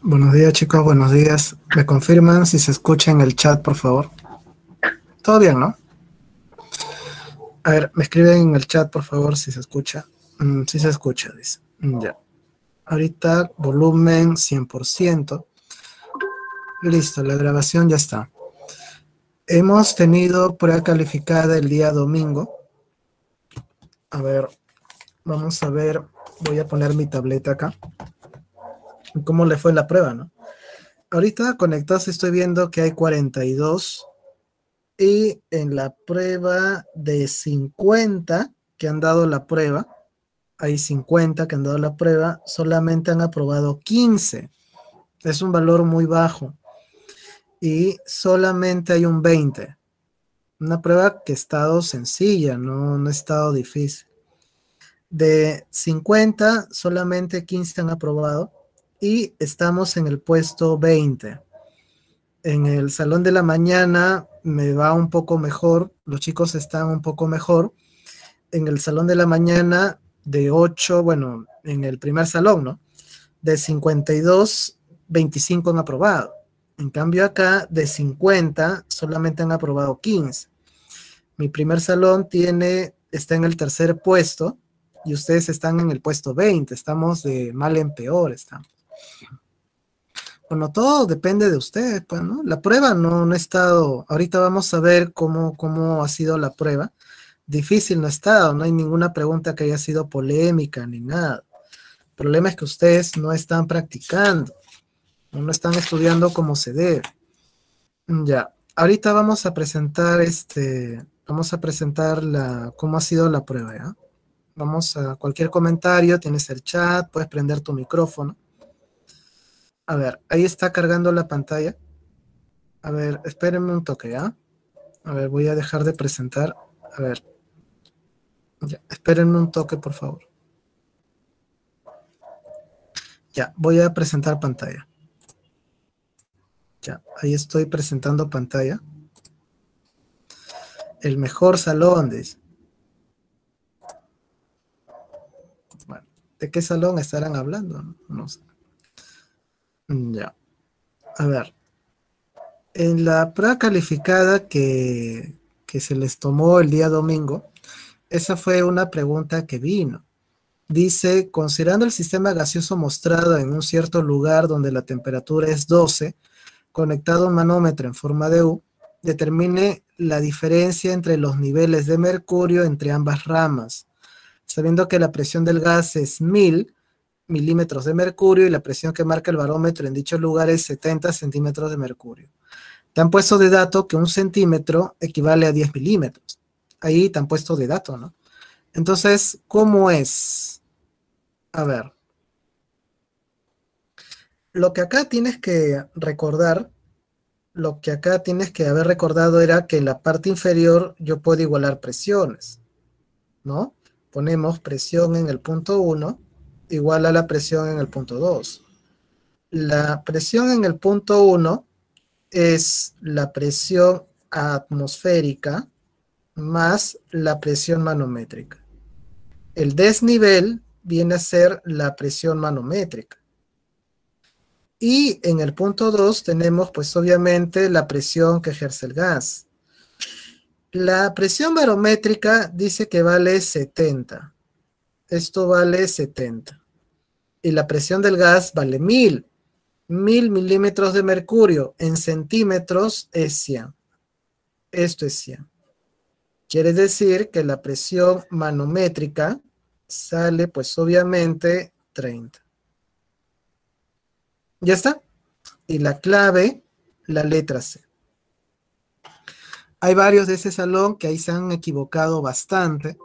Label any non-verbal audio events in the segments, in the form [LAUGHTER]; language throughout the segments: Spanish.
Buenos días, chicos, buenos días. ¿Me confirman si se escucha en el chat, por favor? Todo bien, ¿no? A ver, me escriben en el chat, por favor, si se escucha. Mm, si se escucha, dice. Mm, ya. Ahorita volumen 100%. Listo, la grabación ya está. Hemos tenido prueba calificada el día domingo. A ver, vamos a ver, voy a poner mi tableta acá cómo le fue la prueba, ¿no? Ahorita conectados estoy viendo que hay 42 y en la prueba de 50 que han dado la prueba, hay 50 que han dado la prueba, solamente han aprobado 15. Es un valor muy bajo. Y solamente hay un 20. Una prueba que ha estado sencilla, no, no ha estado difícil. De 50, solamente 15 han aprobado y estamos en el puesto 20. En el salón de la mañana me va un poco mejor, los chicos están un poco mejor. En el salón de la mañana de 8, bueno, en el primer salón, ¿no? De 52, 25 han aprobado. En cambio acá, de 50, solamente han aprobado 15. Mi primer salón tiene, está en el tercer puesto y ustedes están en el puesto 20. Estamos de mal en peor, estamos. Bueno, todo depende de usted, pues, ¿no? La prueba no, ha estado, ahorita vamos a ver cómo, cómo ha sido la prueba. Difícil no ha estado, no hay ninguna pregunta que haya sido polémica ni nada. El problema es que ustedes no están practicando, no están estudiando cómo se debe. Ya, ahorita vamos a presentar este, vamos a presentar la, cómo ha sido la prueba, Vamos a cualquier comentario, tienes el chat, puedes prender tu micrófono. A ver, ahí está cargando la pantalla. A ver, espérenme un toque, ¿ya? A ver, voy a dejar de presentar. A ver. Ya, espérenme un toque, por favor. Ya, voy a presentar pantalla. Ya, ahí estoy presentando pantalla. El mejor salón, dice. Bueno, ¿de qué salón estarán hablando? No sé. Ya. A ver. En la prueba que, que se les tomó el día domingo, esa fue una pregunta que vino. Dice, considerando el sistema gaseoso mostrado en un cierto lugar donde la temperatura es 12, conectado a un manómetro en forma de U, determine la diferencia entre los niveles de mercurio entre ambas ramas. Sabiendo que la presión del gas es 1000, milímetros de mercurio y la presión que marca el barómetro en dicho lugar es 70 centímetros de mercurio. Te han puesto de dato que un centímetro equivale a 10 milímetros. Ahí te han puesto de dato, ¿no? Entonces, ¿cómo es? A ver. Lo que acá tienes que recordar, lo que acá tienes que haber recordado era que en la parte inferior yo puedo igualar presiones, ¿no? Ponemos presión en el punto 1 igual a la presión en el punto 2. La presión en el punto 1 es la presión atmosférica más la presión manométrica. El desnivel viene a ser la presión manométrica. Y en el punto 2 tenemos pues obviamente la presión que ejerce el gas. La presión barométrica dice que vale 70. Esto vale 70 y la presión del gas vale 1000. 1000 milímetros de mercurio en centímetros es 100. Esto es 100. Quiere decir que la presión manométrica sale pues obviamente 30. ¿Ya está? Y la clave, la letra C. Hay varios de ese salón que ahí se han equivocado bastante.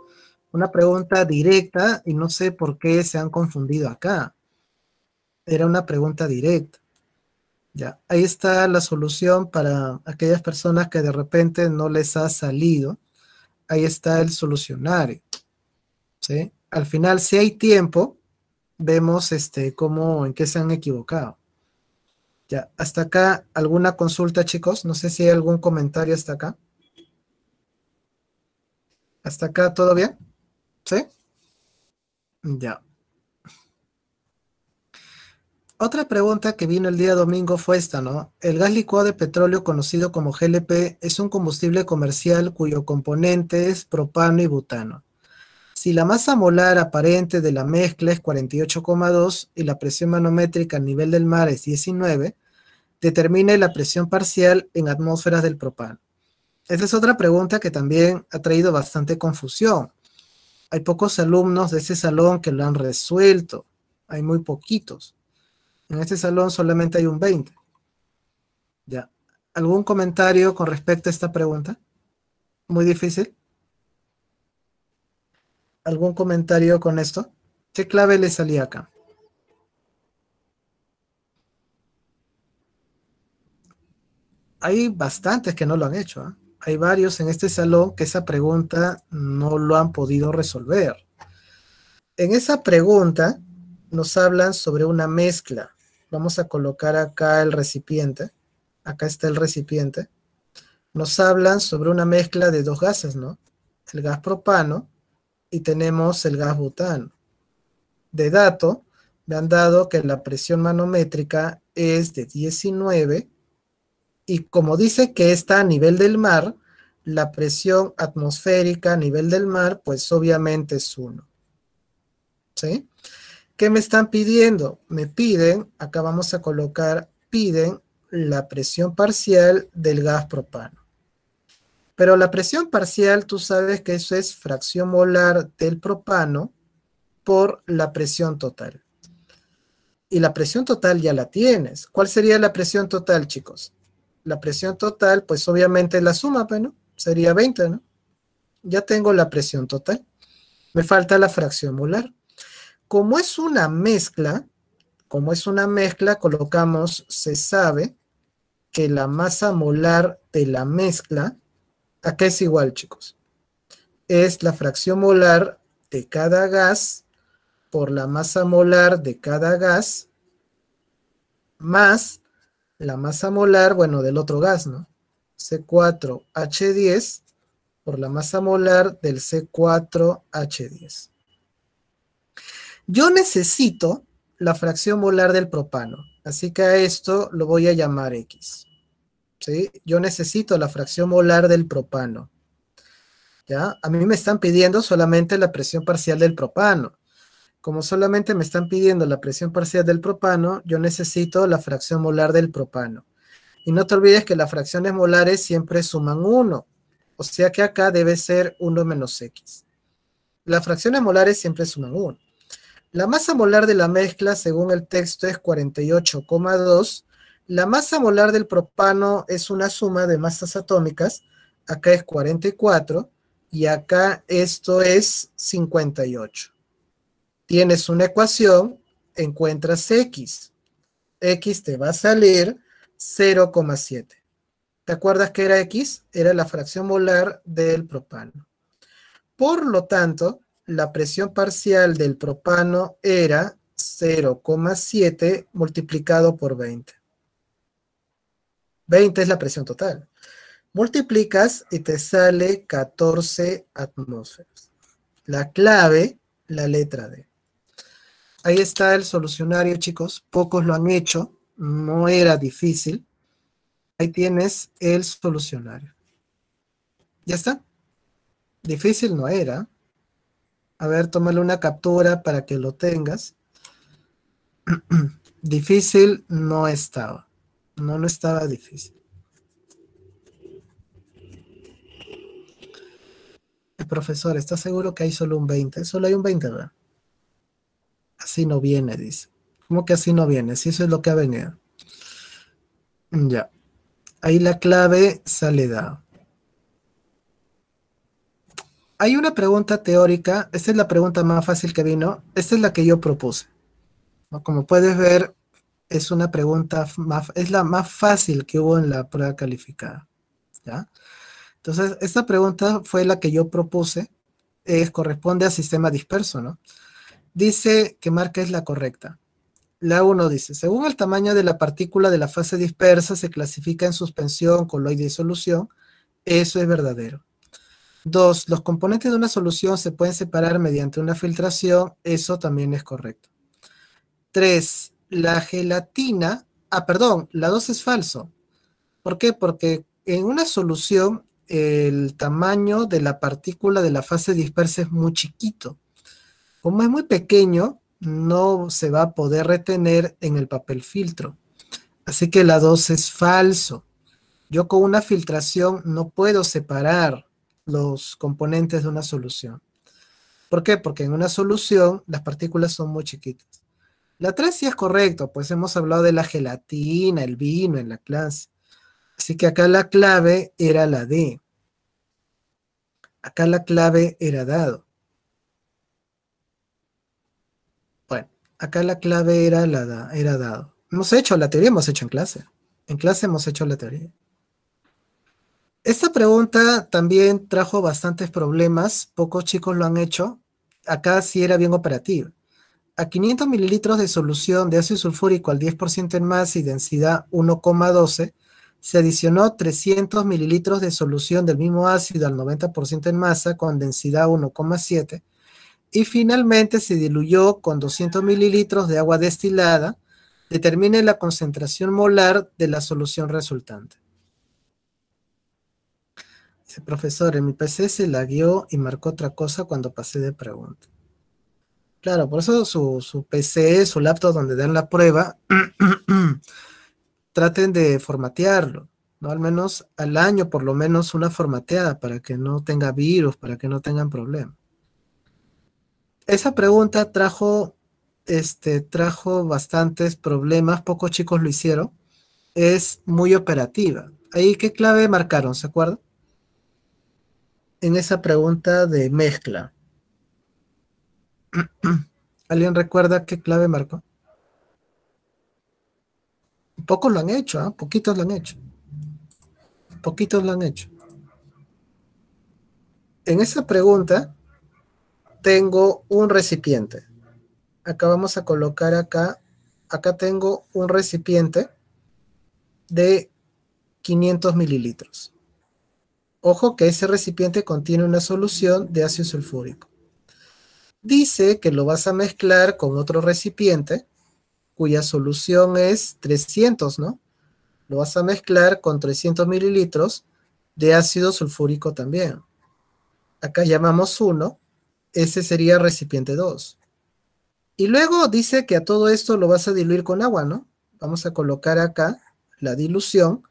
Una pregunta directa y no sé por qué se han confundido acá era una pregunta directa. Ya, ahí está la solución para aquellas personas que de repente no les ha salido. Ahí está el solucionario. ¿sí? Al final, si hay tiempo, vemos este, cómo, en qué se han equivocado. Ya, hasta acá, ¿alguna consulta, chicos? No sé si hay algún comentario hasta acá. ¿Hasta acá todo bien? ¿Sí? Ya. Otra pregunta que vino el día domingo fue esta, ¿no? El gas licuado de petróleo conocido como GLP es un combustible comercial cuyo componente es propano y butano. Si la masa molar aparente de la mezcla es 48,2 y la presión manométrica a nivel del mar es 19, determine la presión parcial en atmósferas del propano. Esa es otra pregunta que también ha traído bastante confusión. Hay pocos alumnos de ese salón que lo han resuelto. Hay muy poquitos. En este salón solamente hay un 20. Ya. ¿Algún comentario con respecto a esta pregunta? Muy difícil. ¿Algún comentario con esto? ¿Qué clave le salía acá? Hay bastantes que no lo han hecho. ¿ah? Hay varios en este salón que esa pregunta no lo han podido resolver. En esa pregunta nos hablan sobre una mezcla vamos a colocar acá el recipiente, acá está el recipiente, nos hablan sobre una mezcla de dos gases, ¿no? El gas propano y tenemos el gas butano. De dato, me han dado que la presión manométrica es de 19 y como dice que está a nivel del mar, la presión atmosférica a nivel del mar, pues obviamente es 1. ¿Sí? ¿Qué me están pidiendo? Me piden, acá vamos a colocar, piden la presión parcial del gas propano. Pero la presión parcial, tú sabes que eso es fracción molar del propano por la presión total. Y la presión total ya la tienes. ¿Cuál sería la presión total, chicos? La presión total, pues obviamente la suma, pues, ¿no? Sería 20, ¿no? Ya tengo la presión total. Me falta la fracción molar. Como es una mezcla, como es una mezcla, colocamos, se sabe que la masa molar de la mezcla, ¿a es igual, chicos? Es la fracción molar de cada gas por la masa molar de cada gas más la masa molar, bueno, del otro gas, ¿no? C4H10 por la masa molar del C4H10. Yo necesito la fracción molar del propano, así que a esto lo voy a llamar X. ¿sí? Yo necesito la fracción molar del propano. ¿ya? A mí me están pidiendo solamente la presión parcial del propano. Como solamente me están pidiendo la presión parcial del propano, yo necesito la fracción molar del propano. Y no te olvides que las fracciones molares siempre suman 1. O sea que acá debe ser 1 menos X. Las fracciones molares siempre suman 1. La masa molar de la mezcla, según el texto, es 48,2. La masa molar del propano es una suma de masas atómicas. Acá es 44 y acá esto es 58. Tienes una ecuación, encuentras x. x te va a salir 0,7. ¿Te acuerdas que era x? Era la fracción molar del propano. Por lo tanto, la presión parcial del propano era 0,7 multiplicado por 20. 20 es la presión total. Multiplicas y te sale 14 atmósferas. La clave, la letra D. Ahí está el solucionario, chicos. Pocos lo han hecho. No era difícil. Ahí tienes el solucionario. ¿Ya está? Difícil no era. A ver, tómale una captura para que lo tengas. [CLEARS THROAT] difícil no estaba. No, no estaba difícil. El profesor, ¿estás seguro que hay solo un 20? Solo hay un 20, ¿verdad? Así no viene, dice. ¿Cómo que así no viene? Si eso es lo que ha venido. Ya. Ahí la clave sale dado hay una pregunta teórica, esta es la pregunta más fácil que vino, esta es la que yo propuse. Como puedes ver, es una pregunta, más, es la más fácil que hubo en la prueba calificada. ¿ya? Entonces, esta pregunta fue la que yo propuse, corresponde a sistema disperso. ¿no? Dice que marca es la correcta. La 1 dice, según el tamaño de la partícula de la fase dispersa, se clasifica en suspensión, coloide y solución. Eso es verdadero. Dos, los componentes de una solución se pueden separar mediante una filtración, eso también es correcto. Tres, la gelatina, ah, perdón, la dos es falso. ¿Por qué? Porque en una solución el tamaño de la partícula de la fase dispersa es muy chiquito. Como es muy pequeño, no se va a poder retener en el papel filtro. Así que la 2 es falso. Yo con una filtración no puedo separar los componentes de una solución. ¿Por qué? Porque en una solución las partículas son muy chiquitas. La 3 sí es correcto, pues hemos hablado de la gelatina, el vino en la clase. Así que acá la clave era la D. Acá la clave era dado. Bueno, acá la clave era, la era dado. Hemos hecho la teoría, hemos hecho en clase. En clase hemos hecho la teoría. Esta pregunta también trajo bastantes problemas, pocos chicos lo han hecho. Acá sí era bien operativo. A 500 mililitros de solución de ácido sulfúrico al 10% en masa y densidad 1,12, se adicionó 300 mililitros de solución del mismo ácido al 90% en masa con densidad 1,7 y finalmente se diluyó con 200 mililitros de agua destilada. Determine la concentración molar de la solución resultante. Profesor, en mi PC se guió y marcó otra cosa cuando pasé de pregunta. Claro, por eso su, PC, su laptop donde dan la prueba, [CLEARS THROAT] traten de formatearlo, ¿no? Al menos al año, por lo menos una formateada para que no tenga virus, para que no tengan problema. Esa pregunta trajo, este, trajo bastantes problemas, pocos chicos lo hicieron. Es muy operativa. Ahí, ¿qué clave marcaron? ¿Se acuerdan? en esa pregunta de mezcla. [CLEARS THROAT] ¿Alguien recuerda qué clave marcó? Pocos lo han hecho, ¿ah? poquitos lo han hecho. Poquitos lo han hecho. En esa pregunta tengo un recipiente. Acá vamos a colocar acá, acá tengo un recipiente de 500 mililitros. Ojo que ese recipiente contiene una solución de ácido sulfúrico. Dice que lo vas a mezclar con otro recipiente cuya solución es 300, ¿no? Lo vas a mezclar con 300 mililitros de ácido sulfúrico también. Acá llamamos 1, ese sería recipiente 2. Y luego dice que a todo esto lo vas a diluir con agua, ¿no? Vamos a colocar acá la dilución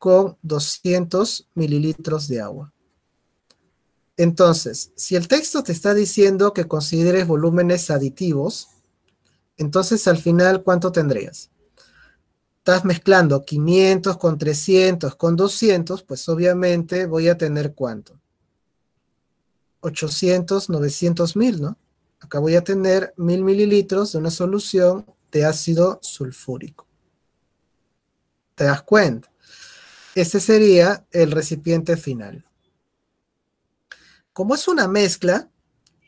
con 200 mililitros de agua. Entonces, si el texto te está diciendo que consideres volúmenes aditivos, entonces al final, ¿cuánto tendrías? Estás mezclando 500 con 300 con 200, pues obviamente voy a tener cuánto? 800, 900 mil, ¿no? Acá voy a tener 1000 mililitros de una solución de ácido sulfúrico. ¿Te das cuenta? Este sería el recipiente final. Como es una mezcla,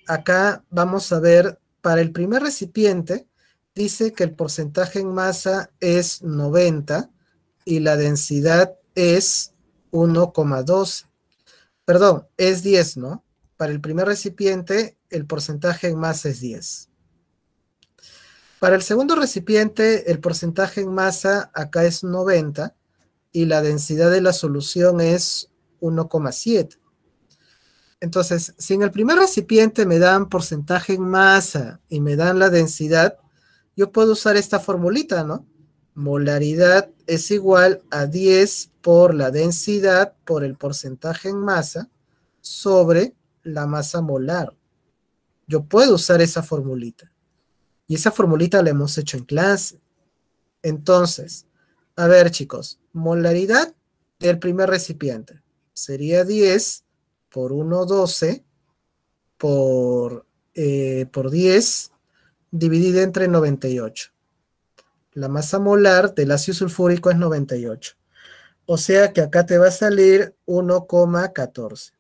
acá vamos a ver para el primer recipiente, dice que el porcentaje en masa es 90 y la densidad es 1,2. Perdón, es 10, ¿no? Para el primer recipiente, el porcentaje en masa es 10. Para el segundo recipiente, el porcentaje en masa acá es 90 y la densidad de la solución es 1,7. Entonces, si en el primer recipiente me dan porcentaje en masa y me dan la densidad, yo puedo usar esta formulita, ¿no? Molaridad es igual a 10 por la densidad por el porcentaje en masa sobre la masa molar. Yo puedo usar esa formulita. Y esa formulita la hemos hecho en clase. Entonces, a ver, chicos, molaridad del primer recipiente sería 10 por 1, 12 por, eh, por 10 dividido entre 98. La masa molar del ácido sulfúrico es 98. O sea que acá te va a salir 1,14.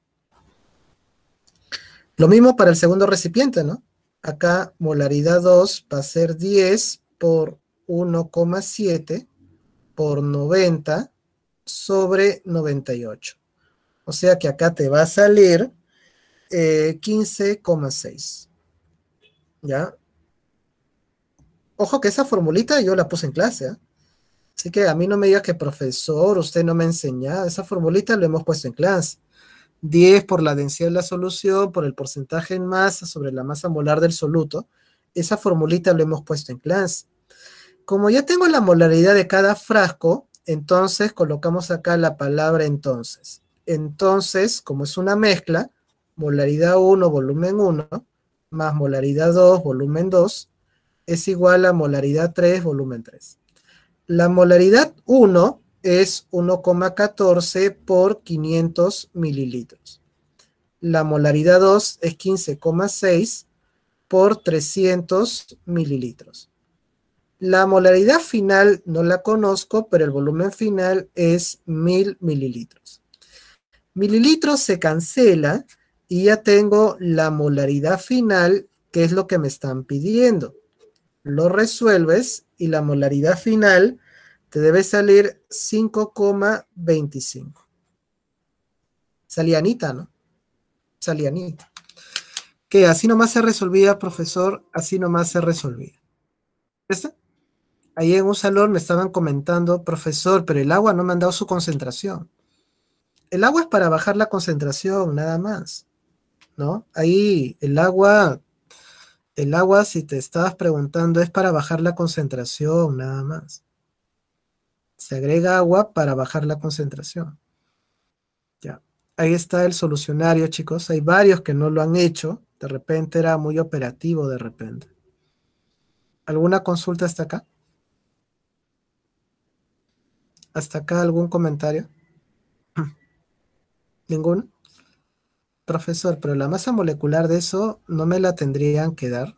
Lo mismo para el segundo recipiente, ¿no? Acá molaridad 2 va a ser 10 por 1,7 por 90 sobre 98. O sea que acá te va a salir 15,6. Eh, ¿Ya? Ojo que esa formulita yo la puse en clase. ¿ah? Así que a mí no me diga que profesor, usted no me ha Esa formulita lo hemos puesto en clase. 10 por la densidad de la solución, por el porcentaje en masa sobre la masa molar del soluto. Esa formulita lo hemos puesto en clase. Como ya tengo la molaridad de cada frasco, entonces colocamos acá la palabra entonces. Entonces, como es una mezcla, molaridad 1, volumen 1, más molaridad 2, volumen 2, es igual a molaridad 3, volumen 3. La molaridad 1 es 1,14 por 500 mililitros. La molaridad 2 es 15,6 por 300 mililitros. La molaridad final no la conozco, pero el volumen final es 1000 mililitros. Mililitros se cancela y ya tengo la molaridad final, que es lo que me están pidiendo. Lo resuelves y la molaridad final te debe salir 5,25. Salianita, ¿no? Salianita. Que así nomás se resolvía, profesor, así nomás se resolvía. está? ahí en un salón me estaban comentando, profesor, pero el agua no me han dado su concentración. El agua es para bajar la concentración, nada más. ¿No? Ahí el agua, el agua, si te estabas preguntando, es para bajar la concentración, nada más. Se agrega agua para bajar la concentración. Ya. Ahí está el solucionario, chicos. Hay varios que no lo han hecho. De repente era muy operativo, de repente. ¿Alguna consulta hasta acá? ¿Hasta acá algún comentario? [CLEARS THROAT] ¿Ningún? Profesor, pero la masa molecular de eso no me la tendrían que dar.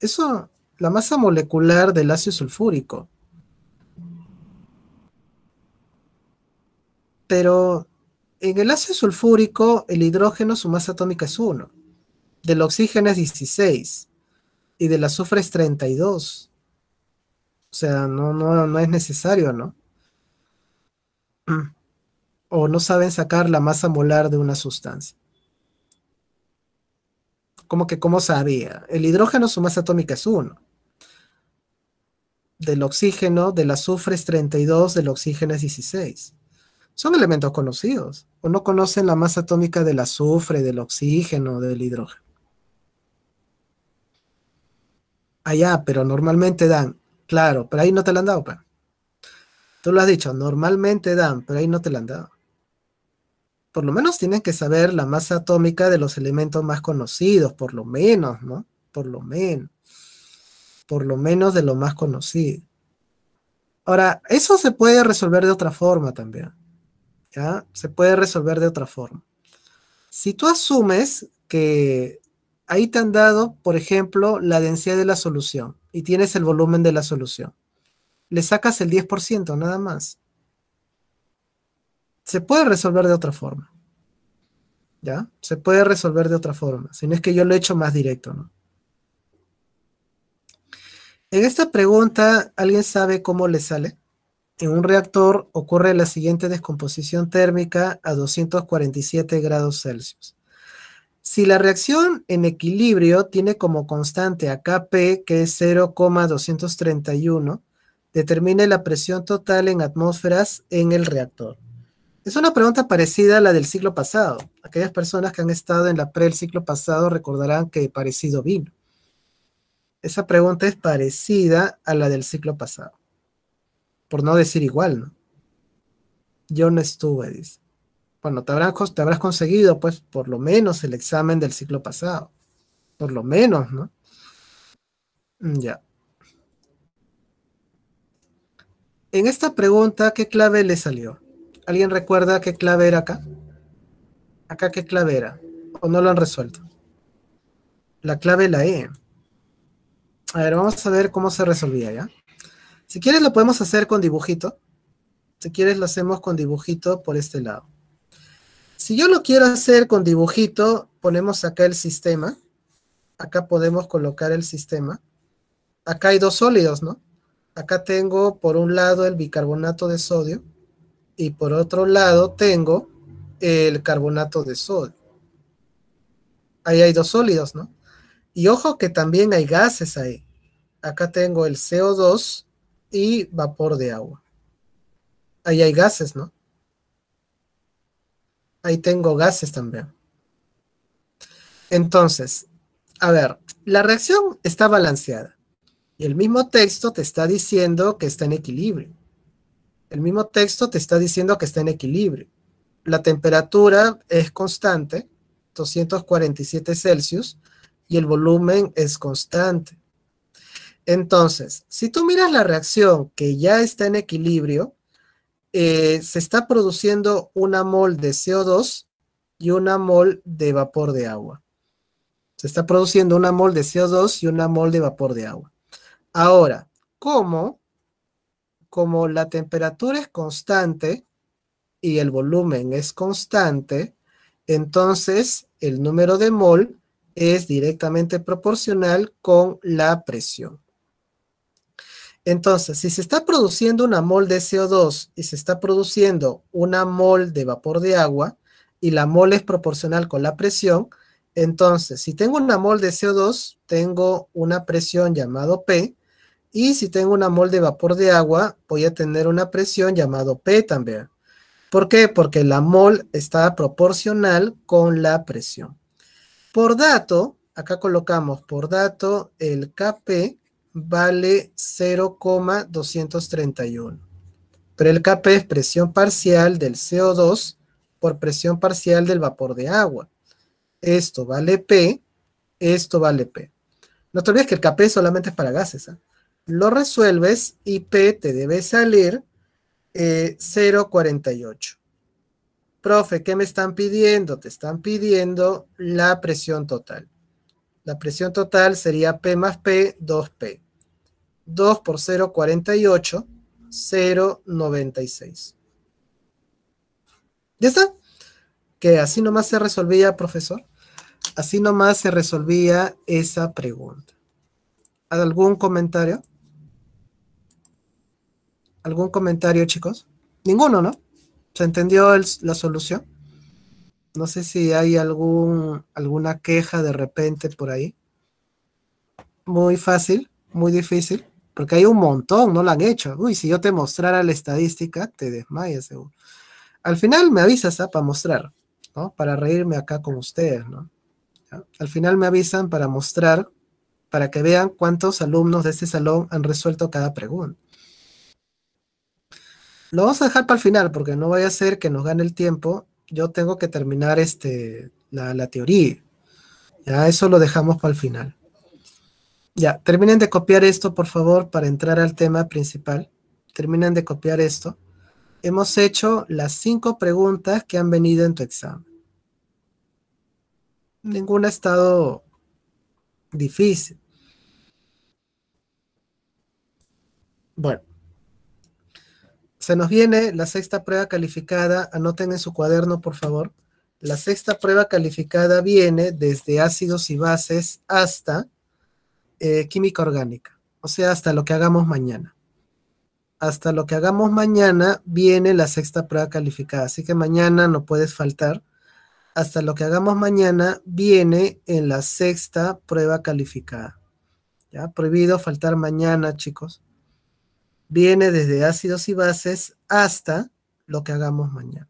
Eso, la masa molecular del ácido sulfúrico. Pero en el ácido sulfúrico, el hidrógeno, su masa atómica es 1, del oxígeno es 16 y del azufre es 32. O sea, no, no, no es necesario, ¿no? o no saben sacar la masa molar de una sustancia. Como que cómo sabía? El hidrógeno, su masa atómica es 1. Del oxígeno, del azufre es 32, del oxígeno es 16. Son elementos conocidos. O no conocen la masa atómica del azufre, del oxígeno, del hidrógeno. Allá, ah, pero normalmente dan. Claro, pero ahí no te la han dado, pa. Pues. Tú lo has dicho, normalmente dan, pero ahí no te la han dado. Por lo menos tienen que saber la masa atómica de los elementos más conocidos, por lo menos, ¿no? Por lo menos. Por lo menos de lo más conocido. Ahora, eso se puede resolver de otra forma también. ¿Ya? Se puede resolver de otra forma. Si tú asumes que ahí te han dado, por ejemplo, la densidad de la solución y tienes el volumen de la solución le sacas el 10% nada más. Se puede resolver de otra forma. ¿Ya? Se puede resolver de otra forma, si no es que yo lo he hecho más directo, ¿no? En esta pregunta, ¿alguien sabe cómo le sale? En un reactor ocurre la siguiente descomposición térmica a 247 grados Celsius. Si la reacción en equilibrio tiene como constante a Kp, que es 0,231, determine la presión total en atmósferas en el reactor? Es una pregunta parecida a la del siglo pasado. Aquellas personas que han estado en la pre del siglo pasado recordarán que parecido vino. Esa pregunta es parecida a la del ciclo pasado. Por no decir igual, ¿no? Yo no estuve, dice. Bueno, te habrás, te habrás conseguido, pues, por lo menos el examen del ciclo pasado. Por lo menos, ¿no? Mm, ya. En esta pregunta, ¿qué clave le salió? ¿Alguien recuerda qué clave era acá? ¿Acá qué clave era? ¿O no lo han resuelto? La clave la E. A ver, vamos a ver cómo se resolvía ya. Si quieres lo podemos hacer con dibujito. Si quieres lo hacemos con dibujito por este lado. Si yo lo quiero hacer con dibujito, ponemos acá el sistema. Acá podemos colocar el sistema. Acá hay dos sólidos, ¿no? acá tengo por un lado el bicarbonato de sodio y por otro lado tengo el carbonato de sodio. Ahí hay dos sólidos, ¿no? Y ojo que también hay gases ahí. Acá tengo el CO2 y vapor de agua. Ahí hay gases, ¿no? Ahí tengo gases también. Entonces, a ver, la reacción está balanceada. Y el mismo texto te está diciendo que está en equilibrio. El mismo texto te está diciendo que está en equilibrio. La temperatura es constante, 247 Celsius, y el volumen es constante. Entonces, si tú miras la reacción que ya está en equilibrio, eh, se está produciendo una mol de CO2 y una mol de vapor de agua. Se está produciendo una mol de CO2 y una mol de vapor de agua. Ahora, Como la temperatura es constante y el volumen es constante, entonces el número de mol es directamente proporcional con la presión. Entonces, si se está produciendo una mol de CO2 y se está produciendo una mol de vapor de agua y la mol es proporcional con la presión, entonces, si tengo una mol de CO2, tengo una presión llamada P y si tengo una mol de vapor de agua, voy a tener una presión llamado P también. E ¿Por qué? Porque la mol está proporcional con la presión. Por dato, acá colocamos por dato el Kp vale 0,231. Pero el Kp es presión parcial del CO2 por presión parcial del vapor de agua. Esto vale P, esto vale P. No te olvides que el Kp solamente es para gases. ¿ah? lo resuelves y P te debe salir 0,48. Eh, Profe, ¿qué me están pidiendo? Te están pidiendo la presión total. La presión total sería P más P, 2P. 2 por 0,48, 0,96. ¿Ya está? Que así nomás se resolvía, profesor. Así nomás se resolvía esa pregunta. ¿Algún comentario? ¿Algún comentario, chicos? Ninguno, ¿no? ¿Se entendió la solución? No sé si hay algún, alguna queja de repente por ahí. Muy fácil, muy difícil, porque hay un montón, no la han hecho. Uy, si yo te mostrara la estadística, te desmayas seguro. Al final me avisas ¿ah? para mostrar, ¿no? Para reírme acá con ustedes, ¿no? Al final me avisan para mostrar, para que vean cuántos alumnos de este salón han resuelto cada pregunta. Lo vamos a dejar para el final porque no vaya a ser que nos gane el tiempo. Yo tengo que terminar este, la, la teoría. Ya eso lo dejamos para el final. Ya, terminen de copiar esto, por favor, para entrar al tema principal. Terminen de copiar esto. Hemos hecho las cinco preguntas que han venido en tu examen. Ninguna ha estado difícil. Bueno. Se nos viene la sexta prueba calificada, anoten en su cuaderno por favor. La sexta prueba calificada viene desde ácidos y bases hasta eh, química orgánica, o sea, hasta lo que hagamos mañana. Hasta lo que hagamos mañana viene la sexta prueba calificada, así que mañana no puedes faltar. Hasta lo que hagamos mañana viene en la sexta prueba calificada. Ya, prohibido faltar mañana, chicos viene desde ácidos y bases hasta lo que hagamos mañana.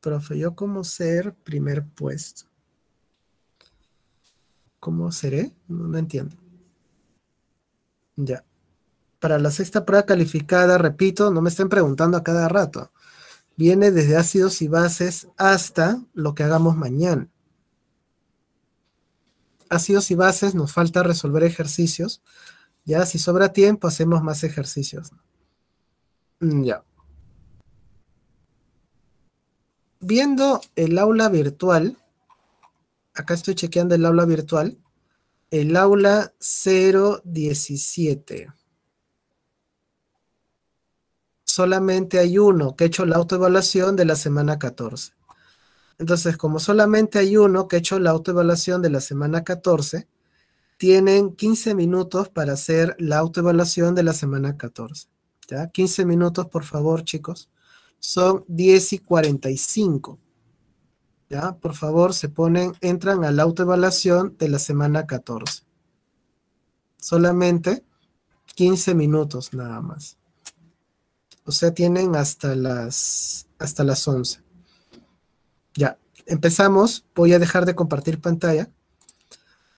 Profe, yo como ser primer puesto. ¿Cómo seré? No, no entiendo. Ya. Para la sexta prueba calificada, repito, no me estén preguntando a cada rato. Viene desde ácidos y bases hasta lo que hagamos mañana. Ácidos y bases, nos falta resolver ejercicios ya, si sobra tiempo, hacemos más ejercicios. Mm, ya. Viendo el aula virtual, acá estoy chequeando el aula virtual, el aula 017. Solamente hay uno que ha hecho la autoevaluación de la semana 14. Entonces, como solamente hay uno que ha hecho la autoevaluación de la semana 14, tienen 15 minutos para hacer la autoevaluación de la semana 14. ¿ya? 15 minutos, por favor, chicos. Son 10 y 45. ¿ya? Por favor, se ponen, entran a la autoevaluación de la semana 14. Solamente 15 minutos nada más. O sea, tienen hasta las, hasta las 11. Ya, empezamos. Voy a dejar de compartir pantalla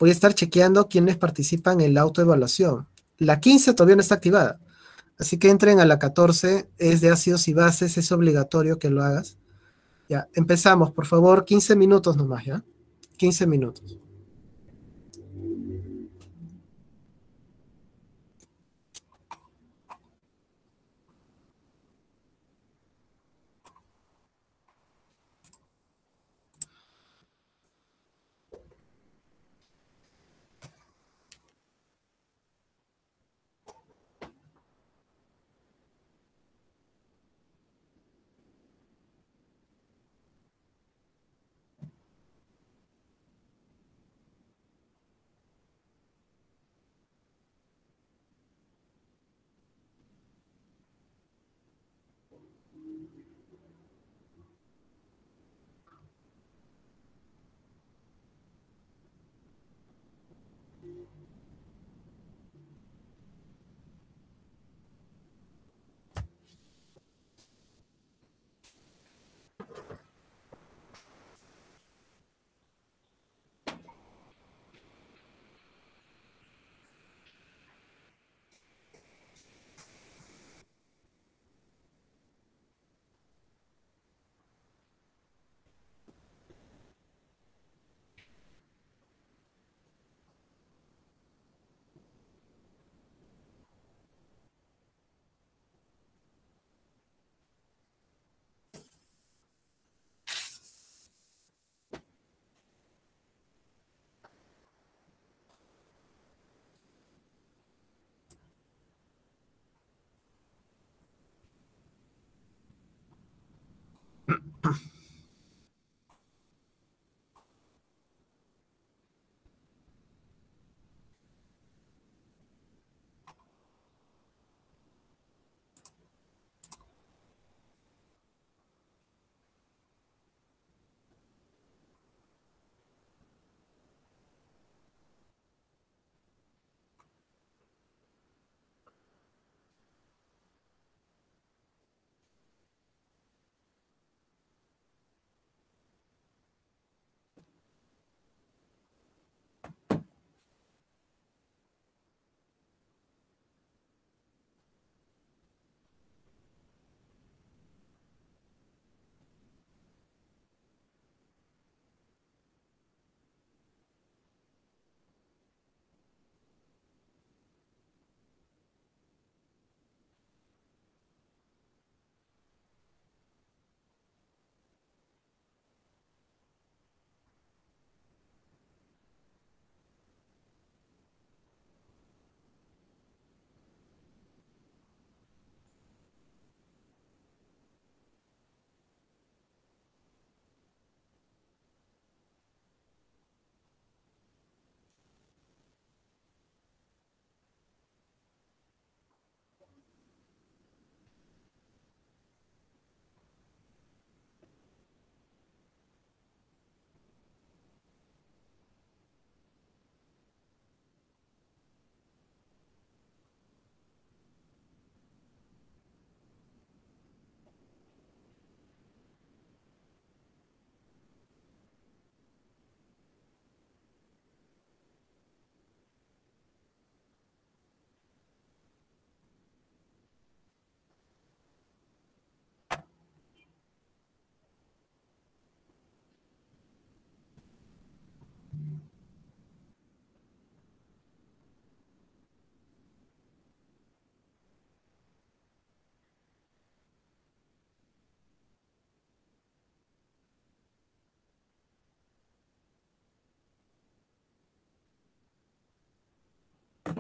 voy a estar chequeando quiénes participan en la autoevaluación. La 15 todavía no está activada, así que entren a la 14, es de ácidos y bases, es obligatorio que lo hagas. Ya, empezamos, por favor, 15 minutos nomás, ¿ya? 15 minutos.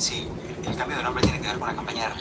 Sí, el cambio de nombre tiene que ver con la campaña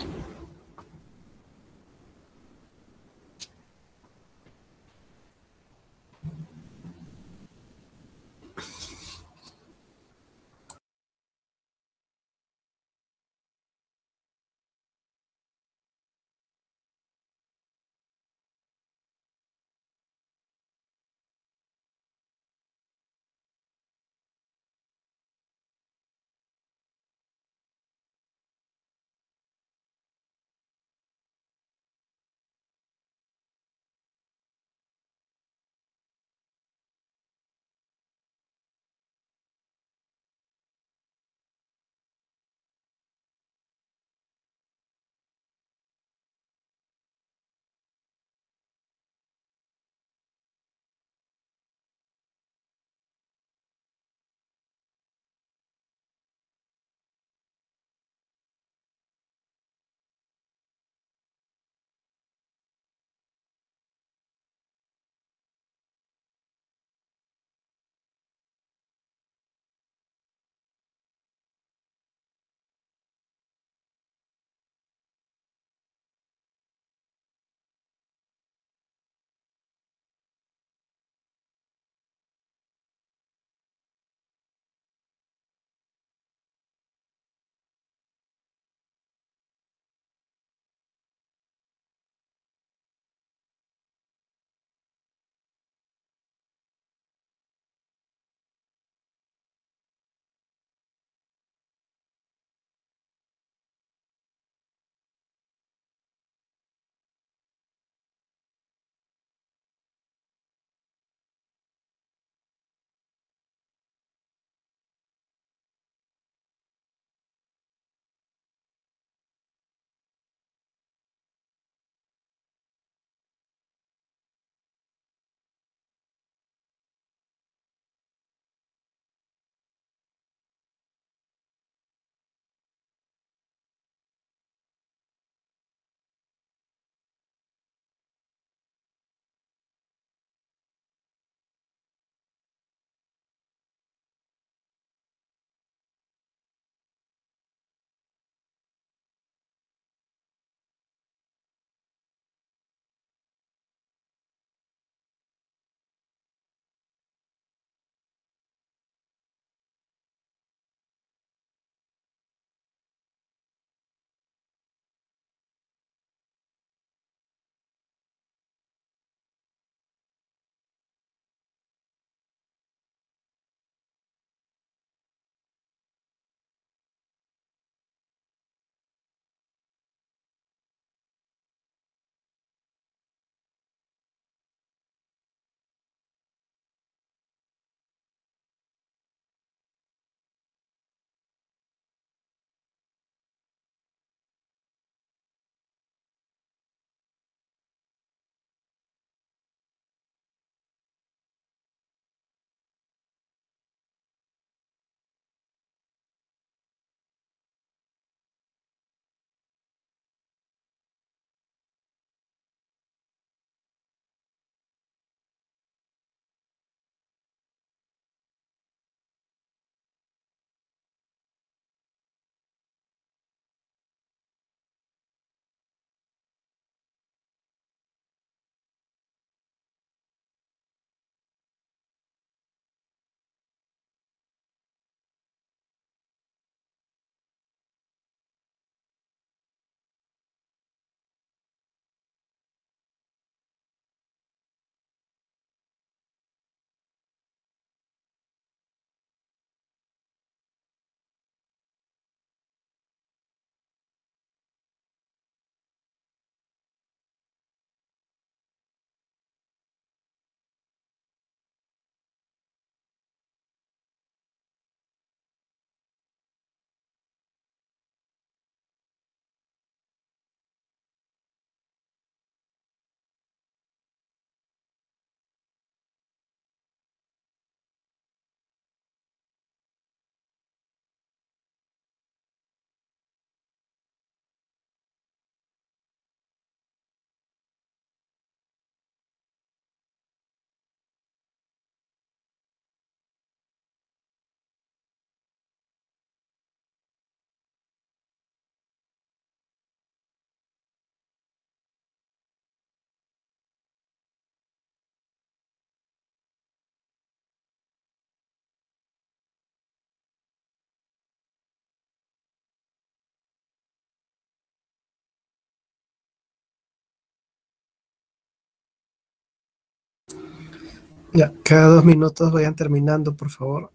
Ya, cada dos minutos vayan terminando, por favor.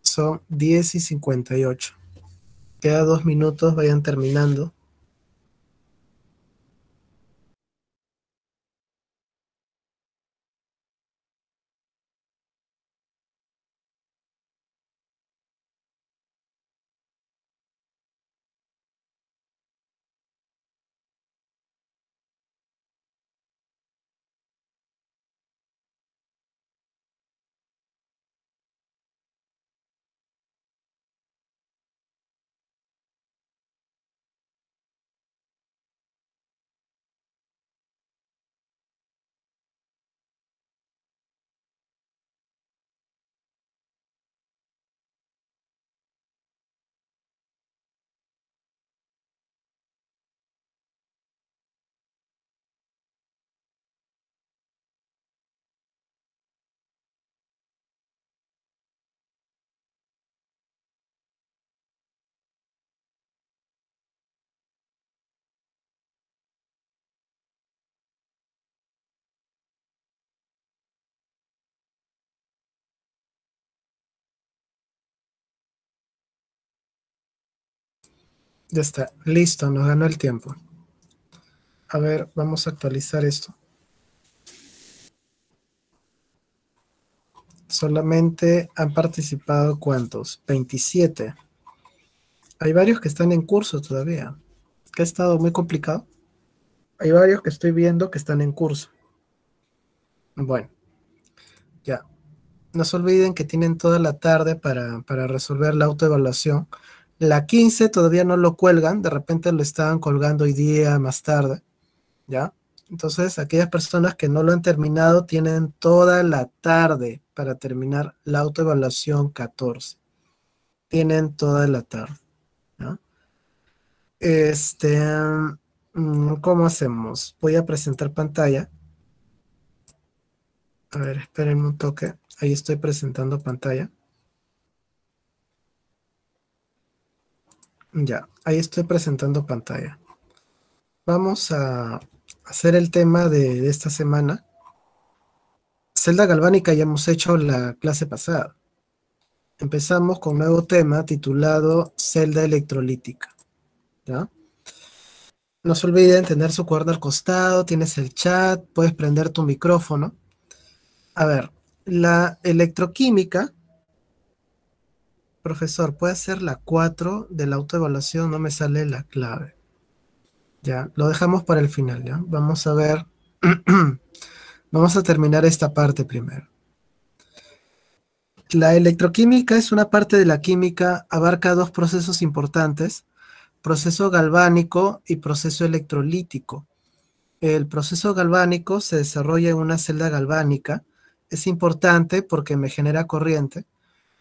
Son 10 y 58. Cada dos minutos vayan terminando. Ya está, listo, nos ganó el tiempo. A ver, vamos a actualizar esto. Solamente han participado cuántos? 27. Hay varios que están en curso todavía, que ha estado muy complicado. Hay varios que estoy viendo que están en curso. Bueno, ya. No se olviden que tienen toda la tarde para, para resolver la autoevaluación la 15 todavía no lo cuelgan, de repente lo estaban colgando hoy día más tarde, ¿ya? Entonces, aquellas personas que no lo han terminado tienen toda la tarde para terminar la autoevaluación 14. Tienen toda la tarde. ¿ya? Este, mm, ¿cómo hacemos? Voy a presentar pantalla. A ver, espérenme un toque. Ahí estoy presentando pantalla. Ya, ahí estoy presentando pantalla. Vamos a hacer el tema de, esta semana. Celda galvánica ya hemos hecho la clase pasada. Empezamos con un nuevo tema titulado celda electrolítica. ¿ya? No se olviden tener su cuerda al costado, tienes el chat, puedes prender tu micrófono. A ver, la electroquímica profesor, puede ser la 4 de la autoevaluación, no me sale la clave. Ya, lo dejamos para el final, ¿ya? Vamos a ver, [CLEARS THROAT] vamos a terminar esta parte primero. La electroquímica es una parte de la química, abarca dos procesos importantes, proceso galvánico y proceso electrolítico. El proceso galvánico se desarrolla en una celda galvánica, es importante porque me genera corriente,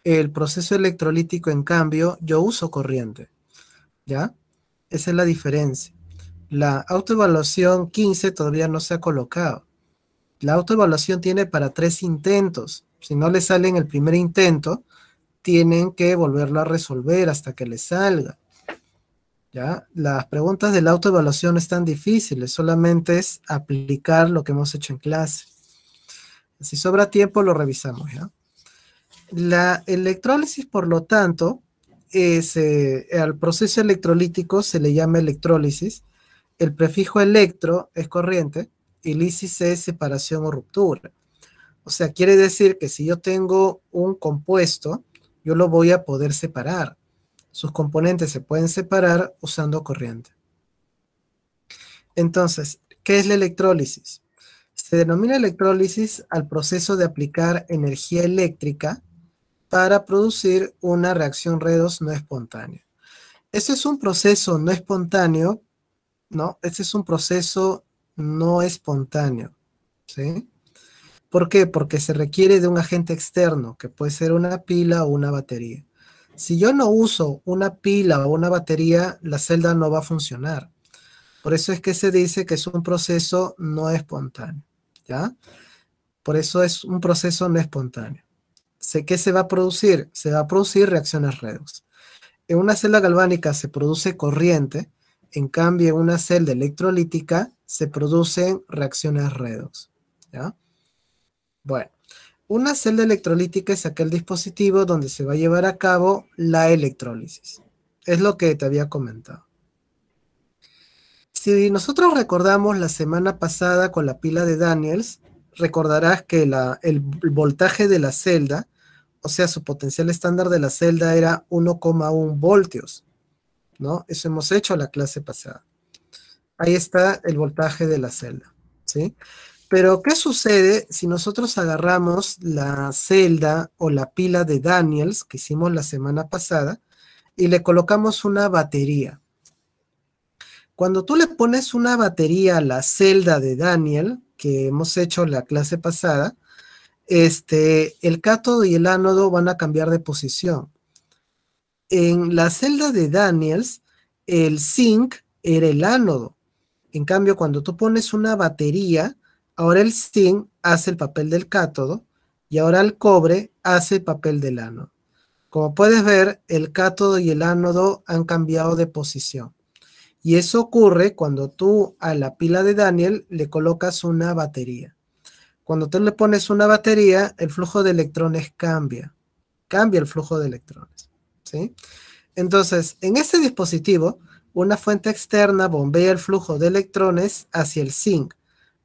el proceso electrolítico, en cambio, yo uso corriente. ¿Ya? Esa es la diferencia. La autoevaluación 15 todavía no se ha colocado. La autoevaluación tiene para tres intentos. Si no le sale en el primer intento, tienen que volverlo a resolver hasta que le salga. ¿Ya? Las preguntas de la autoevaluación están difíciles, solamente es aplicar lo que hemos hecho en clase. Si sobra tiempo, lo revisamos, ¿ya? La electrólisis, por lo tanto, es, eh, al proceso electrolítico se le llama electrólisis. El prefijo electro es corriente y lisis es separación o ruptura. O sea, quiere decir que si yo tengo un compuesto, yo lo voy a poder separar. Sus componentes se pueden separar usando corriente. Entonces, ¿qué es la electrólisis? Se denomina electrólisis al proceso de aplicar energía eléctrica para producir una reacción redox no espontánea. Ese es un proceso no espontáneo, ¿no? Ese es un proceso no espontáneo, ¿sí? ¿Por qué? Porque se requiere de un agente externo, que puede ser una pila o una batería. Si yo no uso una pila o una batería, la celda no va a funcionar. Por eso es que se dice que es un proceso no espontáneo, ¿ya? Por eso es un proceso no espontáneo sé qué se va a producir, se va a producir reacciones redox. En una celda galvánica se produce corriente, en cambio en una celda electrolítica se producen reacciones redox. Bueno, una celda electrolítica es aquel dispositivo donde se va a llevar a cabo la electrólisis. Es lo que te había comentado. Si nosotros recordamos la semana pasada con la pila de Daniels, recordarás que el voltaje de la celda, o sea, su potencial estándar de la celda era 1,1 voltios, ¿no? Eso hemos hecho la clase pasada. Ahí está el voltaje de la celda, ¿sí? Pero, ¿qué sucede si nosotros agarramos la celda o la pila de Daniels que hicimos la semana pasada y le colocamos una batería? Cuando tú le pones una batería a la celda de Daniel, que hemos hecho la clase pasada, este, el cátodo y el ánodo van a cambiar de posición. En la celda de Daniels, el zinc era el ánodo. En cambio, cuando tú pones una batería, ahora el zinc hace el papel del cátodo y ahora el cobre hace el papel del ánodo. Como puedes ver, el cátodo y el ánodo han cambiado de posición. Y eso ocurre cuando tú a la pila de Daniel le colocas una batería. Cuando tú le pones una batería, el flujo de electrones cambia. Cambia el flujo de electrones. ¿sí? Entonces, en este dispositivo, una fuente externa bombea el flujo de electrones hacia el zinc.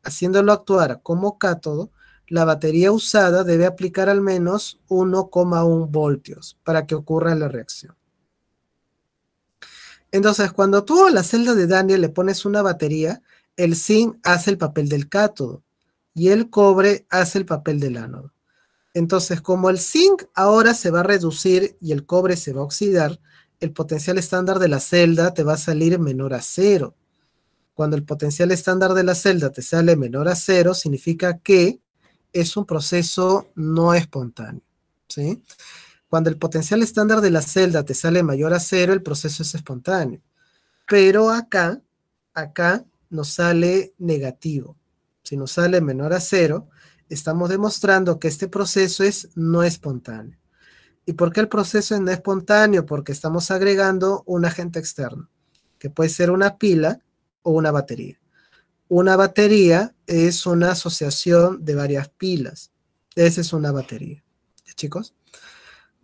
Haciéndolo actuar como cátodo, la batería usada debe aplicar al menos 1,1 voltios para que ocurra la reacción. Entonces, cuando tú a la celda de Daniel le pones una batería, el zinc hace el papel del cátodo y el cobre hace el papel del ánodo. Entonces, como el zinc ahora se va a reducir y el cobre se va a oxidar, el potencial estándar de la celda te va a salir menor a cero. Cuando el potencial estándar de la celda te sale menor a cero, significa que es un proceso no espontáneo. ¿sí? Cuando el potencial estándar de la celda te sale mayor a cero, el proceso es espontáneo. Pero acá, acá nos sale negativo. Si nos sale menor a cero, estamos demostrando que este proceso es no espontáneo. ¿Y por qué el proceso es no espontáneo? Porque estamos agregando un agente externo, que puede ser una pila o una batería. Una batería es una asociación de varias pilas. Esa es una batería. ¿Ya chicos?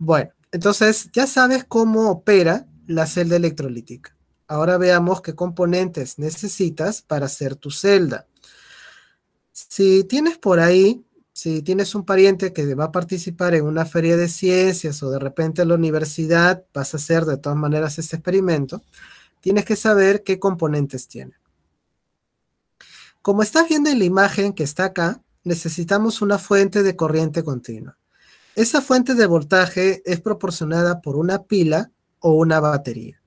Bueno, entonces ya sabes cómo opera la celda electrolítica. Ahora veamos qué componentes necesitas para hacer tu celda. Si tienes por ahí, si tienes un pariente que va a participar en una feria de ciencias o de repente en la universidad, vas a hacer de todas maneras este experimento, tienes que saber qué componentes tiene. Como estás viendo en la imagen que está acá, necesitamos una fuente de corriente continua. Esa fuente de voltaje es proporcionada por una pila o una batería.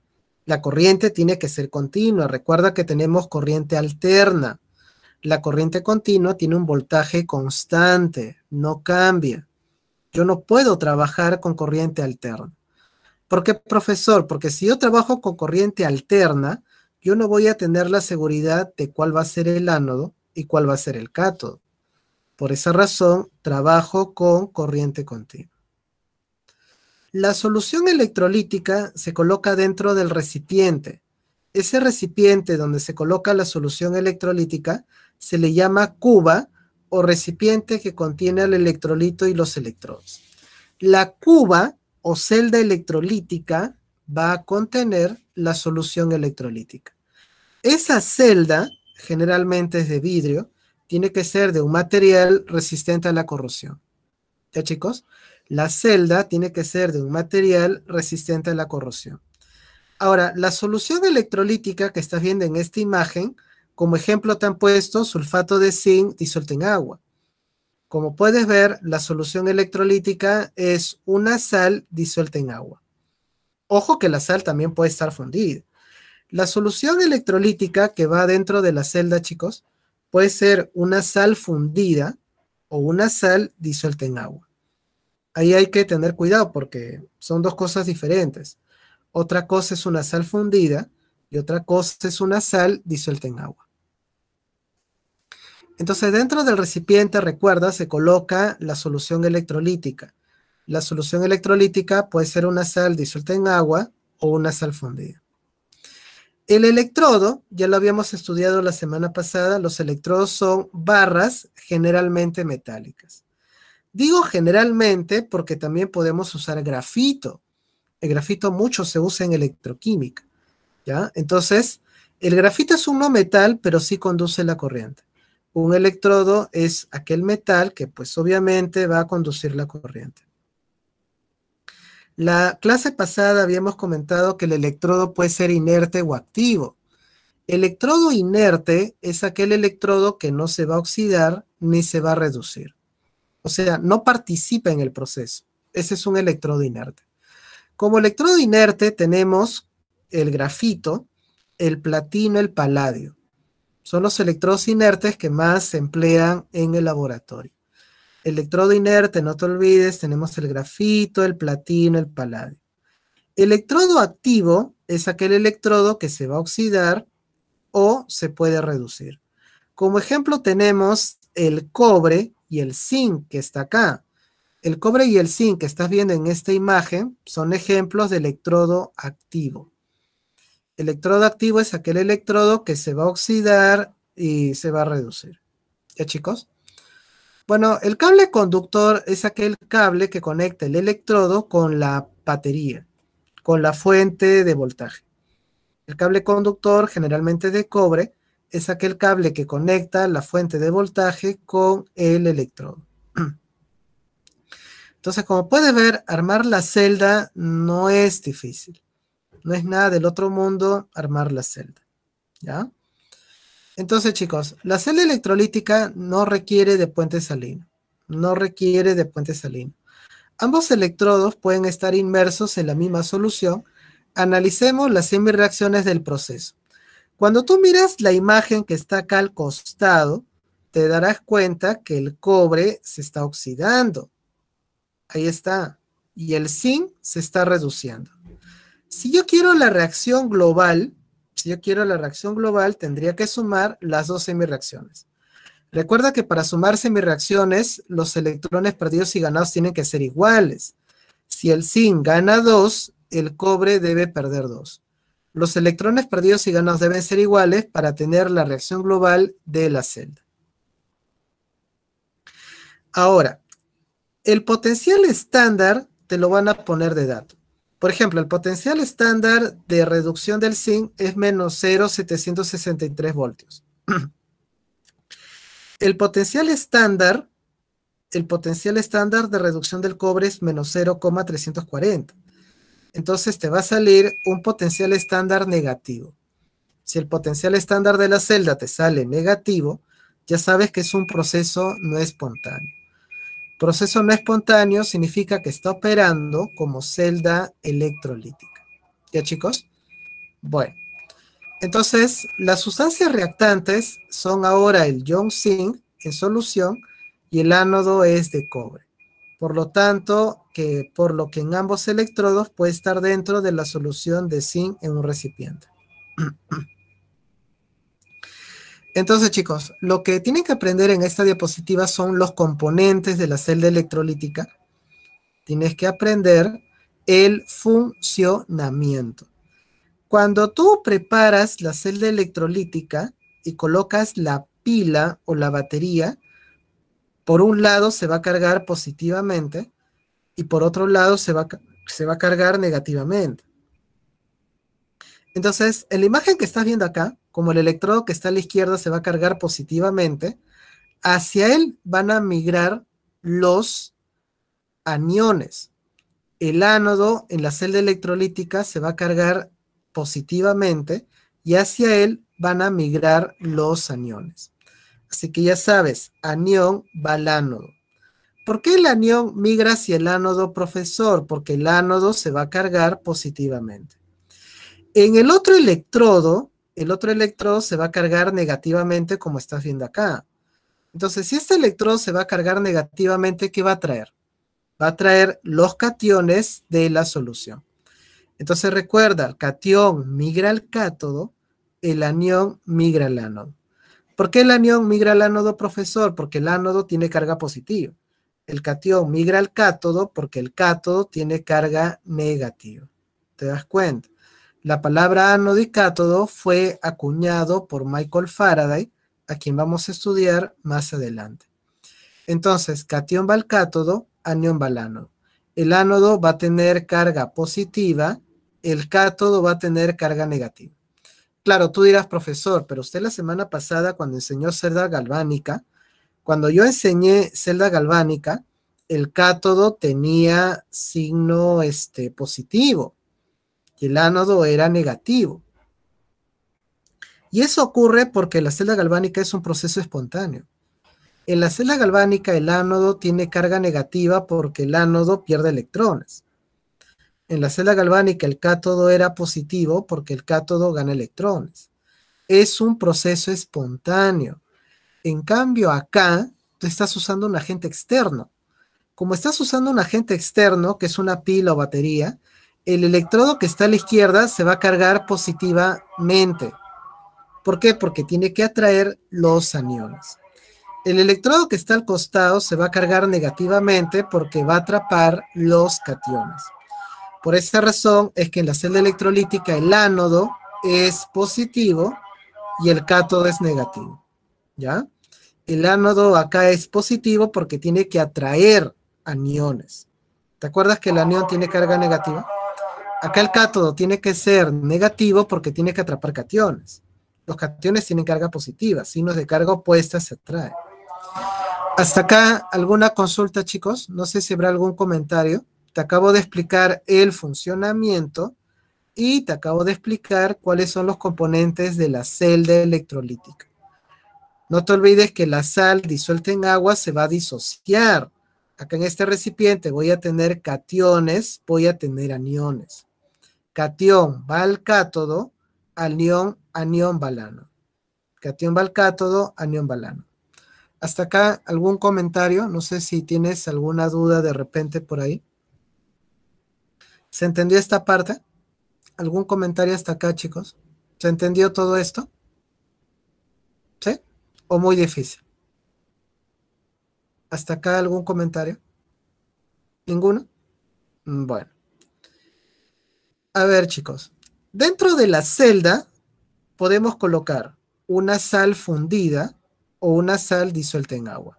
La corriente tiene que ser continua. Recuerda que tenemos corriente alterna. La corriente continua tiene un voltaje constante, no cambia. Yo no puedo trabajar con corriente alterna. ¿Por qué, profesor? Porque si yo trabajo con corriente alterna, yo no voy a tener la seguridad de cuál va a ser el ánodo y cuál va a ser el cátodo. Por esa razón, trabajo con corriente continua. La solución electrolítica se coloca dentro del recipiente. Ese recipiente donde se coloca la solución electrolítica se le llama cuba o recipiente que contiene el electrolito y los electrodos. La cuba o celda electrolítica va a contener la solución electrolítica. Esa celda generalmente es de vidrio, tiene que ser de un material resistente a la corrosión. ¿Ya chicos? La celda tiene que ser de un material resistente a la corrosión. Ahora, la solución electrolítica que estás viendo en esta imagen, como ejemplo te han puesto sulfato de zinc disuelto en agua. Como puedes ver, la solución electrolítica es una sal disuelta en agua. Ojo que la sal también puede estar fundida. La solución electrolítica que va dentro de la celda, chicos, puede ser una sal fundida o una sal disuelta en agua. Ahí hay que tener cuidado porque son dos cosas diferentes. Otra cosa es una sal fundida y otra cosa es una sal disuelta en agua. Entonces, dentro del recipiente, recuerda, se coloca la solución electrolítica. La solución electrolítica puede ser una sal disuelta en agua o una sal fundida. El electrodo, ya lo habíamos estudiado la semana pasada, los electrodos son barras generalmente metálicas. Digo generalmente porque también podemos usar grafito. El grafito mucho se usa en electroquímica. ¿ya? Entonces, el grafito es un no metal, pero sí conduce la corriente. Un electrodo es aquel metal que pues obviamente va a conducir la corriente. La clase pasada habíamos comentado que el electrodo puede ser inerte o activo. Electrodo inerte es aquel electrodo que no se va a oxidar ni se va a reducir. O sea, no participa en el proceso. Ese es un electrodo inerte. Como electrodo inerte tenemos el grafito, el platino, el paladio. Son los electrodos inertes que más se emplean en el laboratorio. Electrodo inerte, no te olvides, tenemos el grafito, el platino, el paladio. Electrodo activo es aquel electrodo que se va a oxidar o se puede reducir. Como ejemplo tenemos el cobre y el zinc que está acá. El cobre y el zinc que estás viendo en esta imagen son ejemplos de electrodo activo. Electrodo activo es aquel electrodo que se va a oxidar y se va a reducir. ¿Ya chicos? Bueno, el cable conductor es aquel cable que conecta el electrodo con la batería, con la fuente de voltaje. El cable conductor, generalmente de cobre, es aquel cable que conecta la fuente de voltaje con el electrodo. [CLEARS THROAT] Entonces, como puede ver, armar la celda no es difícil. No es nada del otro mundo armar la celda. ¿Ya? Entonces, chicos, la celda electrolítica no requiere de puente salino. No requiere de puente salino. Ambos electrodos pueden estar inmersos en la misma solución. Analicemos las semi-reacciones del proceso. Cuando tú miras la imagen que está acá al costado, te darás cuenta que el cobre se está oxidando. Ahí está. Y el zinc se está reduciendo. Si yo quiero la reacción global, si yo quiero la reacción global, tendría que sumar las dos semirreacciones. Recuerda que para sumar semirreacciones, los electrones perdidos y ganados tienen que ser iguales. Si el zinc gana 2, el cobre debe perder 2. Los electrones perdidos y ganados deben ser iguales para tener la reacción global de la celda. Ahora, el potencial estándar te lo van a poner de dato. Por ejemplo, el potencial estándar de reducción del zinc es menos 0,763 voltios. [CLEARS THROAT] El potencial estándar, el potencial estándar de reducción del cobre es menos 0,340. Entonces te va a salir un potencial estándar negativo. Si el potencial estándar de la celda te sale negativo, ya sabes que es un proceso no espontáneo. Proceso no espontáneo significa que está operando como celda electrolítica. ¿Ya chicos? Bueno, entonces las sustancias reactantes son ahora el ion zinc en solución y el ánodo es de cobre. Por lo tanto, que por lo que en ambos electrodos puede estar dentro de la solución de zinc en un recipiente. [CLEARS THROAT] Entonces, chicos, lo que tienen que aprender en esta diapositiva son los componentes de la celda electrolítica. Tienes que aprender el funcionamiento. Cuando tú preparas la celda electrolítica y colocas la pila o la batería, por un lado se va a cargar positivamente y por otro lado se va, a cargar negativamente. Entonces, en la imagen que estás viendo acá, como el electrodo que está a la izquierda se va a cargar positivamente, hacia él van a migrar los aniones. El ánodo en la celda electrolítica se va a cargar positivamente y hacia él van a migrar los aniones. Así que ya sabes, anión va al ánodo. ¿Por qué el anión migra hacia el ánodo, profesor? Porque el ánodo se va a cargar positivamente. En el otro electrodo, el otro electrodo se va a cargar negativamente como estás viendo acá. Entonces, si este electrodo se va a cargar negativamente, ¿qué va a traer? Va a traer los cationes de la solución. Entonces, recuerda, el cation migra al cátodo, el anión migra al ánodo. ¿Por qué el anión migra al ánodo, profesor? Porque el ánodo tiene carga positiva. El cation migra al cátodo porque el cátodo tiene carga negativa. ¿Te das cuenta? La palabra cátodo fue acuñado por Michael Faraday, a quien vamos a estudiar más adelante. Entonces, catión va al cátodo, anión va al ánodo. El ánodo va a tener carga positiva, el cátodo va a tener carga negativa. Claro, tú dirás, profesor, pero usted la semana pasada cuando enseñó celda galvánica, cuando yo enseñé celda galvánica, el cátodo tenía signo este, positivo el ánodo era negativo. Y eso ocurre porque la celda galvánica es un proceso espontáneo. En la celda galvánica el ánodo tiene carga negativa porque el ánodo pierde electrones. En la celda galvánica el cátodo era positivo porque el cátodo gana electrones. Es un proceso espontáneo. En cambio acá tú estás usando un agente externo. Como estás usando un agente externo, que es una pila o batería, el electrodo que está a la izquierda se va a cargar positivamente. ¿Por qué? Porque tiene que atraer los aniones. El electrodo que está al costado se va a cargar negativamente porque va a atrapar los cationes. Por esta razón es que en la celda electrolítica el ánodo es positivo y el cátodo es negativo. ¿Ya? El ánodo acá es positivo porque tiene que atraer aniones. ¿Te acuerdas que el anión tiene carga negativa? Acá el cátodo tiene que ser negativo porque tiene que atrapar cationes. Los cationes tienen carga positiva, signos de carga opuesta se atraen. Hasta acá, ¿alguna consulta, chicos? No sé si habrá algún comentario. Te acabo de explicar el funcionamiento y te acabo de explicar cuáles son los componentes de la celda electrolítica. No te olvides que la sal disuelta en agua se va a disociar. Acá en este recipiente voy a tener cationes, voy a tener aniones catión va al cátodo, anión, anión balano. Catión va al cátodo, anión balano. Hasta acá, ¿algún comentario? No sé si tienes alguna duda de repente por ahí. ¿Se entendió esta parte? ¿Algún comentario hasta acá, chicos? ¿Se entendió todo esto? ¿Sí? ¿O muy difícil? ¿Hasta acá algún comentario? ¿Ninguno? Mm, bueno. A ver, chicos. Dentro de la celda podemos colocar una sal fundida o una sal disuelta en agua.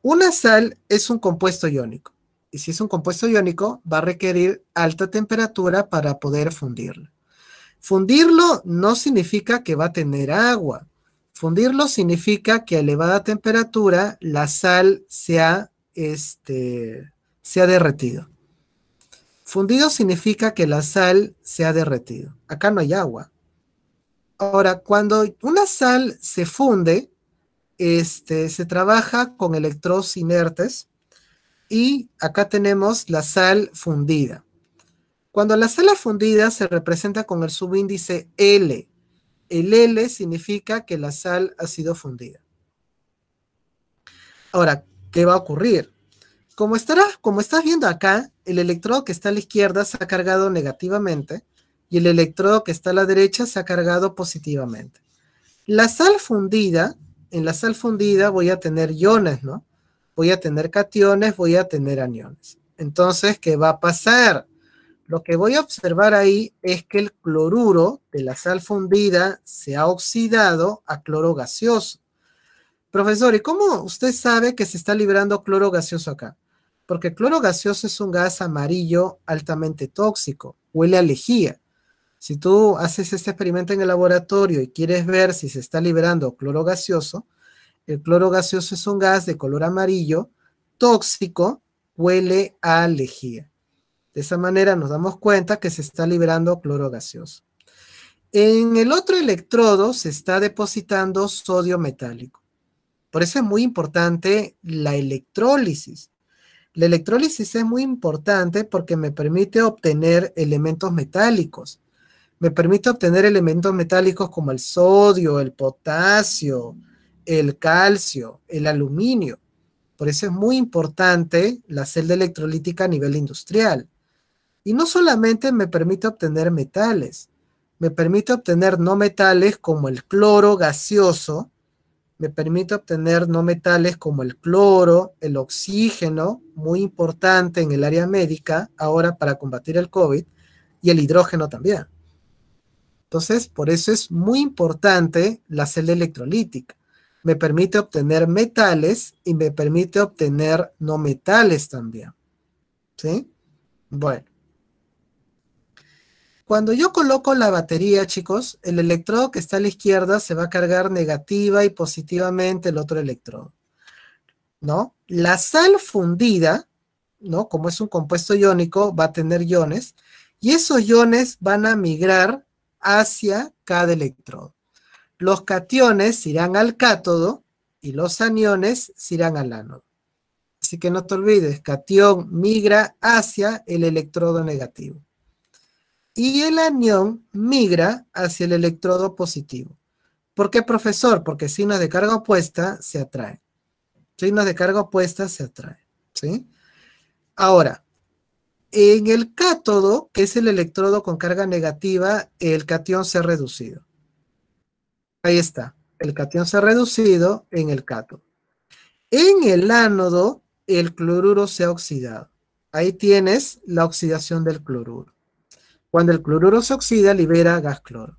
Una sal es un compuesto iónico. Y si es un compuesto iónico, va a requerir alta temperatura para poder fundirlo. Fundirlo no significa que va a tener agua. Fundirlo significa que a elevada temperatura la sal se ha, este, se ha derretido. Fundido significa que la sal se ha derretido. Acá no hay agua. Ahora, cuando una sal se funde, este, se trabaja con electrodos inertes y acá tenemos la sal fundida. Cuando la sal fundida se representa con el subíndice L. El L significa que la sal ha sido fundida. Ahora, ¿qué va a ocurrir? como, estás viendo acá, el electrodo que está a la izquierda se ha cargado negativamente y el electrodo que está a la derecha se ha cargado positivamente. La sal fundida, en la sal fundida voy a tener iones, ¿no? Voy a tener cationes, voy a tener aniones. Entonces, ¿qué va a pasar? Lo que voy a observar ahí es que el cloruro de la sal fundida se ha oxidado a cloro gaseoso. Profesor, ¿y cómo usted sabe que se está liberando cloro gaseoso acá? porque cloro gaseoso es un gas amarillo altamente tóxico, huele a lejía. Si tú haces este experimento en el laboratorio y quieres ver si se está liberando cloro gaseoso, el cloro gaseoso es un gas de color amarillo, tóxico, huele a lejía. De esa manera nos damos cuenta que se está liberando cloro gaseoso. En el otro electrodo se está depositando sodio metálico. Por eso es muy importante la electrólisis. La electrólisis es muy importante porque me permite obtener elementos metálicos. Me permite obtener elementos metálicos como el sodio, el potasio, el calcio, el aluminio. Por eso es muy importante la celda electrolítica a nivel industrial. Y no solamente me permite obtener metales, me permite obtener no metales como el cloro gaseoso, me permite obtener no metales como el cloro, el oxígeno, muy importante en el área médica ahora para combatir el COVID, y el hidrógeno también. Entonces, por eso es muy importante la celda electrolítica. Me permite obtener metales y me permite obtener no metales también. ¿Sí? Bueno. Cuando yo coloco la batería, chicos, el electrodo que está a la izquierda se va a cargar negativa y positivamente el otro electrodo, ¿no? La sal fundida, ¿no? Como es un compuesto iónico, va a tener iones, y esos iones van a migrar hacia cada electrodo. Los cationes irán al cátodo y los aniones irán al ánodo. Así que no te olvides, cation migra hacia el electrodo negativo y el anión migra hacia el electrodo positivo. ¿Por qué, profesor? Porque signos de carga opuesta se atraen. Signos de carga opuesta se atraen. ¿sí? Ahora, en el cátodo, que es el electrodo con carga negativa, el catión se ha reducido. Ahí está, el catión se ha reducido en el cátodo. En el ánodo, el cloruro se ha oxidado. Ahí tienes la oxidación del cloruro. Cuando el cloruro se oxida, libera gas cloro.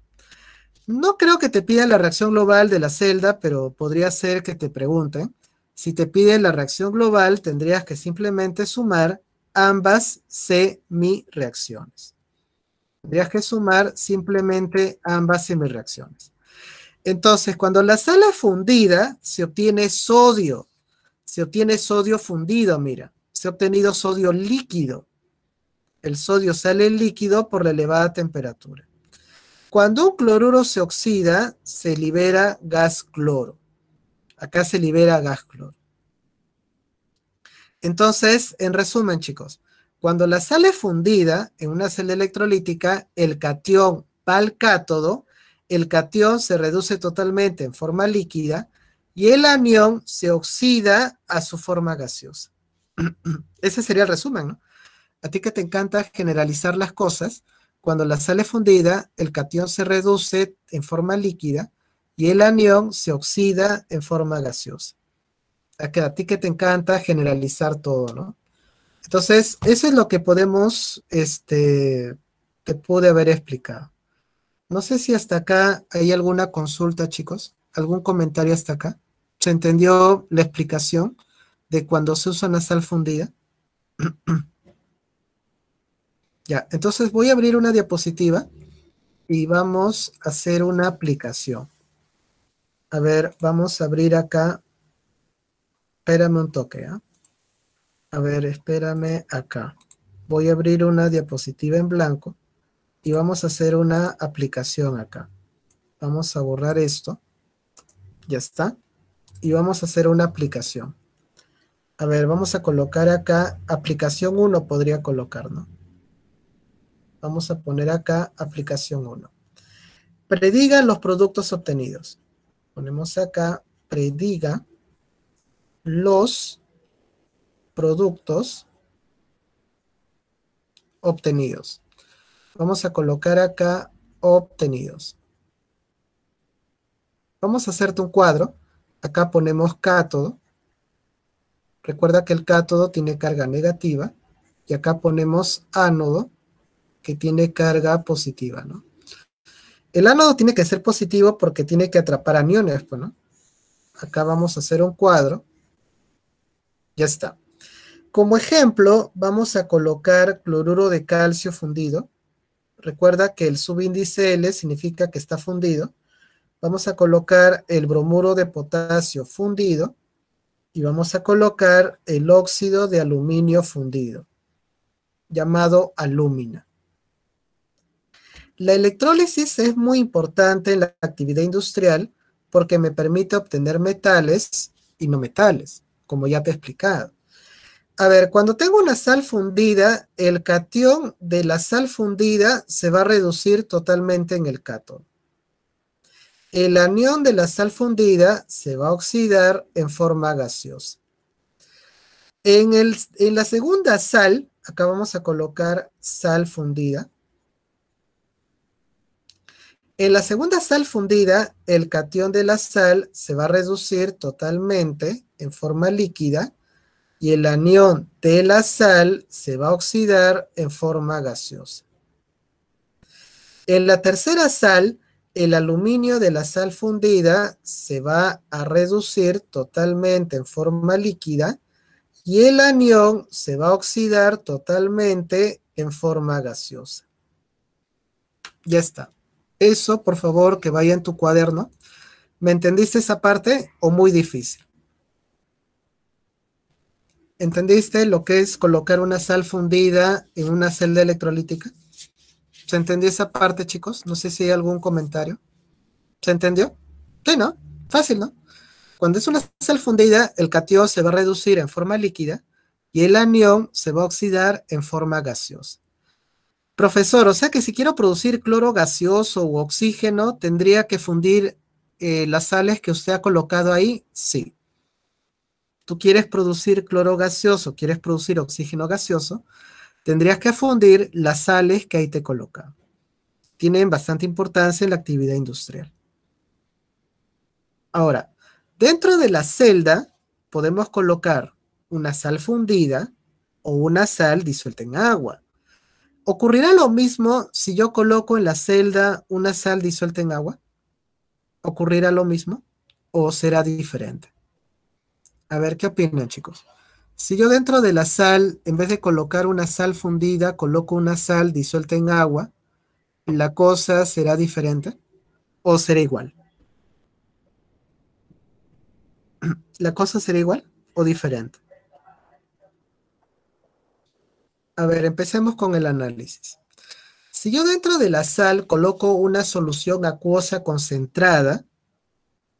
No creo que te pida la reacción global de la celda, pero podría ser que te pregunten. Si te pide la reacción global, tendrías que simplemente sumar ambas semi-reacciones. Tendrías que sumar simplemente ambas semireacciones. reacciones Entonces, cuando la sal es fundida, se obtiene sodio. Se obtiene sodio fundido, mira. Se ha obtenido sodio líquido el sodio sale líquido por la elevada temperatura. Cuando un cloruro se oxida, se libera gas cloro. Acá se libera gas cloro. Entonces, en resumen, chicos, cuando la sal es fundida en una celda electrolítica, el catión va al cátodo, el catión se reduce totalmente en forma líquida y el anión se oxida a su forma gaseosa. [CLEARS THROAT] Ese sería el resumen, ¿no? a ti que te encanta generalizar las cosas, cuando la sal es fundida, el catión se reduce en forma líquida y el anión se oxida en forma gaseosa. A, a ti que te encanta generalizar todo, ¿no? Entonces, eso es lo que podemos, este, te pude haber explicado. No sé si hasta acá hay alguna consulta, chicos, algún comentario hasta acá. ¿Se entendió la explicación de cuando se usa una sal fundida? [CLEARS THROAT] Ya, entonces voy a abrir una diapositiva y vamos a hacer una aplicación. A ver, vamos a abrir acá. Espérame un toque, ¿ah? A ver, espérame acá. Voy a abrir una diapositiva en blanco y vamos a hacer una aplicación acá. Vamos a borrar esto. Ya está. Y vamos a hacer una aplicación. A ver, vamos a colocar acá, aplicación 1 podría colocar, ¿no? Vamos a poner acá aplicación 1. Prediga los productos obtenidos. Ponemos acá, prediga los productos obtenidos. Vamos a colocar acá obtenidos. Vamos a hacerte un cuadro. Acá ponemos cátodo. Recuerda que el cátodo tiene carga negativa. Y acá ponemos ánodo que tiene carga positiva, ¿no? El ánodo tiene que ser positivo porque tiene que atrapar aniones, pues, ¿no? Acá vamos a hacer un cuadro. Ya está. Como ejemplo, vamos a colocar cloruro de calcio fundido. Recuerda que el subíndice L significa que está fundido. Vamos a colocar el bromuro de potasio fundido y vamos a colocar el óxido de aluminio fundido, llamado alúmina. La electrólisis es muy importante en la actividad industrial porque me permite obtener metales y no metales, como ya te he explicado. A ver, cuando tengo una sal fundida, el cation de la sal fundida se va a reducir totalmente en el cátodo. El anión de la sal fundida se va a oxidar en forma gaseosa. En, en la segunda sal, acá vamos a colocar sal fundida. En la segunda sal fundida, el catión de la sal se va a reducir totalmente en forma líquida y el anión de la sal se va a oxidar en forma gaseosa. En la tercera sal, el aluminio de la sal fundida se va a reducir totalmente en forma líquida y el anión se va a oxidar totalmente en forma gaseosa. Ya está. Eso, por favor, que vaya en tu cuaderno. ¿Me entendiste esa parte o muy difícil? ¿Entendiste lo que es colocar una sal fundida en una celda electrolítica? ¿Se entendió esa parte, chicos? No sé si hay algún comentario. ¿Se entendió? Sí, ¿no? Fácil, ¿no? Cuando es una sal fundida, el catió se va a reducir en forma líquida y el anión se va a oxidar en forma gaseosa. Profesor, o sea que si quiero producir cloro gaseoso u oxígeno, ¿tendría que fundir eh, las sales que usted ha colocado ahí? Sí. Tú quieres producir cloro gaseoso, quieres producir oxígeno gaseoso, tendrías que fundir las sales que ahí te coloca. Tienen bastante importancia en la actividad industrial. Ahora, dentro de la celda podemos colocar una sal fundida o una sal disuelta en agua. ¿Ocurrirá lo mismo si yo coloco en la celda una sal disuelta en agua? ¿Ocurrirá lo mismo o será diferente? A ver, ¿qué opinan, chicos? Si yo dentro de la sal, en vez de colocar una sal fundida, coloco una sal disuelta en agua, ¿la cosa será diferente o será igual? ¿La cosa será igual o diferente? A ver, empecemos con el análisis. Si yo dentro de la sal coloco una solución acuosa concentrada,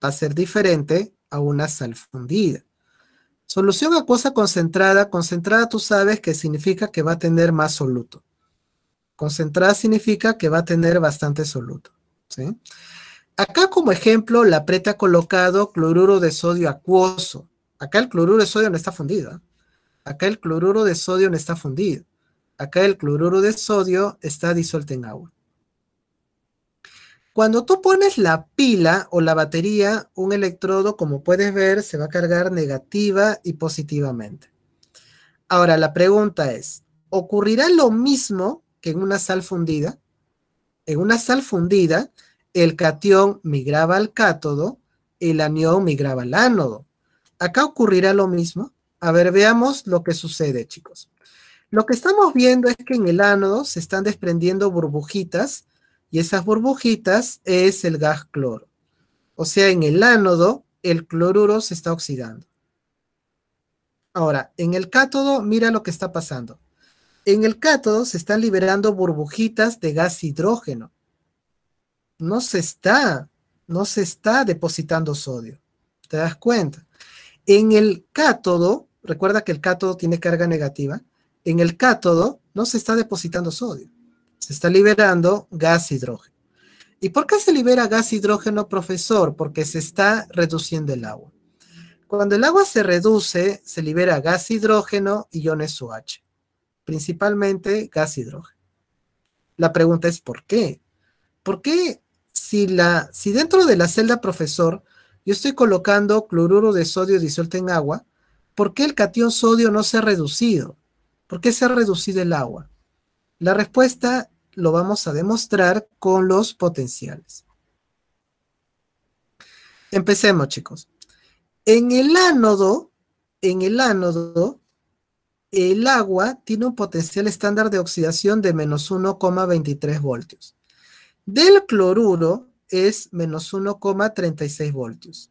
va a ser diferente a una sal fundida. Solución acuosa concentrada. Concentrada tú sabes que significa que va a tener más soluto. Concentrada significa que va a tener bastante soluto. Acá como ejemplo, la preta ha colocado cloruro de sodio acuoso. Acá el cloruro de sodio no está fundido. ¿eh? Acá el cloruro de sodio no está fundido. Acá el cloruro de sodio está disuelto en agua. Cuando tú pones la pila o la batería, un electrodo, como puedes ver, se va a cargar negativa y positivamente. Ahora, la pregunta es, ¿ocurrirá lo mismo que en una sal fundida? En una sal fundida, el catión migraba al cátodo, el anión migraba al ánodo. ¿Acá ocurrirá lo mismo? A ver, veamos lo que sucede, chicos. Lo que estamos viendo es que en el ánodo se están desprendiendo burbujitas y esas burbujitas es el gas cloro. O sea, en el ánodo el cloruro se está oxidando. Ahora, en el cátodo, mira lo que está pasando. En el cátodo se están liberando burbujitas de gas hidrógeno. No se está, no se está depositando sodio. ¿Te das cuenta? En el cátodo, recuerda que el cátodo tiene carga negativa, en el cátodo no se está depositando sodio, se está liberando gas hidrógeno. ¿Y por qué se libera gas hidrógeno, profesor? Porque se está reduciendo el agua. Cuando el agua se reduce, se libera gas hidrógeno y iones OH, principalmente gas hidrógeno. La pregunta es ¿por qué? ¿Por qué si, si dentro de la celda, profesor, yo estoy colocando cloruro de sodio disuelto en agua, ¿por qué el catión sodio no se ha reducido? ¿Por qué se ha reducido el agua? La respuesta lo vamos a demostrar con los potenciales. Empecemos, chicos. En el ánodo, en el ánodo, el agua tiene un potencial estándar de oxidación de menos 1,23 voltios. Del cloruro es menos 1,36 voltios.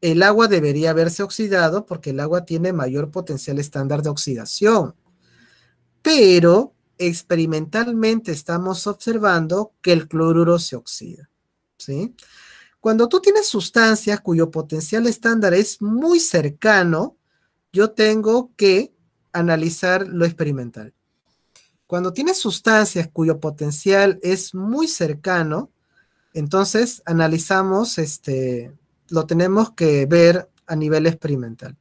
El agua debería haberse oxidado porque el agua tiene mayor potencial estándar de oxidación pero experimentalmente estamos observando que el cloruro se oxida. ¿sí? Cuando tú tienes sustancias cuyo potencial estándar es muy cercano, yo tengo que analizar lo experimental. Cuando tienes sustancias cuyo potencial es muy cercano, entonces analizamos, este, lo tenemos que ver a nivel experimental.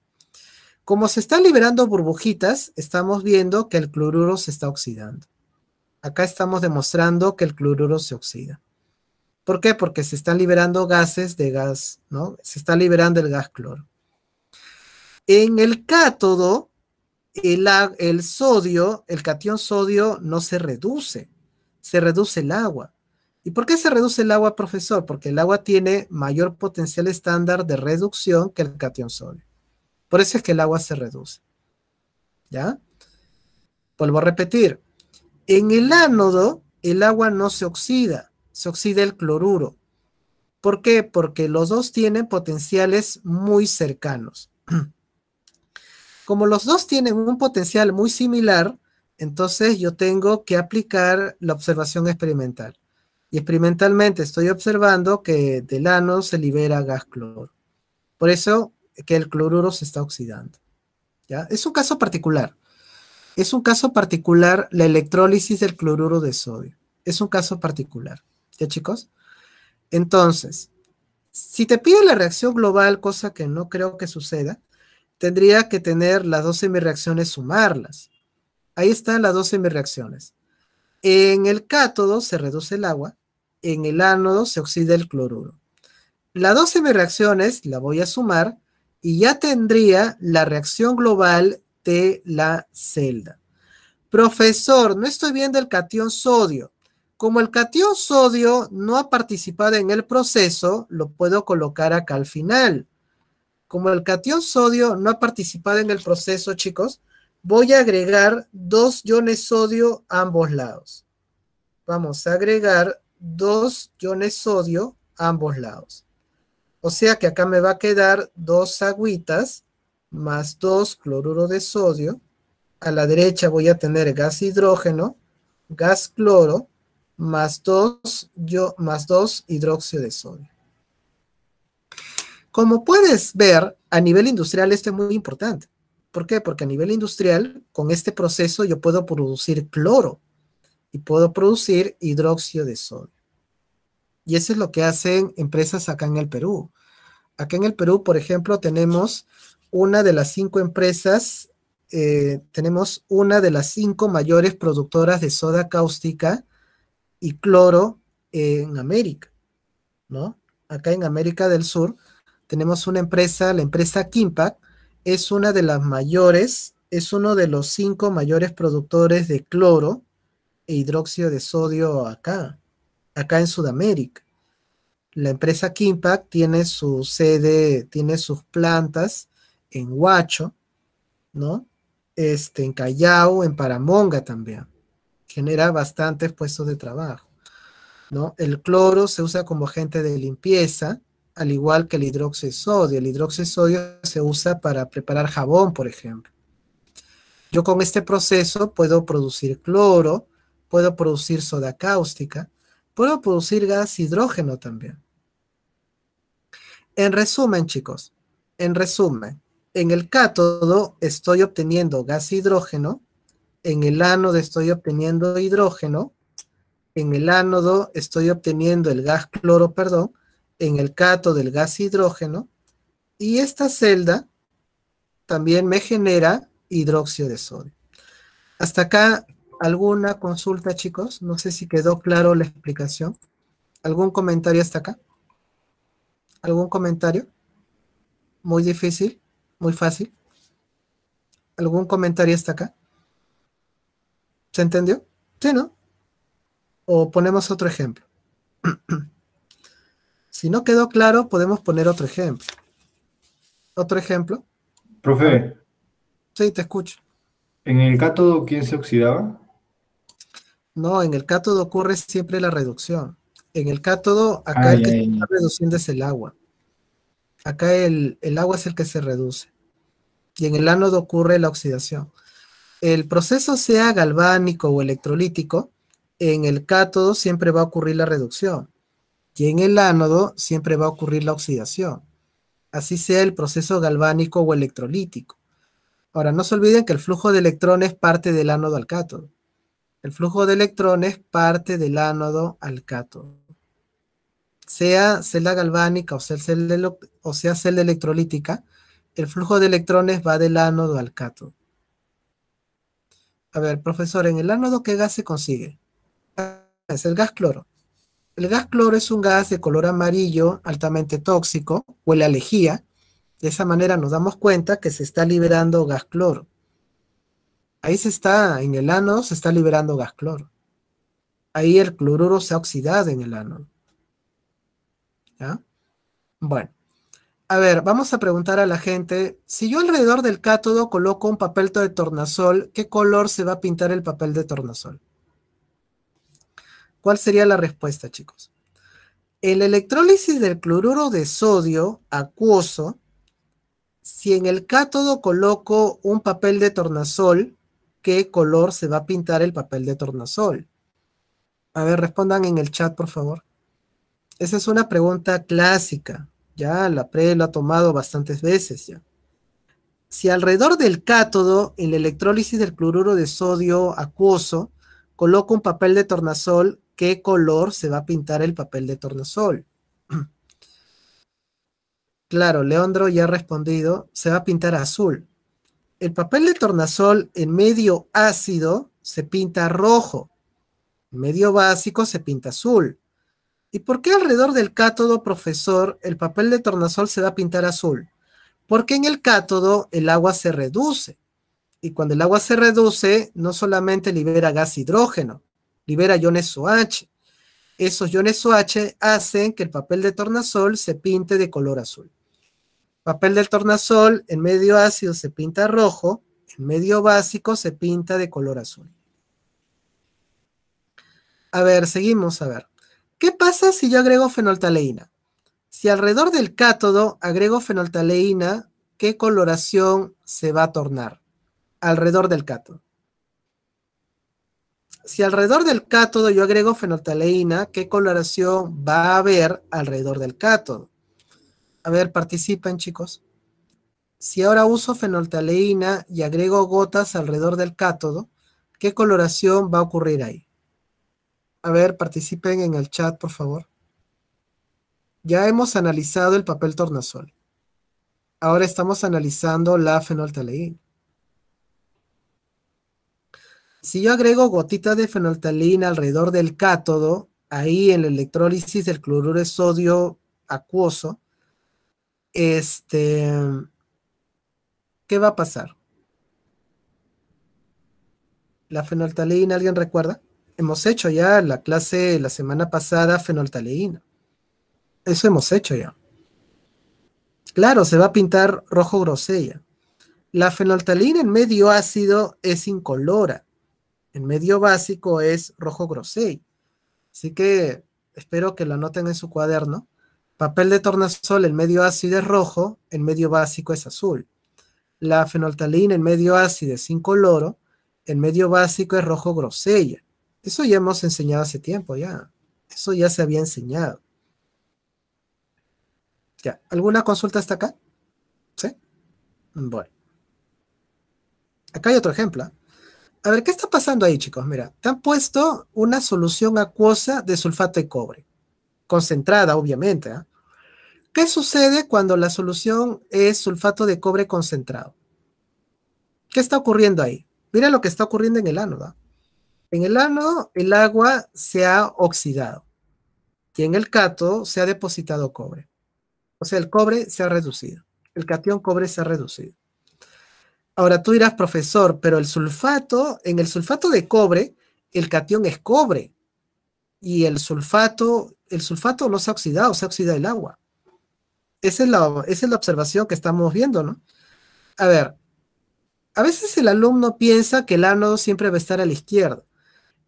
Como se están liberando burbujitas, estamos viendo que el cloruro se está oxidando. Acá estamos demostrando que el cloruro se oxida. ¿Por qué? Porque se están liberando gases de gas, ¿no? Se está liberando el gas cloro. En el cátodo, el, sodio, el catión sodio no se reduce, se reduce el agua. ¿Y por qué se reduce el agua, profesor? Porque el agua tiene mayor potencial estándar de reducción que el catión sodio. Por eso es que el agua se reduce. ¿Ya? Vuelvo a repetir. En el ánodo, el agua no se oxida, se oxida el cloruro. ¿Por qué? Porque los dos tienen potenciales muy cercanos. [CLEARS THROAT] Como los dos tienen un potencial muy similar, entonces yo tengo que aplicar la observación experimental. Y experimentalmente estoy observando que del ánodo se libera gas cloro. Por eso que el cloruro se está oxidando. ¿ya? Es un caso particular. Es un caso particular la electrólisis del cloruro de sodio. Es un caso particular. ¿Ya chicos? Entonces, si te pide la reacción global, cosa que no creo que suceda, tendría que tener las dos semirreacciones sumarlas. Ahí están las dos semirreacciones. En el cátodo se reduce el agua, en el ánodo se oxida el cloruro. Las dos semirreacciones la voy a sumar y ya tendría la reacción global de la celda. Profesor, no estoy viendo el cation sodio. Como el cation sodio no ha participado en el proceso, lo puedo colocar acá al final. Como el cation sodio no ha participado en el proceso, chicos, voy a agregar dos iones sodio a ambos lados. Vamos a agregar dos iones sodio a ambos lados. O sea que acá me va a quedar dos agüitas más dos cloruro de sodio. A la derecha voy a tener gas hidrógeno, gas cloro, más dos yo, hidróxido de sodio. Como puedes ver, a nivel industrial esto es muy importante. ¿Por qué? Porque a nivel industrial, con este proceso yo puedo producir cloro y puedo producir hidróxido de sodio. Y eso es lo que hacen empresas acá en el Perú. Acá en el Perú, por ejemplo, tenemos una de las cinco empresas, eh, tenemos una de las cinco mayores productoras de soda cáustica y cloro en América, ¿no? Acá en América del Sur tenemos una empresa, la empresa Kimpac, es una de las mayores, es uno de los cinco mayores productores de cloro e hidróxido de sodio acá acá en Sudamérica. La empresa Kimpaq tiene su sede, tiene sus plantas en Huacho, ¿no? Este, en Callao, en Paramonga también. Genera bastantes puestos de trabajo, ¿no? El cloro se usa como agente de limpieza, al igual que el hidróxido de sodio. El hidróxido de sodio se usa para preparar jabón, por ejemplo. Yo con este proceso puedo producir cloro, puedo producir soda cáustica, puedo producir gas hidrógeno también. En resumen, chicos, en resumen, en el cátodo estoy obteniendo gas hidrógeno, en el ánodo estoy obteniendo hidrógeno, en el ánodo estoy obteniendo el gas cloro, perdón, en el cátodo el gas hidrógeno, y esta celda también me genera hidróxido de sodio. Hasta acá ¿Alguna consulta, chicos? No sé si quedó claro la explicación. ¿Algún comentario hasta acá? ¿Algún comentario? Muy difícil, muy fácil. ¿Algún comentario hasta acá? ¿Se entendió? Sí, ¿no? O ponemos otro ejemplo. [CLEARS THROAT] si no quedó claro, podemos poner otro ejemplo. ¿Otro ejemplo? Profe. Sí, te escucho. ¿En el cátodo quién se oxidaba? No, en el cátodo ocurre siempre la reducción. En el cátodo, acá el que está reduciendo es el agua. Acá el, el, agua es el que se reduce. Y en el ánodo ocurre la oxidación. El proceso sea galvánico o electrolítico, en el cátodo siempre va a ocurrir la reducción. Y en el ánodo siempre va a ocurrir la oxidación. Así sea el proceso galvánico o electrolítico. Ahora, no se olviden que el flujo de electrones parte del ánodo al cátodo. El flujo de electrones parte del ánodo al cátodo. Sea celda galvánica o sea celda, electrolítica, el flujo de electrones va del ánodo al cátodo. A ver, profesor, en el ánodo, ¿qué gas se consigue? Es el gas cloro. El gas cloro es un gas de color amarillo, altamente tóxico, huele a lejía. De esa manera nos damos cuenta que se está liberando gas cloro. Ahí se está, en el ano se está liberando gas cloro. Ahí el cloruro se ha oxidado en el ano. Bueno. A ver, vamos a preguntar a la gente, si yo alrededor del cátodo coloco un papel de tornasol, ¿qué color se va a pintar el papel de tornasol? ¿Cuál sería la respuesta, chicos? El electrólisis del cloruro de sodio acuoso, si en el cátodo coloco un papel de tornasol, qué color se va a pintar el papel de tornasol. A ver, respondan en el chat, por favor. Esa es una pregunta clásica, ya la pre lo ha tomado bastantes veces ya. Si alrededor del cátodo, en la electrólisis del cloruro de sodio acuoso, coloco un papel de tornasol, ¿qué color se va a pintar el papel de tornasol? [CLEARS THROAT] Claro, Leandro ya ha respondido, se va a pintar azul el papel de tornasol en medio ácido se pinta rojo, en medio básico se pinta azul. ¿Y por qué alrededor del cátodo, profesor, el papel de tornasol se va a pintar azul? Porque en el cátodo el agua se reduce. Y cuando el agua se reduce, no solamente libera gas hidrógeno, libera iones OH. Esos iones OH hacen que el papel de tornasol se pinte de color azul. Papel del tornasol en medio ácido se pinta rojo, en medio básico se pinta de color azul. A ver, seguimos, a ver. ¿Qué pasa si yo agrego fenoltaleína? Si alrededor del cátodo agrego fenoltaleína, ¿qué coloración se va a tornar? Alrededor del cátodo. Si alrededor del cátodo yo agrego fenoltaleína, ¿qué coloración va a haber alrededor del cátodo? A ver, participen, chicos. Si ahora uso fenoltaleína y agrego gotas alrededor del cátodo, ¿qué coloración va a ocurrir ahí? A ver, participen en el chat, por favor. Ya hemos analizado el papel tornasol. Ahora estamos analizando la fenoltaleína. Si yo agrego gotitas de fenoltaleína alrededor del cátodo, ahí en la electrólisis del cloruro de sodio acuoso, este, ¿qué va a pasar? La fenoltaleína, ¿alguien recuerda? Hemos hecho ya la clase la semana pasada fenoltaleína. Eso hemos hecho ya. Claro, se va a pintar rojo grosella. La fenoltaleína en medio ácido es incolora. En medio básico es rojo grosella. Así que espero que la anoten en su cuaderno. Papel de tornasol, el medio ácido es rojo, en medio básico es azul. La fenoltalina, en medio ácido es incoloro, En medio básico es rojo grosella. Eso ya hemos enseñado hace tiempo, ya. Eso ya se había enseñado. Ya, ¿alguna consulta hasta acá? ¿Sí? Bueno. Acá hay otro ejemplo. ¿ah? A ver, ¿qué está pasando ahí, chicos? Mira, te han puesto una solución acuosa de sulfato de cobre concentrada, obviamente. ¿ah? ¿Qué sucede cuando la solución es sulfato de cobre concentrado? ¿Qué está ocurriendo ahí? Mira lo que está ocurriendo en el ánodo. En el ánodo el agua se ha oxidado y en el cátodo se ha depositado cobre. O sea, el cobre se ha reducido. El catión cobre se ha reducido. Ahora tú dirás, profesor, pero el sulfato, en el sulfato de cobre, el catión es cobre y el sulfato el sulfato no se ha oxidado, se oxida el agua. Esa es la, esa es la observación que estamos viendo, ¿no? A ver, a veces el alumno piensa que el ánodo siempre va a estar a la izquierda.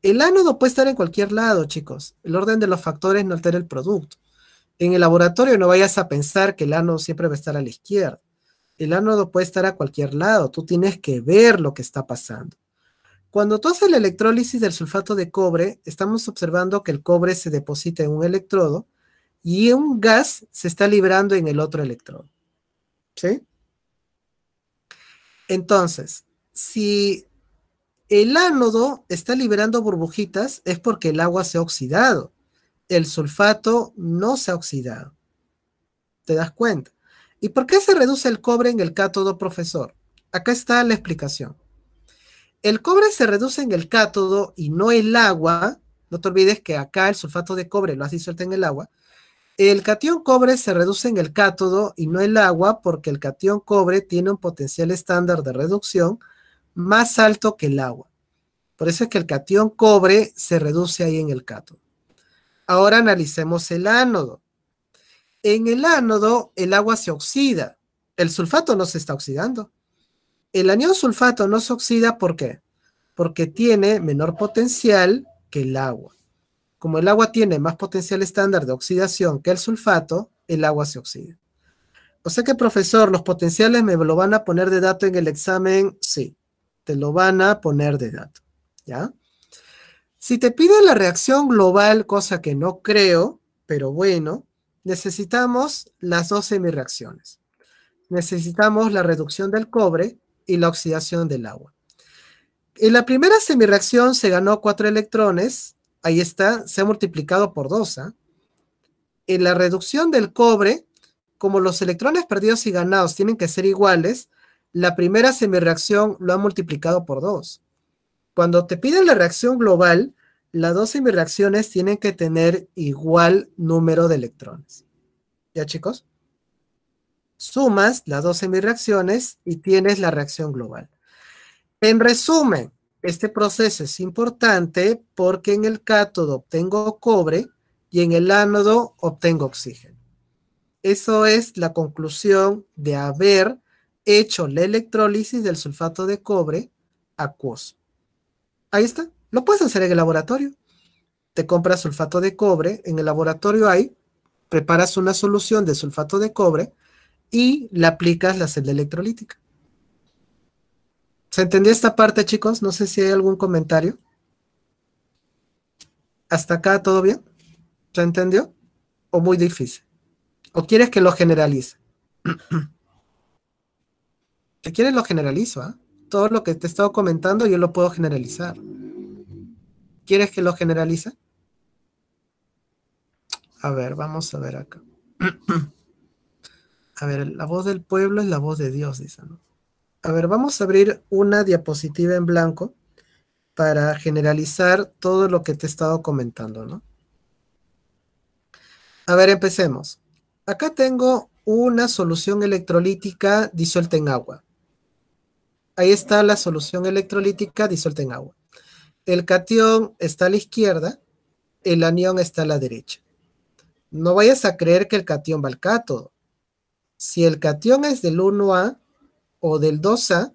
El ánodo puede estar en cualquier lado, chicos. El orden de los factores no altera el producto. En el laboratorio no vayas a pensar que el ánodo siempre va a estar a la izquierda. El ánodo puede estar a cualquier lado. Tú tienes que ver lo que está pasando. Cuando tú haces la electrólisis del sulfato de cobre, estamos observando que el cobre se deposita en un electrodo y un gas se está librando en el otro electrodo. ¿Sí? Entonces, si el ánodo está liberando burbujitas, es porque el agua se ha oxidado. El sulfato no se ha oxidado. ¿Te das cuenta? ¿Y por qué se reduce el cobre en el cátodo, profesor? Acá está la explicación el cobre se reduce en el cátodo y no el agua. No te olvides que acá el sulfato de cobre lo has disuelto en el agua. El catión cobre se reduce en el cátodo y no el agua porque el catión cobre tiene un potencial estándar de reducción más alto que el agua. Por eso es que el catión cobre se reduce ahí en el cátodo. Ahora analicemos el ánodo. En el ánodo el agua se oxida. El sulfato no se está oxidando. El anión sulfato no se oxida, ¿por qué? Porque tiene menor potencial que el agua. Como el agua tiene más potencial estándar de oxidación que el sulfato, el agua se oxida. O sea que, profesor, los potenciales me lo van a poner de dato en el examen, sí, te lo van a poner de dato, ¿ya? Si te piden la reacción global, cosa que no creo, pero bueno, necesitamos las dos semireacciones. Necesitamos la reducción del cobre y la oxidación del agua. En la primera semirreacción se ganó cuatro electrones, ahí está, se ha multiplicado por dos, ¿ah? En la reducción del cobre, como los electrones perdidos y ganados tienen que ser iguales, la primera semirreacción lo ha multiplicado por 2. Cuando te piden la reacción global, las dos semirreacciones tienen que tener igual número de electrones. ¿Ya chicos? sumas las dos semirreacciones y tienes la reacción global. En resumen, este proceso es importante porque en el cátodo obtengo cobre y en el ánodo obtengo oxígeno. Eso es la conclusión de haber hecho la electrólisis del sulfato de cobre acuoso. Ahí está. Lo puedes hacer en el laboratorio. Te compras sulfato de cobre. En el laboratorio hay, preparas una solución de sulfato de cobre y le aplicas la celda electrolítica. ¿Se entendió esta parte, chicos? No sé si hay algún comentario. ¿Hasta acá todo bien? ¿Se entendió? ¿O muy difícil? ¿O quieres que lo generalice? [CLEARS THROAT] si quieres lo generalizo, ¿ah? Todo lo que te he estado comentando yo lo puedo generalizar. ¿Quieres que lo generalice? A ver, vamos a ver acá. [CLEARS THROAT] A ver, la voz del pueblo es la voz de Dios, dice, ¿no? A ver, vamos a abrir una diapositiva en blanco para generalizar todo lo que te he estado comentando, ¿no? A ver, empecemos. Acá tengo una solución electrolítica disuelta en agua. Ahí está la solución electrolítica disuelta en agua. El catión está a la izquierda, el anión está a la derecha. No vayas a creer que el catión va al cátodo si el catión es del 1A o del 2A,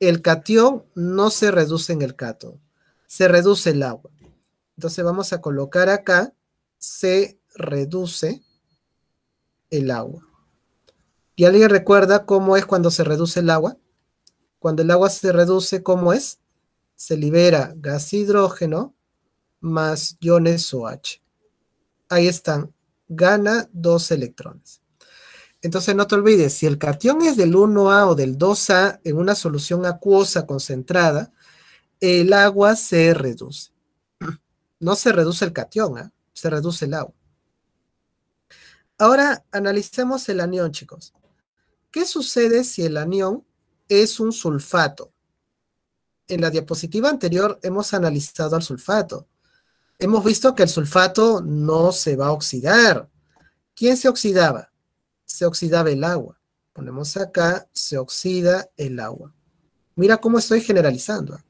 el catión no se reduce en el cátodo, se reduce el agua. Entonces vamos a colocar acá, se reduce el agua. ¿Y alguien recuerda cómo es cuando se reduce el agua? Cuando el agua se reduce, ¿cómo es? Se libera gas hidrógeno más iones OH. Ahí están, gana dos electrones. Entonces no te olvides, si el catión es del 1A o del 2A en una solución acuosa concentrada, el agua se reduce. [CLEARS THROAT] No se reduce el catión, ¿ah? se reduce el agua. Ahora analicemos el anión, chicos. ¿Qué sucede si el anión es un sulfato? En la diapositiva anterior hemos analizado al sulfato. Hemos visto que el sulfato no se va a oxidar. ¿Quién se oxidaba? se oxidaba el agua. Ponemos acá, se oxida el agua. Mira cómo estoy generalizando. ¿ah?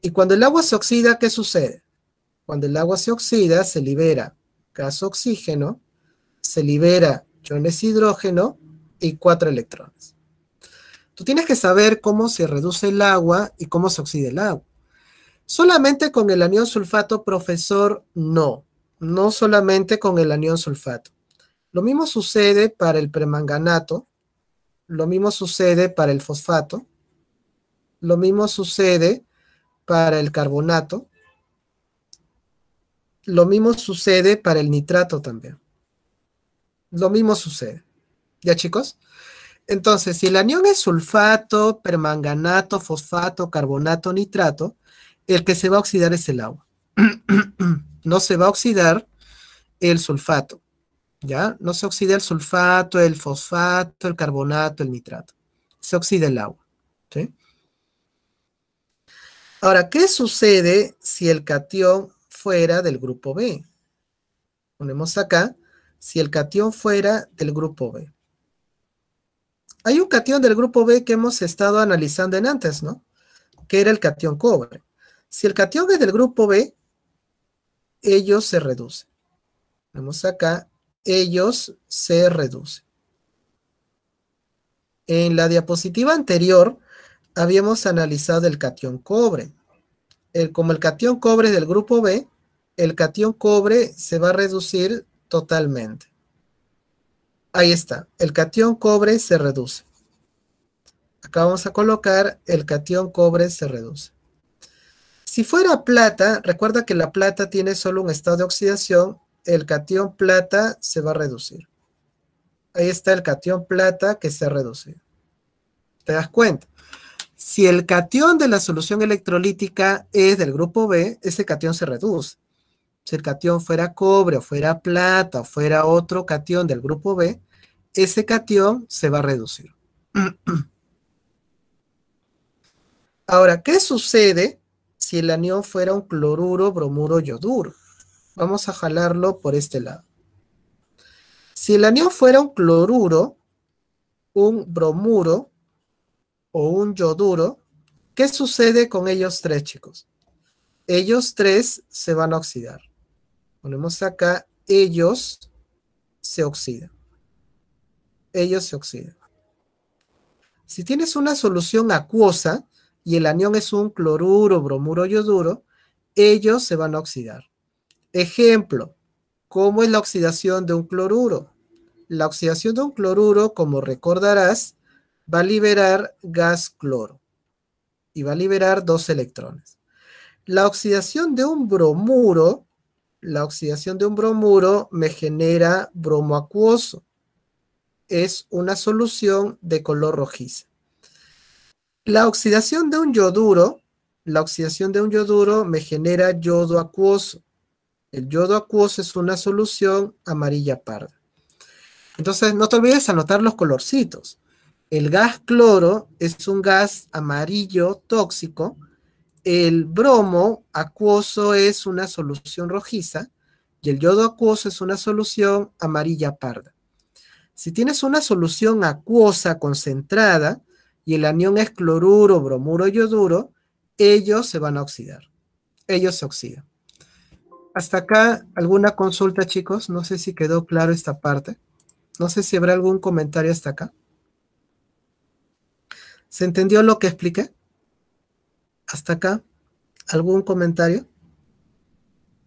Y cuando el agua se oxida, ¿qué sucede? Cuando el agua se oxida, se libera gas oxígeno, se libera iones hidrógeno y cuatro electrones. Tú tienes que saber cómo se reduce el agua y cómo se oxida el agua. Solamente con el anión sulfato, profesor, no. No solamente con el anión sulfato. Lo mismo sucede para el permanganato, lo mismo sucede para el fosfato, lo mismo sucede para el carbonato, lo mismo sucede para el nitrato también. Lo mismo sucede. ¿Ya chicos? Entonces, si el anión es sulfato, permanganato, fosfato, carbonato, nitrato, el que se va a oxidar es el agua. [CLEARS THROAT] no se va a oxidar el sulfato. ¿ya? No se oxida el sulfato, el fosfato, el carbonato, el nitrato. Se oxida el agua, Ahora, ¿qué sucede si el cation fuera del grupo B? Ponemos acá, si el catión fuera del grupo B. Hay un cation del grupo B que hemos estado analizando en antes, ¿no? Que era el cation cobre. Si el cation es del grupo B, ellos se reducen. Vemos acá, ellos se reducen. En la diapositiva anterior habíamos analizado el catión cobre. como el catión cobre es del grupo B, el catión cobre se va a reducir totalmente. Ahí está, el catión cobre se reduce. Acá vamos a colocar el catión cobre se reduce. Si fuera plata, recuerda que la plata tiene solo un estado de oxidación el catión plata se va a reducir. Ahí está el catión plata que se ha reducido. ¿Te das cuenta? Si el catión de la solución electrolítica es del grupo B, ese catión se reduce. Si el catión fuera cobre o fuera plata o fuera otro catión del grupo B, ese catión se va a reducir. [CLEARS THROAT] Ahora, ¿qué sucede si el anión fuera un cloruro, bromuro, yoduro? Vamos a jalarlo por este lado. Si el anión fuera un cloruro, un bromuro o un yoduro, ¿qué sucede con ellos tres, chicos? Ellos tres se van a oxidar. Ponemos acá, ellos se oxidan. Ellos se oxidan. Si tienes una solución acuosa y el anión es un cloruro, bromuro, yoduro, ellos se van a oxidar. Ejemplo, ¿cómo es la oxidación de un cloruro? La oxidación de un cloruro, como recordarás, va a liberar gas cloro y va a liberar dos electrones. La oxidación de un bromuro, la oxidación de un bromuro me genera bromo acuoso. Es una solución de color rojiza. La oxidación de un yoduro, la oxidación de un yoduro me genera yodo acuoso. El yodo acuoso es una solución amarilla parda. Entonces, no te olvides anotar los colorcitos. El gas cloro es un gas amarillo tóxico. El bromo acuoso es una solución rojiza. Y el yodo acuoso es una solución amarilla parda. Si tienes una solución acuosa concentrada y el anión es cloruro, bromuro, yoduro, ellos se van a oxidar. Ellos se oxidan hasta acá, ¿alguna consulta, chicos? No sé si quedó claro esta parte. No sé si habrá algún comentario hasta acá. ¿Se entendió lo que expliqué? ¿Hasta acá? ¿Algún comentario?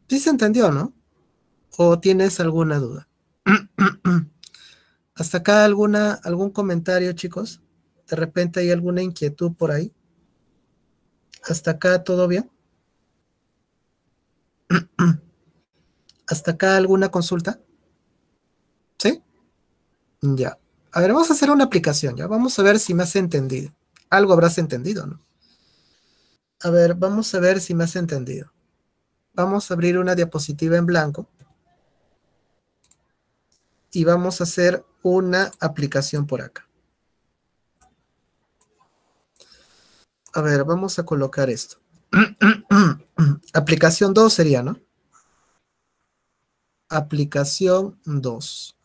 Sí se entendió, ¿no? ¿O tienes alguna duda? [CLEARS THROAT] ¿Hasta acá alguna, algún comentario, chicos? ¿De repente hay alguna inquietud por ahí? ¿Hasta acá todo bien? [CLEARS THROAT] ¿Hasta acá alguna consulta? ¿Sí? Ya. A ver, vamos a hacer una aplicación, ya. Vamos a ver si me has entendido. Algo habrás entendido, ¿no? A ver, vamos a ver si me has entendido. Vamos a abrir una diapositiva en blanco. Y vamos a hacer una aplicación por acá. A ver, vamos a colocar esto. [CLEARS THROAT] Aplicación 2 sería, ¿no? Aplicación 2.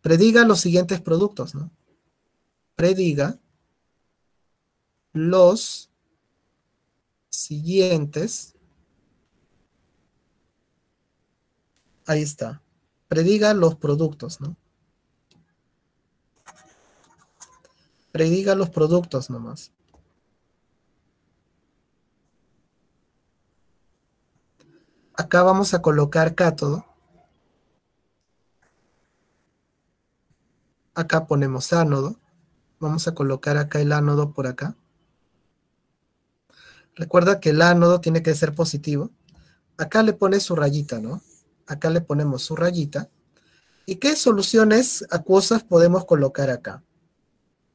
Prediga los siguientes productos, ¿no? Prediga los siguientes. Ahí está. Prediga los productos, ¿no? Prediga los productos nomás. acá vamos a colocar cátodo. Acá ponemos ánodo. Vamos a colocar acá el ánodo por acá. Recuerda que el ánodo tiene que ser positivo. Acá le pone su rayita, ¿no? Acá le ponemos su rayita. ¿Y qué soluciones acuosas podemos colocar acá?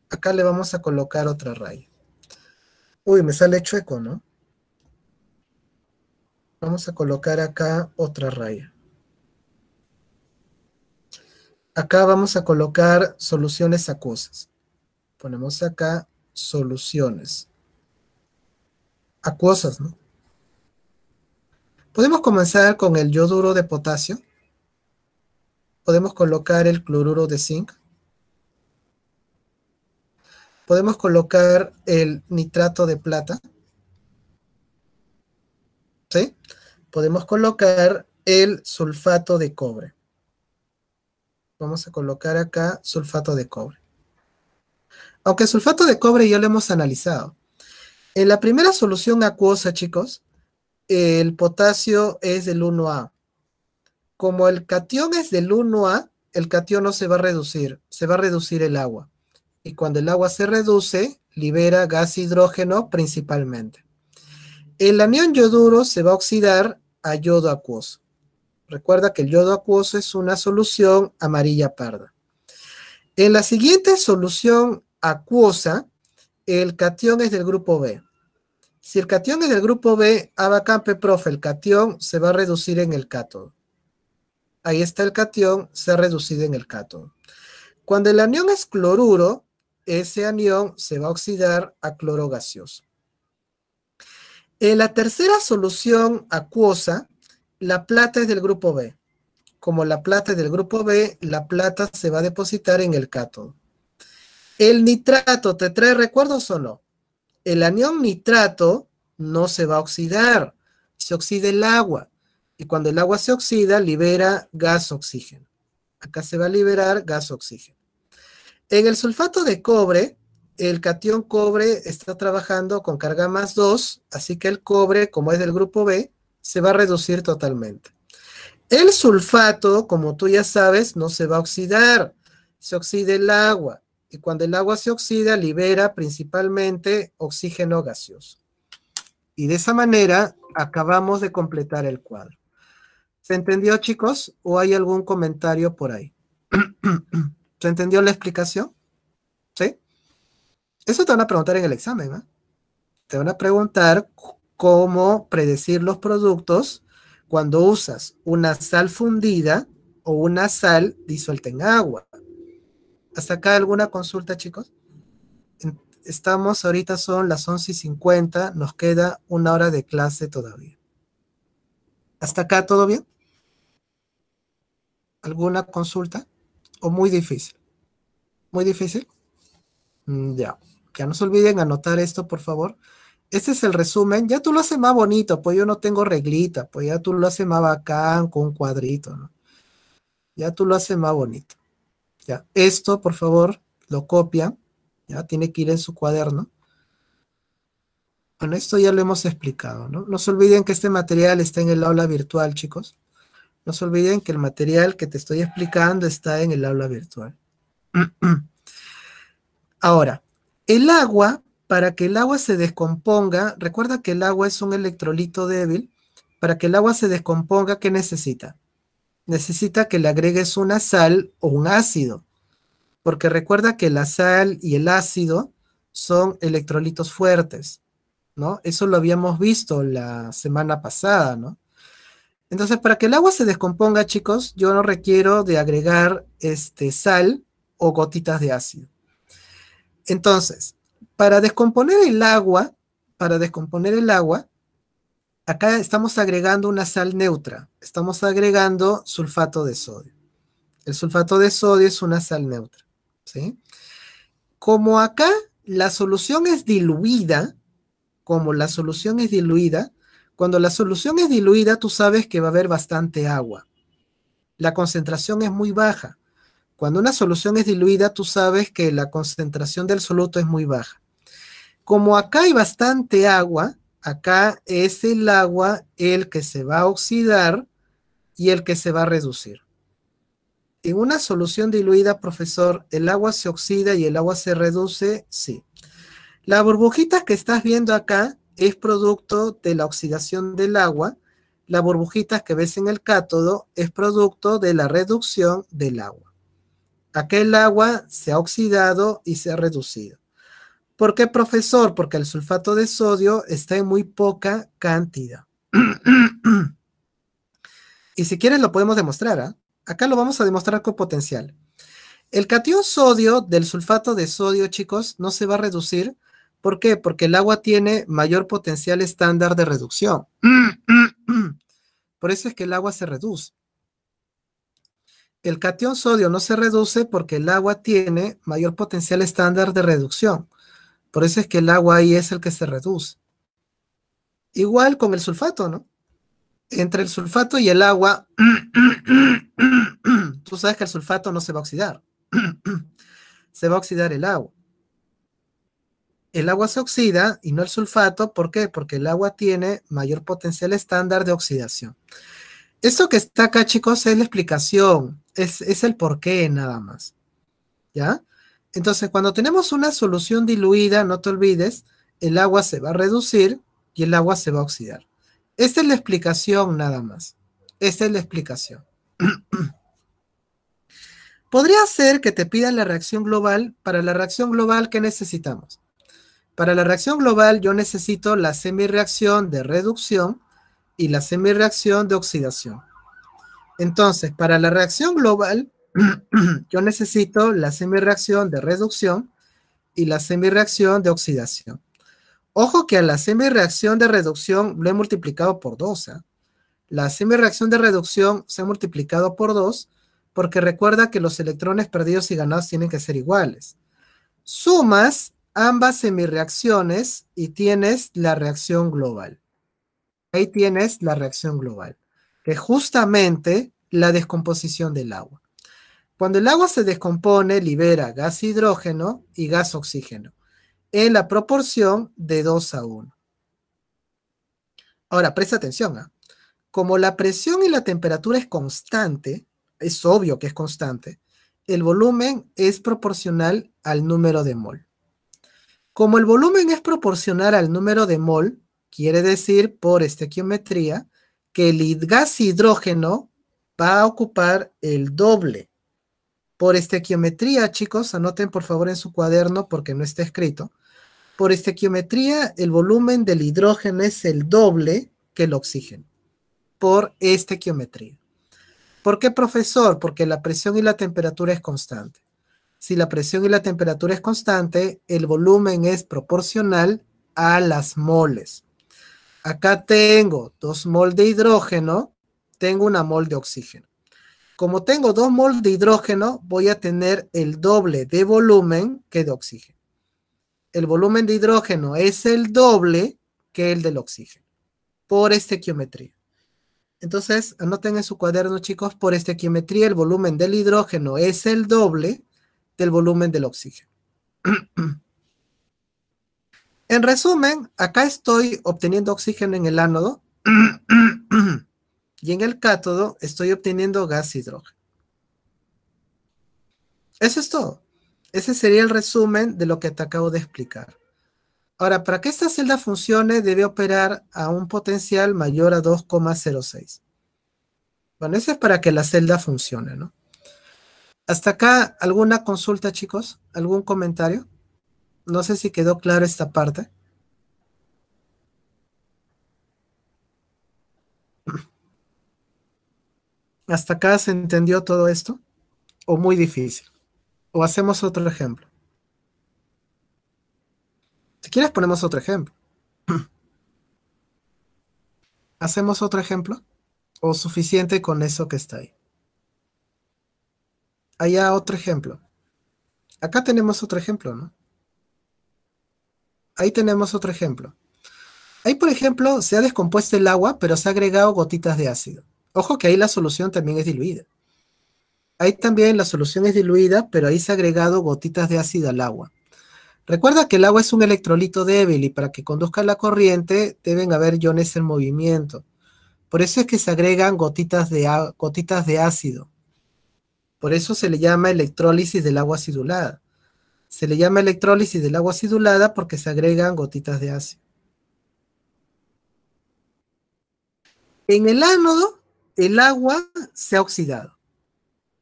Acá le vamos a colocar otra raya. Uy, me sale chueco, ¿no? Vamos a colocar acá otra raya. Acá vamos a colocar soluciones acuosas. Ponemos acá soluciones acuosas, ¿no? Podemos comenzar con el yoduro de potasio. Podemos colocar el cloruro de zinc. Podemos colocar el nitrato de plata. ¿Sí? podemos colocar el sulfato de cobre. Vamos a colocar acá sulfato de cobre. Aunque sulfato de cobre ya lo hemos analizado. En la primera solución acuosa, chicos, el potasio es del 1A. Como el cation es del 1A, el cation no se va a reducir, se va a reducir el agua. Y cuando el agua se reduce, libera gas hidrógeno principalmente. El anión yoduro se va a oxidar a yodo acuoso. Recuerda que el yodo acuoso es una solución amarilla parda. En la siguiente solución acuosa, el catión es del grupo B. Si el catión es del grupo B, abacampe profe, el catión se va a reducir en el cátodo. Ahí está el catión, se ha reducido en el cátodo. Cuando el anión es cloruro, ese anión se va a oxidar a cloro gaseoso. En la tercera solución acuosa, la plata es del grupo B. Como la plata es del grupo B, la plata se va a depositar en el cátodo. ¿El nitrato te trae recuerdos o no? El anión nitrato no se va a oxidar, se oxida el agua. Y cuando el agua se oxida, libera gas oxígeno. Acá se va a liberar gas oxígeno. En el sulfato de cobre, el catión cobre está trabajando con carga más 2, así que el cobre, como es del grupo B, se va a reducir totalmente. El sulfato, como tú ya sabes, no se va a oxidar, se oxida el agua. Y cuando el agua se oxida, libera principalmente oxígeno gaseoso. Y de esa manera acabamos de completar el cuadro. ¿Se entendió, chicos? ¿O hay algún comentario por ahí? [CLEARS THROAT] ¿Se entendió la explicación? Eso te van a preguntar en el examen, ¿verdad? ¿eh? Te van a preguntar cómo predecir los productos cuando usas una sal fundida o una sal disuelta en agua. ¿Hasta acá alguna consulta, chicos? Estamos ahorita, son las 11 y 50, nos queda una hora de clase todavía. ¿Hasta acá todo bien? ¿Alguna consulta? ¿O muy difícil? ¿Muy difícil? Mm, ya ya no se olviden anotar esto, por favor. Este es el resumen. Ya tú lo haces más bonito, pues yo no tengo reglita, pues ya tú lo haces más bacán con un cuadrito, ¿no? Ya tú lo haces más bonito. Ya, esto, por favor, lo copian. Ya tiene que ir en su cuaderno. Bueno, esto ya lo hemos explicado, ¿no? No se olviden que este material está en el aula virtual, chicos. No se olviden que el material que te estoy explicando está en el aula virtual. [CLEARS THROAT] Ahora, el agua, para que el agua se descomponga, recuerda que el agua es un electrolito débil, para que el agua se descomponga, ¿qué necesita? Necesita que le agregues una sal o un ácido, porque recuerda que la sal y el ácido son electrolitos fuertes, ¿no? Eso lo habíamos visto la semana pasada, ¿no? Entonces, para que el agua se descomponga, chicos, yo no requiero de agregar este, sal o gotitas de ácido. Entonces, para descomponer el agua, para descomponer el agua, acá estamos agregando una sal neutra. Estamos agregando sulfato de sodio. El sulfato de sodio es una sal neutra. ¿sí? Como acá la solución es diluida, como la solución es diluida, cuando la solución es diluida, tú sabes que va a haber bastante agua. La concentración es muy baja. Cuando una solución es diluida, tú sabes que la concentración del soluto es muy baja. Como acá hay bastante agua, acá es el agua el que se va a oxidar y el que se va a reducir. En una solución diluida, profesor, ¿el agua se oxida y el agua se reduce? Sí. La burbujita que estás viendo acá es producto de la oxidación del agua. La burbujita que ves en el cátodo es producto de la reducción del agua aquel agua se ha oxidado y se ha reducido. ¿Por qué, profesor? Porque el sulfato de sodio está en muy poca cantidad. [CLEARS THROAT] y si quieres lo podemos demostrar. ¿ah? Acá lo vamos a demostrar con potencial. El catión sodio del sulfato de sodio, chicos, no se va a reducir. ¿Por qué? Porque el agua tiene mayor potencial estándar de reducción. [CLEARS THROAT] Por eso es que el agua se reduce el cation sodio no se reduce porque el agua tiene mayor potencial estándar de reducción. Por eso es que el agua ahí es el que se reduce. Igual con el sulfato, ¿no? Entre el sulfato y el agua, [CLEARS THROAT] tú sabes que el sulfato no se va a oxidar. [CLEARS THROAT] se va a oxidar el agua. El agua se oxida y no el sulfato. ¿Por qué? Porque el agua tiene mayor potencial estándar de oxidación. Esto que está acá, chicos, es la explicación es, es el porqué nada más. ¿Ya? Entonces, cuando tenemos una solución diluida, no te olvides, el agua se va a reducir y el agua se va a oxidar. Esta es la explicación nada más. Esta es la explicación. [CLEARS THROAT] Podría ser que te pidan la reacción global. Para la reacción global, ¿qué necesitamos? Para la reacción global yo necesito la semirreacción de reducción y la semirreacción de oxidación. Entonces, para la reacción global, [CLEARS THROAT] yo necesito la semirreacción de reducción y la semirreacción de oxidación. Ojo que a la semirreacción de reducción lo he multiplicado por 2. ¿eh? La semirreacción de reducción se ha multiplicado por 2 porque recuerda que los electrones perdidos y ganados tienen que ser iguales. Sumas ambas semirreacciones y tienes la reacción global. Ahí tienes la reacción global que es justamente la descomposición del agua. Cuando el agua se descompone, libera gas hidrógeno y gas oxígeno en la proporción de 2 a 1. Ahora, presta atención. ¿ah? Como la presión y la temperatura es constante, es obvio que es constante, el volumen es proporcional al número de mol. Como el volumen es proporcional al número de mol, quiere decir por estequiometría que el gas hidrógeno va a ocupar el doble. Por estequiometría, chicos, anoten por favor en su cuaderno porque no está escrito. Por estequiometría, el volumen del hidrógeno es el doble que el oxígeno. Por estequiometría. ¿Por qué, profesor? Porque la presión y la temperatura es constante. Si la presión y la temperatura es constante, el volumen es proporcional a las moles. Acá tengo dos mol de hidrógeno, tengo una mol de oxígeno. Como tengo dos mol de hidrógeno, voy a tener el doble de volumen que de oxígeno. El volumen de hidrógeno es el doble que el del oxígeno, por estequiometría. Entonces, anoten en su cuaderno, chicos, por estequiometría el volumen del hidrógeno es el doble del volumen del oxígeno. [CLEARS THROAT] En resumen, acá estoy obteniendo oxígeno en el ánodo [CLEARS THROAT] y en el cátodo estoy obteniendo gas hidrógeno. Eso es todo. Ese sería el resumen de lo que te acabo de explicar. Ahora, para que esta celda funcione, debe operar a un potencial mayor a 2,06. Bueno, eso es para que la celda funcione, ¿no? Hasta acá, ¿alguna consulta, chicos? ¿Algún comentario? No sé si quedó clara esta parte. ¿Hasta acá se entendió todo esto? ¿O muy difícil? ¿O hacemos otro ejemplo? Si quieres ponemos otro ejemplo. [CLEARS THROAT] ¿Hacemos otro ejemplo? ¿O suficiente con eso que está ahí? Allá otro ejemplo. Acá tenemos otro ejemplo, ¿no? ahí tenemos otro ejemplo. Ahí, por ejemplo, se ha descompuesto el agua, pero se ha agregado gotitas de ácido. Ojo que ahí la solución también es diluida. Ahí también la solución es diluida, pero ahí se ha agregado gotitas de ácido al agua. Recuerda que el agua es un electrolito débil y para que conduzca la corriente deben haber iones en movimiento. Por eso es que se agregan gotitas de, gotitas de ácido. Por eso se le llama electrólisis del agua acidulada. Se le llama electrólisis del agua acidulada porque se agregan gotitas de ácido. En el ánodo, el agua se ha oxidado.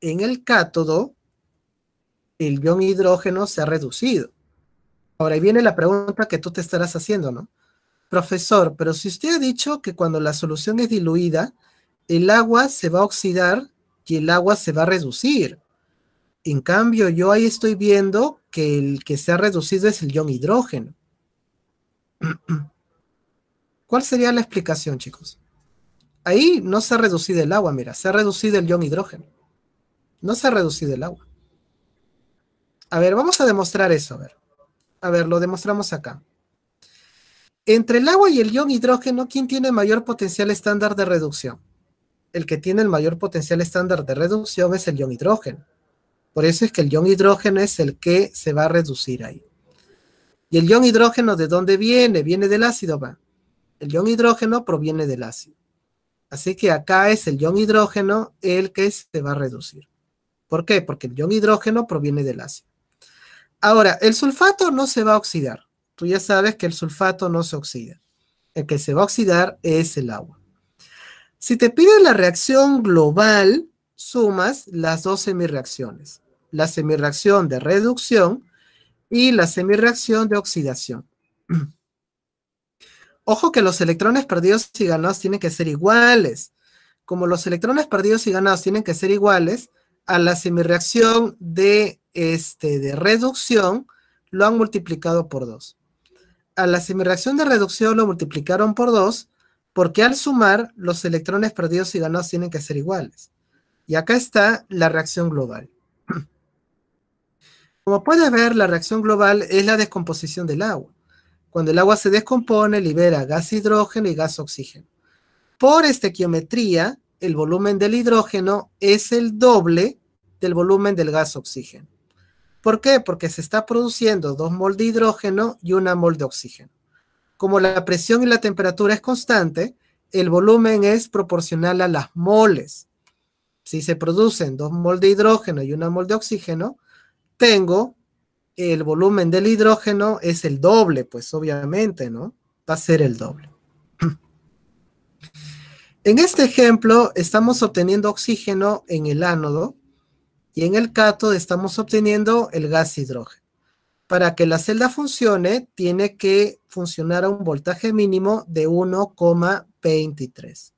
En el cátodo, el ion hidrógeno se ha reducido. Ahora, ahí viene la pregunta que tú te estarás haciendo, ¿no? Profesor, pero si usted ha dicho que cuando la solución es diluida, el agua se va a oxidar y el agua se va a reducir. En cambio, yo ahí estoy viendo que el que se ha reducido es el ion hidrógeno. [CLEARS THROAT] ¿Cuál sería la explicación, chicos? Ahí no se ha reducido el agua, mira, se ha reducido el ion hidrógeno. No se ha reducido el agua. A ver, vamos a demostrar eso, a ver. A ver, lo demostramos acá. Entre el agua y el ion hidrógeno, ¿quién tiene mayor potencial estándar de reducción? El que tiene el mayor potencial estándar de reducción es el ion hidrógeno. Por eso es que el ion hidrógeno es el que se va a reducir ahí. ¿Y el ion hidrógeno de dónde viene? Viene del ácido, va. El ion hidrógeno proviene del ácido. Así que acá es el ion hidrógeno el que se va a reducir. ¿Por qué? Porque el ion hidrógeno proviene del ácido. Ahora, el sulfato no se va a oxidar. Tú ya sabes que el sulfato no se oxida. El que se va a oxidar es el agua. Si te pide la reacción global, sumas las dos semirreacciones la semirreacción de reducción y la semirreacción de oxidación. [CLEARS THROAT] Ojo que los electrones perdidos y ganados tienen que ser iguales. Como los electrones perdidos y ganados tienen que ser iguales, a la semirreacción de, este, de reducción lo han multiplicado por 2. A la semirreacción de reducción lo multiplicaron por 2 porque al sumar los electrones perdidos y ganados tienen que ser iguales. Y acá está la reacción global. Como puedes ver, la reacción global es la descomposición del agua. Cuando el agua se descompone, libera gas hidrógeno y gas oxígeno. Por estequiometría, el volumen del hidrógeno es el doble del volumen del gas oxígeno. ¿Por qué? Porque se está produciendo dos mol de hidrógeno y una mol de oxígeno. Como la presión y la temperatura es constante, el volumen es proporcional a las moles. Si se producen dos mol de hidrógeno y una mol de oxígeno, tengo, el volumen del hidrógeno es el doble, pues obviamente, ¿no? Va a ser el doble. [CLEARS THROAT] En este ejemplo estamos obteniendo oxígeno en el ánodo y en el cátodo estamos obteniendo el gas hidrógeno. Para que la celda funcione, tiene que funcionar a un voltaje mínimo de 1,23.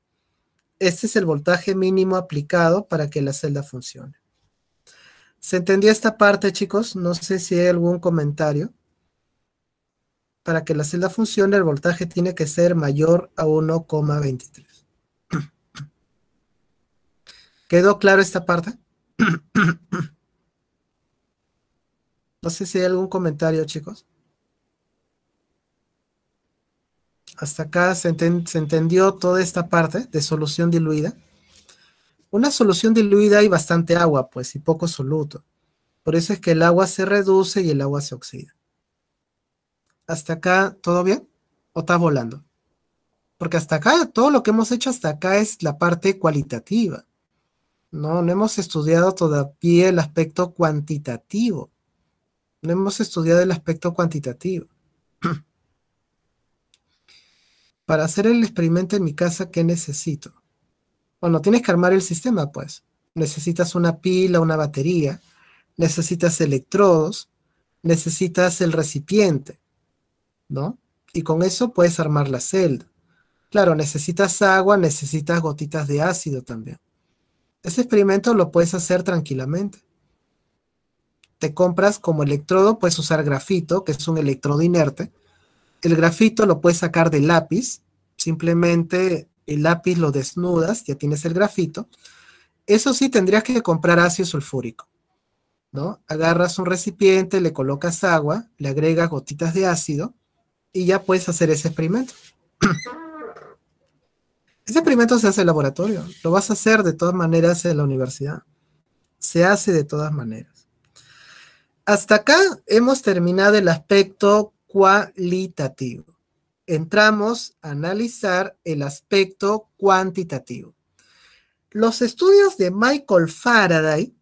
Este es el voltaje mínimo aplicado para que la celda funcione. ¿Se entendió esta parte, chicos? No sé si hay algún comentario. Para que la celda funcione, el voltaje tiene que ser mayor a 1,23. [CLEARS THROAT] ¿Quedó claro esta parte? [CLEARS THROAT] No sé si hay algún comentario, chicos. Hasta acá se entendió toda esta parte de solución diluida una solución diluida y bastante agua, pues, y poco soluto. Por eso es que el agua se reduce y el agua se oxida. ¿Hasta acá todo bien? ¿O está volando? Porque hasta acá, todo lo que hemos hecho hasta acá es la parte cualitativa. No, no hemos estudiado todavía el aspecto cuantitativo. No hemos estudiado el aspecto cuantitativo. [CLEARS THROAT] Para hacer el experimento en mi casa, ¿qué necesito? Bueno, tienes que armar el sistema, pues. Necesitas una pila, una batería, necesitas electrodos, necesitas el recipiente, ¿no? Y con eso puedes armar la celda. Claro, necesitas agua, necesitas gotitas de ácido también. Ese experimento lo puedes hacer tranquilamente. Te compras como electrodo, puedes usar grafito, que es un electrodo inerte. El grafito lo puedes sacar de lápiz, simplemente el lápiz lo desnudas, ya tienes el grafito. Eso sí, tendrías que comprar ácido sulfúrico, ¿no? Agarras un recipiente, le colocas agua, le agregas gotitas de ácido y ya puedes hacer ese experimento. [CLEARS THROAT] Ese experimento se hace en laboratorio, lo vas a hacer de todas maneras en la universidad. Se hace de todas maneras. Hasta acá hemos terminado el aspecto cualitativo entramos a analizar el aspecto cuantitativo. Los estudios de Michael Faraday,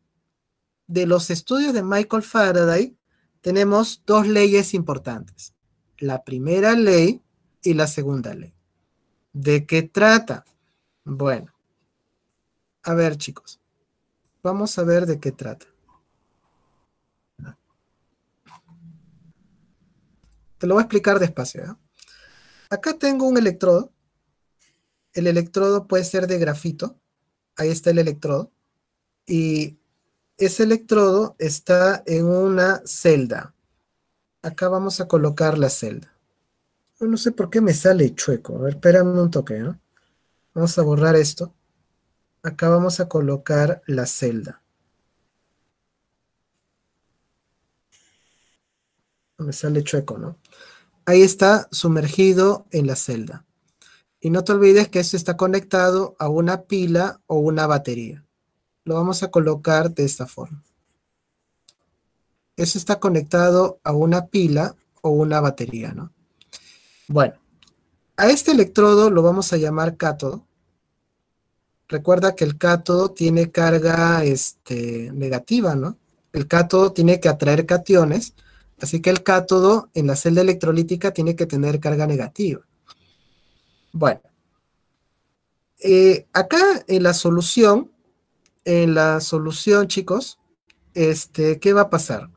de los estudios de Michael Faraday, tenemos dos leyes importantes. La primera ley y la segunda ley. ¿De qué trata? Bueno, a ver chicos, vamos a ver de qué trata. Te lo voy a explicar despacio. ¿eh? Acá tengo un electrodo. El electrodo puede ser de grafito. Ahí está el electrodo. Y ese electrodo está en una celda. Acá vamos a colocar la celda. no sé por qué me sale chueco. A ver, espérame un toque. ¿no? Vamos a borrar esto. Acá vamos a colocar la celda. Me sale chueco, ¿no? ahí está sumergido en la celda. Y no te olvides que eso este está conectado a una pila o una batería. Lo vamos a colocar de esta forma. Eso este está conectado a una pila o una batería, ¿no? Bueno, a este electrodo lo vamos a llamar cátodo. Recuerda que el cátodo tiene carga este, negativa, ¿no? El cátodo tiene que atraer cationes Así que el cátodo en la celda electrolítica tiene que tener carga negativa. Bueno, eh, acá en la solución, en la solución, chicos, este, ¿qué va a pasar?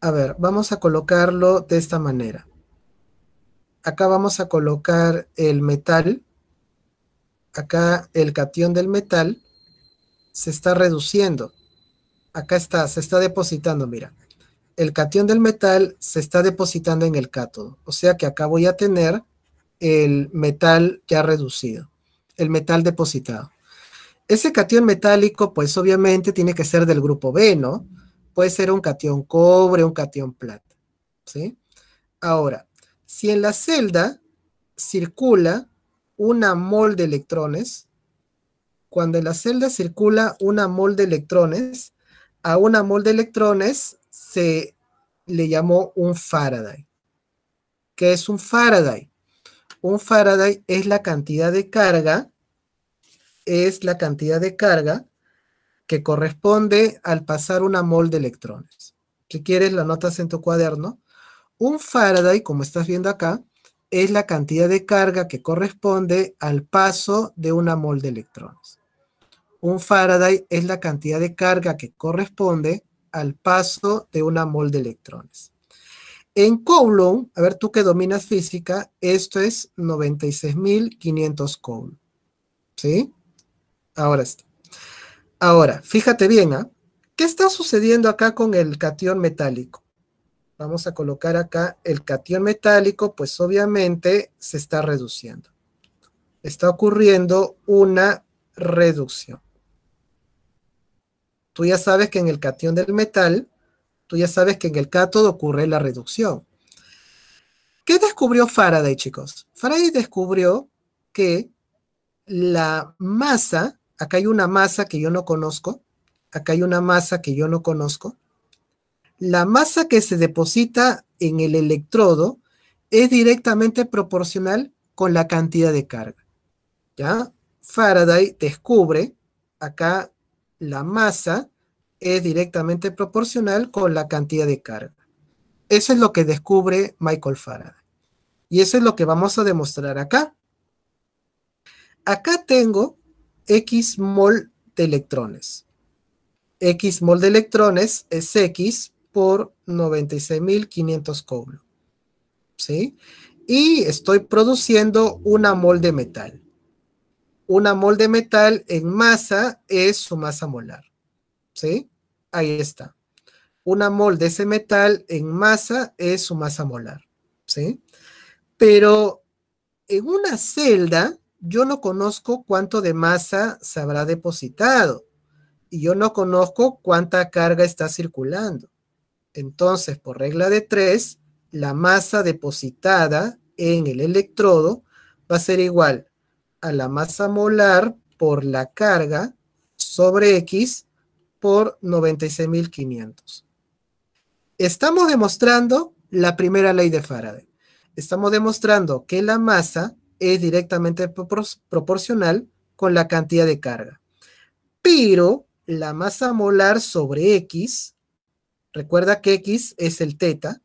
A ver, vamos a colocarlo de esta manera. Acá vamos a colocar el metal. Acá el catión del metal se está reduciendo acá está, se está depositando, mira. El catión del metal se está depositando en el cátodo, o sea que acá voy a tener el metal ya reducido, el metal depositado. Ese catión metálico, pues obviamente tiene que ser del grupo B, ¿no? Puede ser un catión cobre, un catión plata, ¿sí? Ahora, si en la celda circula una mol de electrones, cuando en la celda circula una mol de electrones, a una mol de electrones se le llamó un Faraday. ¿Qué es un Faraday? Un Faraday es la cantidad de carga, es la cantidad de carga que corresponde al pasar una mol de electrones. Si quieres, la notas en tu cuaderno. Un Faraday, como estás viendo acá, es la cantidad de carga que corresponde al paso de una mol de electrones. Un Faraday es la cantidad de carga que corresponde al paso de una mol de electrones. En Coulomb, a ver tú que dominas física, esto es 96.500 Coulomb. ¿Sí? Ahora está. Ahora, fíjate bien, ¿ah? ¿qué está sucediendo acá con el catión metálico? Vamos a colocar acá el catión metálico, pues obviamente se está reduciendo. Está ocurriendo una reducción. Tú ya sabes que en el catión del metal, tú ya sabes que en el cátodo ocurre la reducción. ¿Qué descubrió Faraday, chicos? Faraday descubrió que la masa, acá hay una masa que yo no conozco, acá hay una masa que yo no conozco, la masa que se deposita en el electrodo es directamente proporcional con la cantidad de carga. ¿Ya? Faraday descubre acá la masa es directamente proporcional con la cantidad de carga. Eso es lo que descubre Michael Faraday. Y eso es lo que vamos a demostrar acá. Acá tengo X mol de electrones. X mol de electrones es X por 96.500 coulomb. ¿Sí? Y estoy produciendo una mol de metal una mol de metal en masa es su masa molar. ¿Sí? Ahí está. Una mol de ese metal en masa es su masa molar. ¿Sí? Pero en una celda yo no conozco cuánto de masa se habrá depositado y yo no conozco cuánta carga está circulando. Entonces, por regla de tres, la masa depositada en el electrodo va a ser igual a la masa molar por la carga sobre X por 96.500. Estamos demostrando la primera ley de Faraday. Estamos demostrando que la masa es directamente proporcional con la cantidad de carga. Pero la masa molar sobre X, recuerda que X es el teta,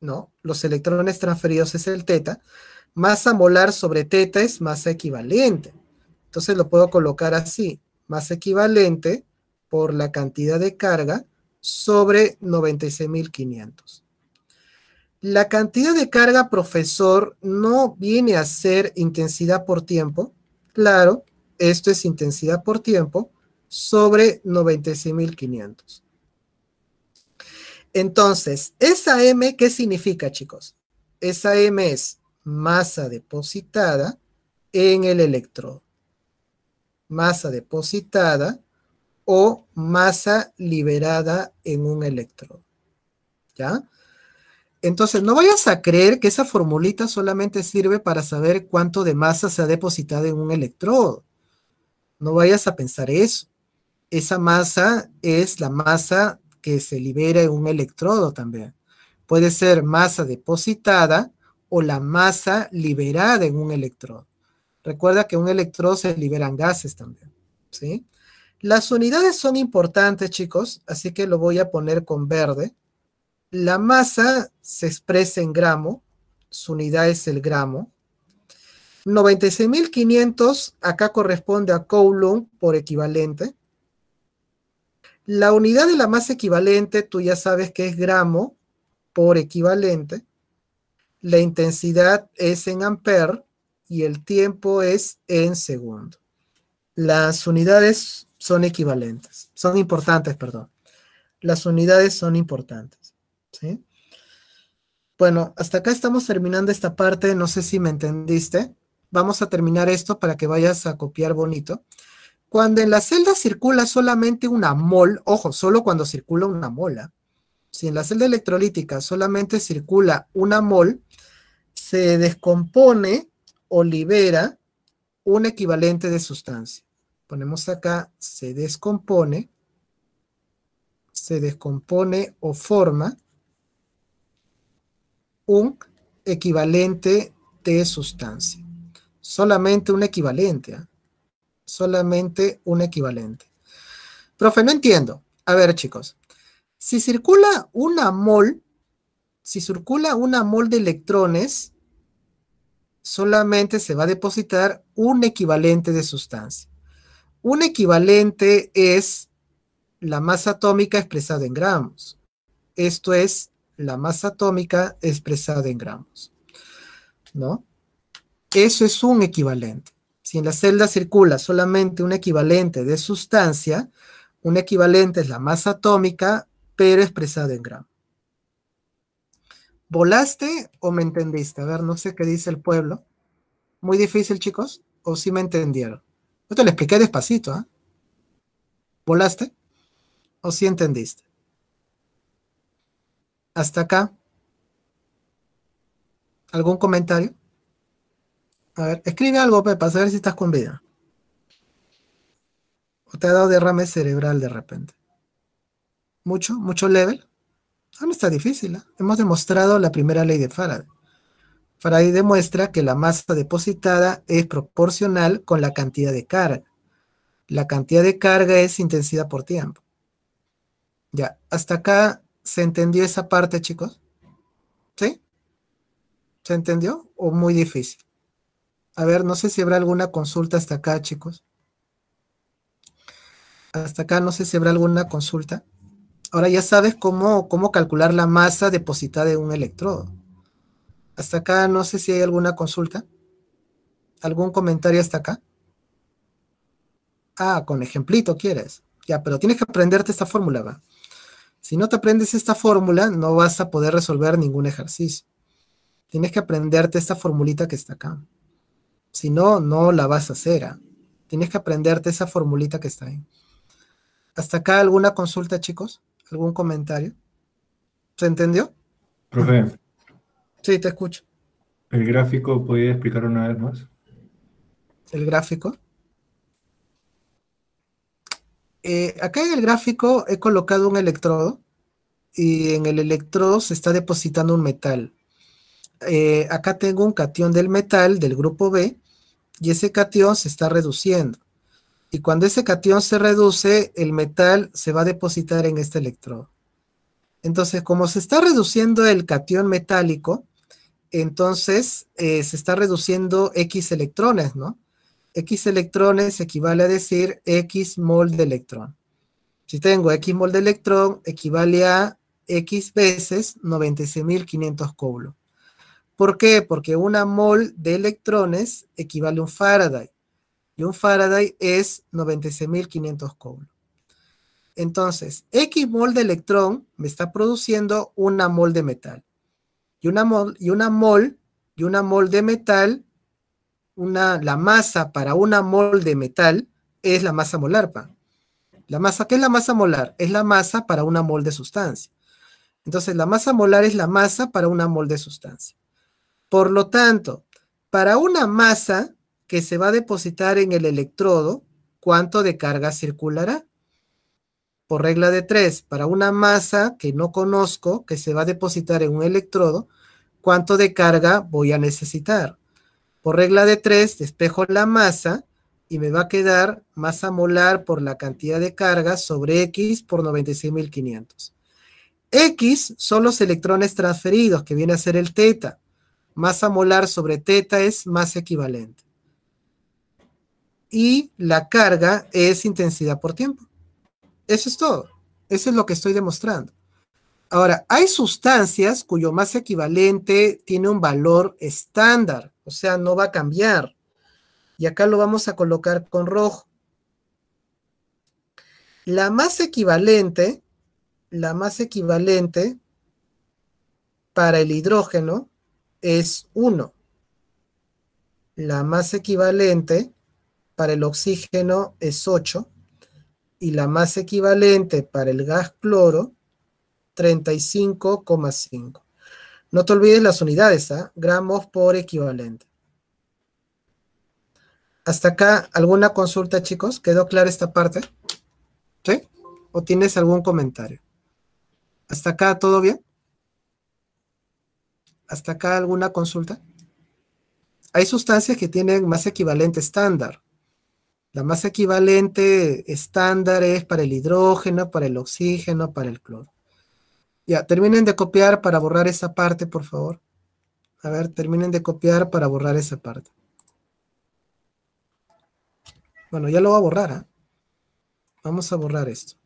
¿no? Los electrones transferidos es el teta masa molar sobre teta es masa equivalente. Entonces lo puedo colocar así, masa equivalente por la cantidad de carga sobre 96.500. La cantidad de carga, profesor, no viene a ser intensidad por tiempo. Claro, esto es intensidad por tiempo sobre 96.500. Entonces, esa M, ¿qué significa, chicos? Esa M es masa depositada en el electrodo. Masa depositada o masa liberada en un electrodo. ¿Ya? Entonces, no vayas a creer que esa formulita solamente sirve para saber cuánto de masa se ha depositado en un electrodo. No vayas a pensar eso. Esa masa es la masa que se libera en un electrodo también. Puede ser masa depositada o la masa liberada en un electrodo. Recuerda que un electrodo se liberan gases también, ¿sí? Las unidades son importantes, chicos, así que lo voy a poner con verde. La masa se expresa en gramo, su unidad es el gramo. 96.500 acá corresponde a Coulomb por equivalente. La unidad de la masa equivalente, tú ya sabes que es gramo por equivalente la intensidad es en amper y el tiempo es en segundo. Las unidades son equivalentes, son importantes, perdón. Las unidades son importantes. ¿sí? Bueno, hasta acá estamos terminando esta parte, no sé si me entendiste. Vamos a terminar esto para que vayas a copiar bonito. Cuando en la celda circula solamente una mol, ojo, solo cuando circula una mola, si en la celda electrolítica solamente circula una mol, se descompone o libera un equivalente de sustancia. Ponemos acá, se descompone, se descompone o forma un equivalente de sustancia. Solamente un equivalente, ¿ah? solamente un equivalente. Profe, no entiendo. A ver, chicos, si circula una mol si circula una mol de electrones, solamente se va a depositar un equivalente de sustancia. Un equivalente es la masa atómica expresada en gramos. Esto es la masa atómica expresada en gramos. ¿No? Eso es un equivalente. Si en la celda circula solamente un equivalente de sustancia, un equivalente es la masa atómica, pero expresada en gramos. ¿Volaste o me entendiste? A ver, no sé qué dice el pueblo. Muy difícil, chicos. ¿O sí me entendieron? Yo te lo expliqué despacito. ¿ah? ¿Volaste o sí entendiste? Hasta acá. ¿Algún comentario? A ver, escribe algo, Pepa, a saber si estás con vida. ¿O te ha dado derrame cerebral de repente? ¿Mucho? ¿Mucho level? no está difícil. ¿eh? Hemos demostrado la primera ley de Faraday. Faraday demuestra que la masa depositada es proporcional con la cantidad de carga. La cantidad de carga es intensidad por tiempo. Ya, hasta acá se entendió esa parte, chicos. ¿Sí? ¿Se entendió? ¿O muy difícil? A ver, no sé si habrá alguna consulta hasta acá, chicos. Hasta acá no sé si habrá alguna consulta ahora ya sabes cómo, cómo calcular la masa depositada de un electrodo. Hasta acá no sé si hay alguna consulta. ¿Algún comentario hasta acá? Ah, con ejemplito quieres. Ya, pero tienes que aprenderte esta fórmula, va. Si no te aprendes esta fórmula, no vas a poder resolver ningún ejercicio. Tienes que aprenderte esta formulita que está acá. Si no, no la vas a hacer. Ah. Tienes que aprenderte esa formulita que está ahí. ¿Hasta acá alguna consulta, chicos? algún comentario. ¿Se entendió? Profe. [LAUGHS] Sí, te escucho. ¿El gráfico podía explicar una vez más? ¿El gráfico? Eh, acá en el gráfico he colocado un electrodo y en el electrodo se está depositando un metal. Eh, acá tengo un cation del metal del grupo B y ese cation se está reduciendo y cuando ese catión se reduce, el metal se va a depositar en este electrodo. Entonces, como se está reduciendo el catión metálico, entonces eh, se está reduciendo X electrones, ¿no? X electrones equivale a decir X mol de electrón. Si tengo X mol de electrón, equivale a X veces 96.500 coulombs. ¿Por qué? Porque una mol de electrones equivale a un Faraday y un Faraday es 96.500 coulombs. Entonces, X mol de electrón me está produciendo una mol de metal. Y una mol, y una mol, y una mol de metal, una, la masa para una mol de metal es la masa molar. La masa, ¿Qué es la masa molar? Es la masa para una mol de sustancia. Entonces, la masa molar es la masa para una mol de sustancia. Por lo tanto, para una masa, que se va a depositar en el electrodo, ¿cuánto de carga circulará? Por regla de 3, para una masa que no conozco, que se va a depositar en un electrodo, ¿cuánto de carga voy a necesitar? Por regla de 3, despejo la masa y me va a quedar masa molar por la cantidad de carga sobre X por 96.500. X son los electrones transferidos, que viene a ser el teta. Masa molar sobre teta es masa equivalente y la carga es intensidad por tiempo. Eso es todo. Eso es lo que estoy demostrando. Ahora, hay sustancias cuyo más equivalente tiene un valor estándar, o sea, no va a cambiar. Y acá lo vamos a colocar con rojo. La más equivalente, la más equivalente para el hidrógeno es 1. La más equivalente para el oxígeno es 8 y la más equivalente para el gas cloro 35,5. No te olvides las unidades, ¿ah? gramos por equivalente. Hasta acá, ¿alguna consulta, chicos? ¿Quedó clara esta parte? ¿Sí? ¿O tienes algún comentario? ¿Hasta acá todo bien? ¿Hasta acá alguna consulta? Hay sustancias que tienen más equivalente estándar. La masa equivalente estándar es para el hidrógeno, para el oxígeno, para el cloro. Ya, terminen de copiar para borrar esa parte, por favor. A ver, terminen de copiar para borrar esa parte. Bueno, ya lo voy a borrar. ¿ah? Vamos a borrar esto.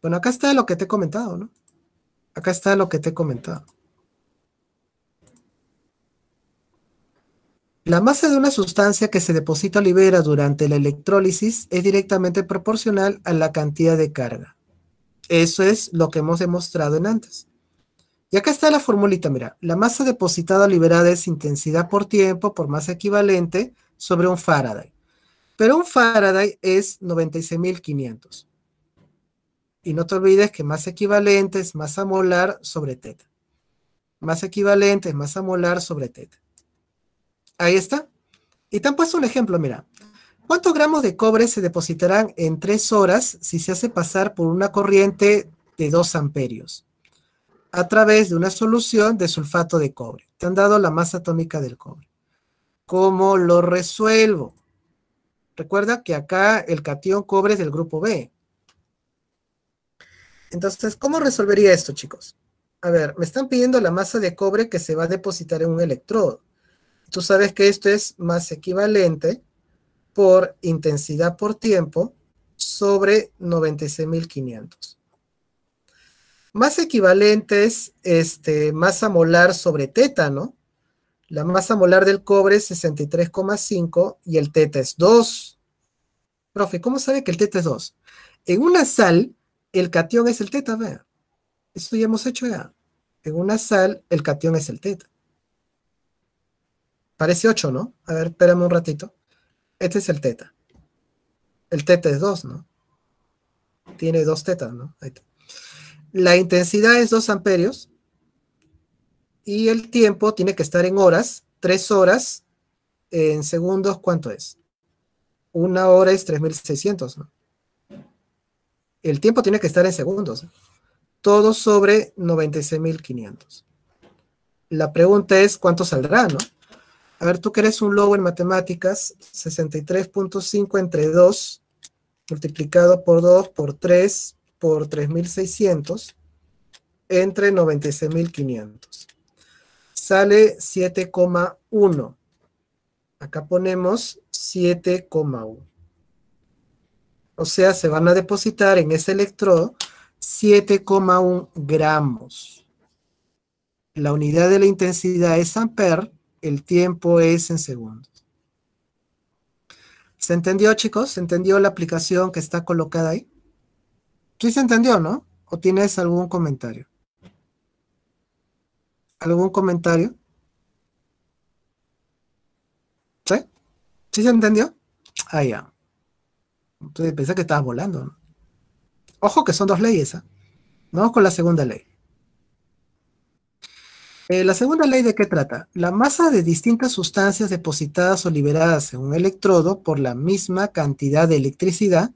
Bueno, acá está lo que te he comentado, ¿no? Acá está lo que te he comentado. La masa de una sustancia que se deposita o libera durante la electrólisis es directamente proporcional a la cantidad de carga. Eso es lo que hemos demostrado en antes. Y acá está la formulita, mira, la masa depositada o liberada es intensidad por tiempo por masa equivalente sobre un Faraday. Pero un Faraday es 96.500. Y no te olvides que masa equivalente es masa molar sobre teta. Masa equivalente es masa molar sobre teta. Ahí está. Y te han puesto un ejemplo, mira. ¿Cuántos gramos de cobre se depositarán en tres horas si se hace pasar por una corriente de 2 amperios a través de una solución de sulfato de cobre? Te han dado la masa atómica del cobre. ¿Cómo lo resuelvo? Recuerda que acá el catión cobre es del grupo B. Entonces, ¿cómo resolvería esto, chicos? A ver, me están pidiendo la masa de cobre que se va a depositar en un electrodo. Tú sabes que esto es más equivalente por intensidad por tiempo sobre 96.500. Más equivalente es este, masa molar sobre teta, ¿no? La masa molar del cobre es 63,5 y el teta es 2. Profe, ¿cómo sabe que el teta es 2? En una sal, el cation es el teta, vea. Esto ya hemos hecho ya. En una sal, el cation es el teta. Parece 8, ¿no? A ver, espérame un ratito. Este es el teta. El teta es 2, ¿no? Tiene dos tetas, ¿no? Ahí está. La intensidad es 2 amperios y el tiempo tiene que estar en horas, 3 horas, en segundos, ¿cuánto es? Una hora es 3600, ¿no? El tiempo tiene que estar en segundos. Todo sobre 96.500. La pregunta es, ¿cuánto saldrá, no? A ver, tú que eres un lobo en matemáticas, 63.5 entre 2, multiplicado por 2, por 3, por 3.600, entre 96.500. Sale 7,1. Acá ponemos 7,1. O sea, se van a depositar en ese electrodo 7,1 gramos. La unidad de la intensidad es amper el tiempo es en segundos. ¿Se entendió, chicos? ¿Se entendió la aplicación que está colocada ahí? Sí se entendió, ¿no? ¿O tienes algún comentario? ¿Algún comentario? ¿Sí? ¿Sí se entendió? Ah, ya. Entonces pensé que estabas volando. Ojo que son dos leyes. ¿eh? ¿ah? Vamos con la segunda ley. Eh, la segunda ley de qué trata? La masa de distintas sustancias depositadas o liberadas en un electrodo por la misma cantidad de electricidad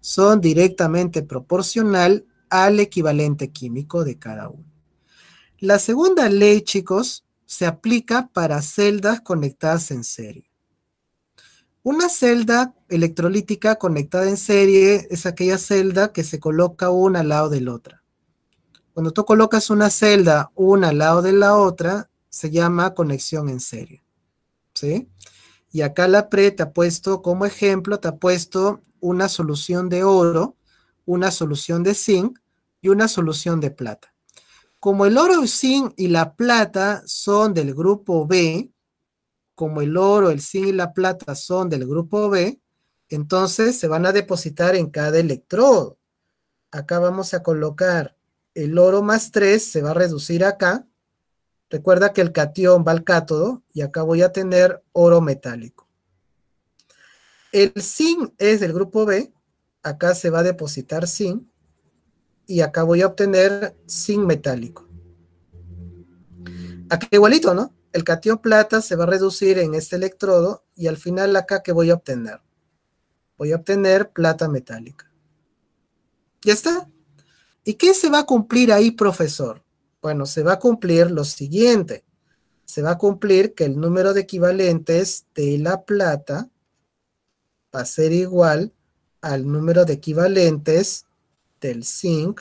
son directamente proporcional al equivalente químico de cada uno. La segunda ley, chicos, se aplica para celdas conectadas en serie. Una celda electrolítica conectada en serie es aquella celda que se coloca una al lado de la otra. Cuando tú colocas una celda una al lado de la otra, se llama conexión en serie. ¿Sí? Y acá la PRE te ha puesto como ejemplo, te ha puesto una solución de oro, una solución de zinc y una solución de plata. Como el oro, el zinc y la plata son del grupo B, como el oro, el zinc y la plata son del grupo B, entonces se van a depositar en cada electrodo. Acá vamos a colocar el oro más 3 se va a reducir acá. Recuerda que el catión va al cátodo y acá voy a tener oro metálico. El zinc es del grupo B, acá se va a depositar zinc y acá voy a obtener zinc metálico. Aquí igualito, ¿no? El catión plata se va a reducir en este electrodo y al final acá que voy a obtener. Voy a obtener plata metálica. ¿Ya está? ¿Y qué se va a cumplir ahí, profesor? Bueno, se va a cumplir lo siguiente. Se va a cumplir que el número de equivalentes de la plata va a ser igual al número de equivalentes del zinc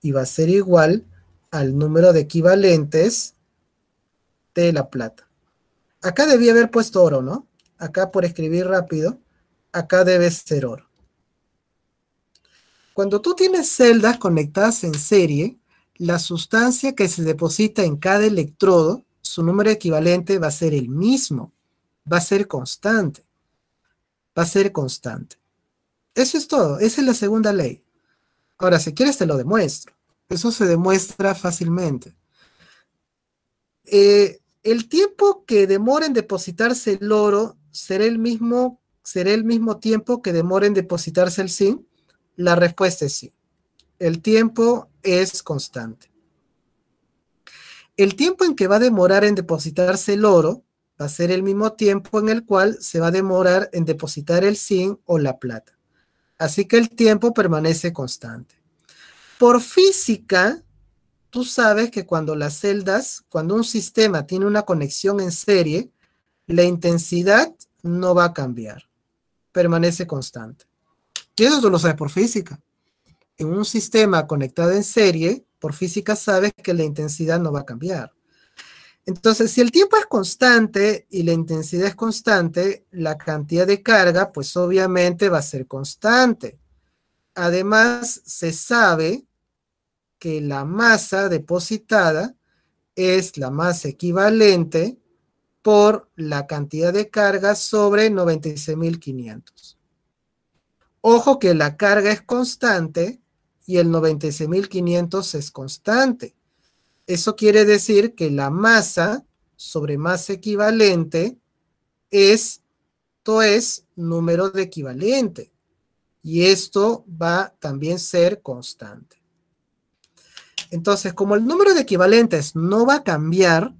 y va a ser igual al número de equivalentes de la plata. Acá debía haber puesto oro, ¿no? Acá por escribir rápido, acá debe ser oro. Cuando tú tienes celdas conectadas en serie, la sustancia que se deposita en cada electrodo, su número equivalente va a ser el mismo, va a ser constante, va a ser constante. Eso es todo, esa es la segunda ley. Ahora, si quieres te lo demuestro, eso se demuestra fácilmente. Eh, el tiempo que demora en depositarse el oro será el mismo, será el mismo tiempo que demora en depositarse el zinc. La respuesta es sí. El tiempo es constante. El tiempo en que va a demorar en depositarse el oro va a ser el mismo tiempo en el cual se va a demorar en depositar el zinc o la plata. Así que el tiempo permanece constante. Por física, tú sabes que cuando las celdas, cuando un sistema tiene una conexión en serie, la intensidad no va a cambiar, permanece constante. Y eso tú lo sabes por física. En un sistema conectado en serie, por física sabes que la intensidad no va a cambiar. Entonces, si el tiempo es constante y la intensidad es constante, la cantidad de carga, pues obviamente va a ser constante. Además, se sabe que la masa depositada es la masa equivalente por la cantidad de carga sobre 96.500. Ojo que la carga es constante y el 96.500 es constante. Eso quiere decir que la masa sobre masa equivalente es, esto es, número de equivalente. Y esto va también a ser constante. Entonces, como el número de equivalentes no va a cambiar,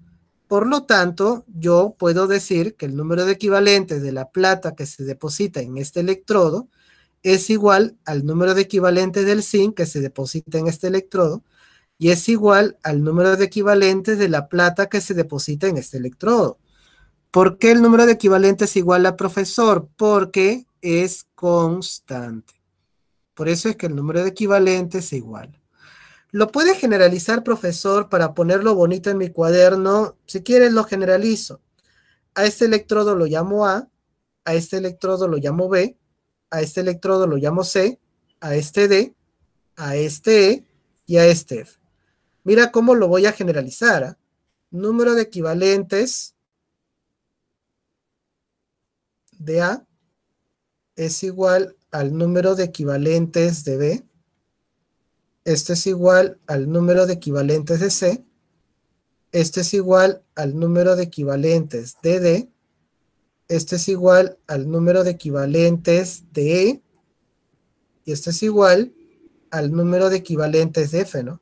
por lo tanto, yo puedo decir que el número de equivalentes de la plata que se deposita en este electrodo es igual al número de equivalentes del zinc que se deposita en este electrodo y es igual al número de equivalentes de la plata que se deposita en este electrodo. ¿Por qué el número de equivalentes es igual a profesor? Porque es constante. Por eso es que el número de equivalentes es igual. Lo puede generalizar, profesor, para ponerlo bonito en mi cuaderno. Si quieres, lo generalizo. A este electrodo lo llamo A, a este electrodo lo llamo B, a este electrodo lo llamo C, a este D, a este E y a este F. Mira cómo lo voy a generalizar. ¿ah? Número de equivalentes de A es igual al número de equivalentes de B. Este es igual al número de equivalentes de C. Este es igual al número de equivalentes de D este es igual al número de equivalentes de E, y este es igual al número de equivalentes de F, ¿no?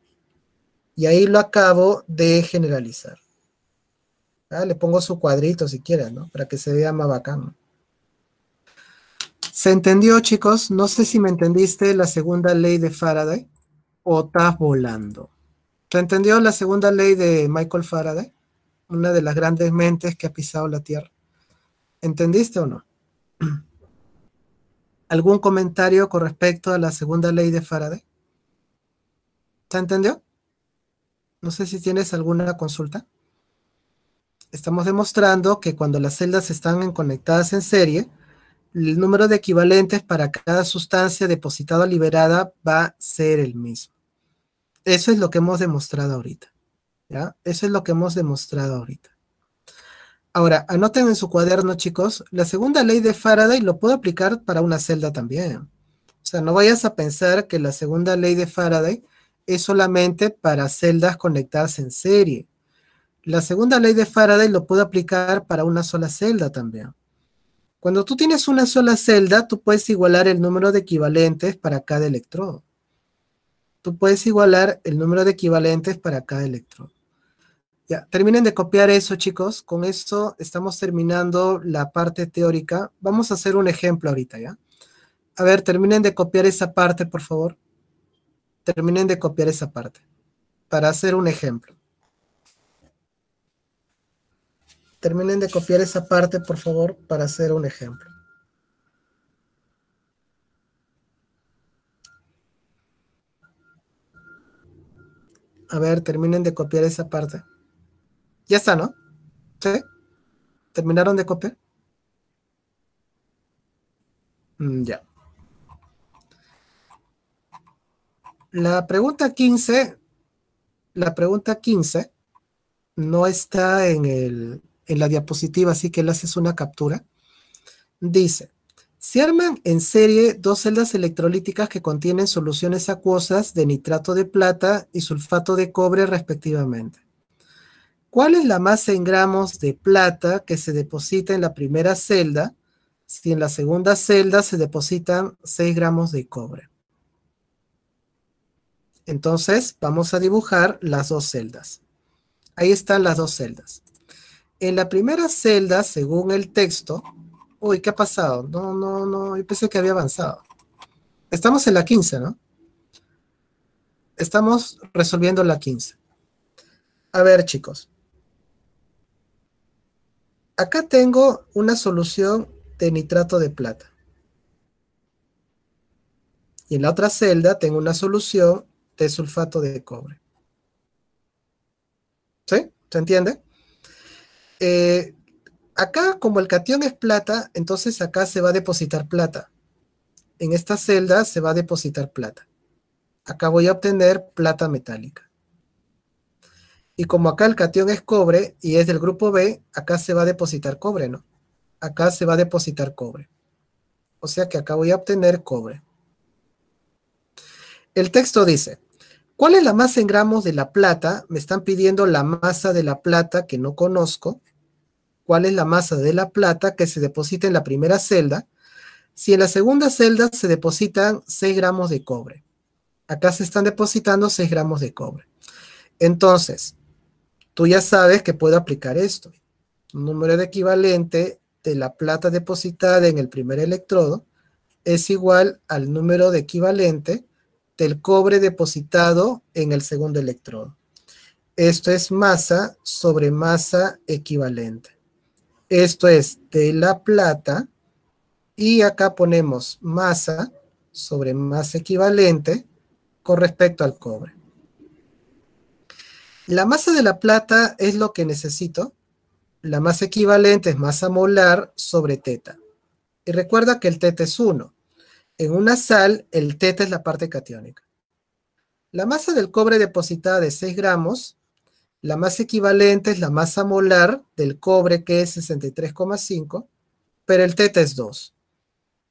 Y ahí lo acabo de generalizar. Ah, le pongo su cuadrito si quieren, ¿no? Para que se vea más bacán. ¿Se entendió, chicos? No sé si me entendiste la segunda ley de Faraday o estás volando. ¿Se entendió la segunda ley de Michael Faraday? Una de las grandes mentes que ha pisado la Tierra. ¿Entendiste o no? [CLEARS THROAT] ¿Algún comentario con respecto a la segunda ley de Faraday? ¿Se entendió? No sé si tienes alguna consulta. Estamos demostrando que cuando las celdas están conectadas en serie, el número de equivalentes para cada sustancia depositada o liberada va a ser el mismo. Eso es lo que hemos demostrado ahorita. ¿ya? Eso es lo que hemos demostrado ahorita. Ahora, anoten en su cuaderno, chicos, la segunda ley de Faraday lo puedo aplicar para una celda también. O sea, no vayas a pensar que la segunda ley de Faraday es solamente para celdas conectadas en serie. La segunda ley de Faraday lo puedo aplicar para una sola celda también. Cuando tú tienes una sola celda, tú puedes igualar el número de equivalentes para cada electrodo. Tú puedes igualar el número de equivalentes para cada electrodo. Ya, terminen de copiar eso, chicos. Con eso estamos terminando la parte teórica. Vamos a hacer un ejemplo ahorita, ¿ya? A ver, terminen de copiar esa parte, por favor. Terminen de copiar esa parte para hacer un ejemplo. Terminen de copiar esa parte, por favor, para hacer un ejemplo. A ver, terminen de copiar esa parte. Ya está, ¿no? ¿Sí? ¿Terminaron de copiar? Mm, ya. La pregunta 15, la pregunta 15 no está en, el, en la diapositiva, así que él haces una captura. Dice, se arman en serie dos celdas electrolíticas que contienen soluciones acuosas de nitrato de plata y sulfato de cobre respectivamente. ¿Cuál es la masa en gramos de plata que se deposita en la primera celda si en la segunda celda se depositan 6 gramos de cobre? Entonces vamos a dibujar las dos celdas. Ahí están las dos celdas. En la primera celda, según el texto, uy, ¿qué ha pasado? No, no, no, yo pensé que había avanzado. Estamos en la 15, ¿no? Estamos resolviendo la 15. A ver, chicos acá tengo una solución de nitrato de plata. Y en la otra celda tengo una solución de sulfato de cobre. ¿Sí? ¿Se entiende? Eh, acá, como el catión es plata, entonces acá se va a depositar plata. En esta celda se va a depositar plata. Acá voy a obtener plata metálica. Y como acá el catión es cobre y es del grupo B, acá se va a depositar cobre, ¿no? Acá se va a depositar cobre. O sea que acá voy a obtener cobre. El texto dice, ¿cuál es la masa en gramos de la plata? Me están pidiendo la masa de la plata que no conozco. ¿Cuál es la masa de la plata que se deposita en la primera celda? Si en la segunda celda se depositan 6 gramos de cobre. Acá se están depositando 6 gramos de cobre. Entonces, tú ya sabes que puedo aplicar esto. El número de equivalente de la plata depositada en el primer electrodo es igual al número de equivalente del cobre depositado en el segundo electrodo. Esto es masa sobre masa equivalente. Esto es de la plata y acá ponemos masa sobre masa equivalente con respecto al cobre. La masa de la plata es lo que necesito. La masa equivalente es masa molar sobre teta. Y recuerda que el teta es 1. En una sal, el teta es la parte cationica. La masa del cobre depositada de 6 gramos, la masa equivalente es la masa molar del cobre, que es 63,5, pero el teta es 2.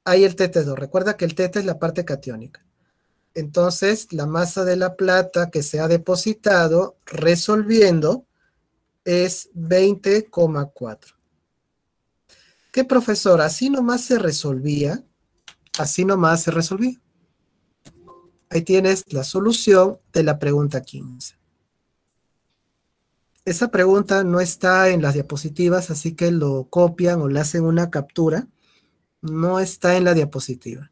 Ahí el teta es 2. Recuerda que el teta es la parte cationica entonces la masa de la plata que se ha depositado resolviendo es 20,4. ¿Qué profesor? ¿Así nomás se resolvía? Así nomás se resolvía. Ahí tienes la solución de la pregunta 15. Esa pregunta no está en las diapositivas, así que lo copian o le hacen una captura. No está en la diapositiva.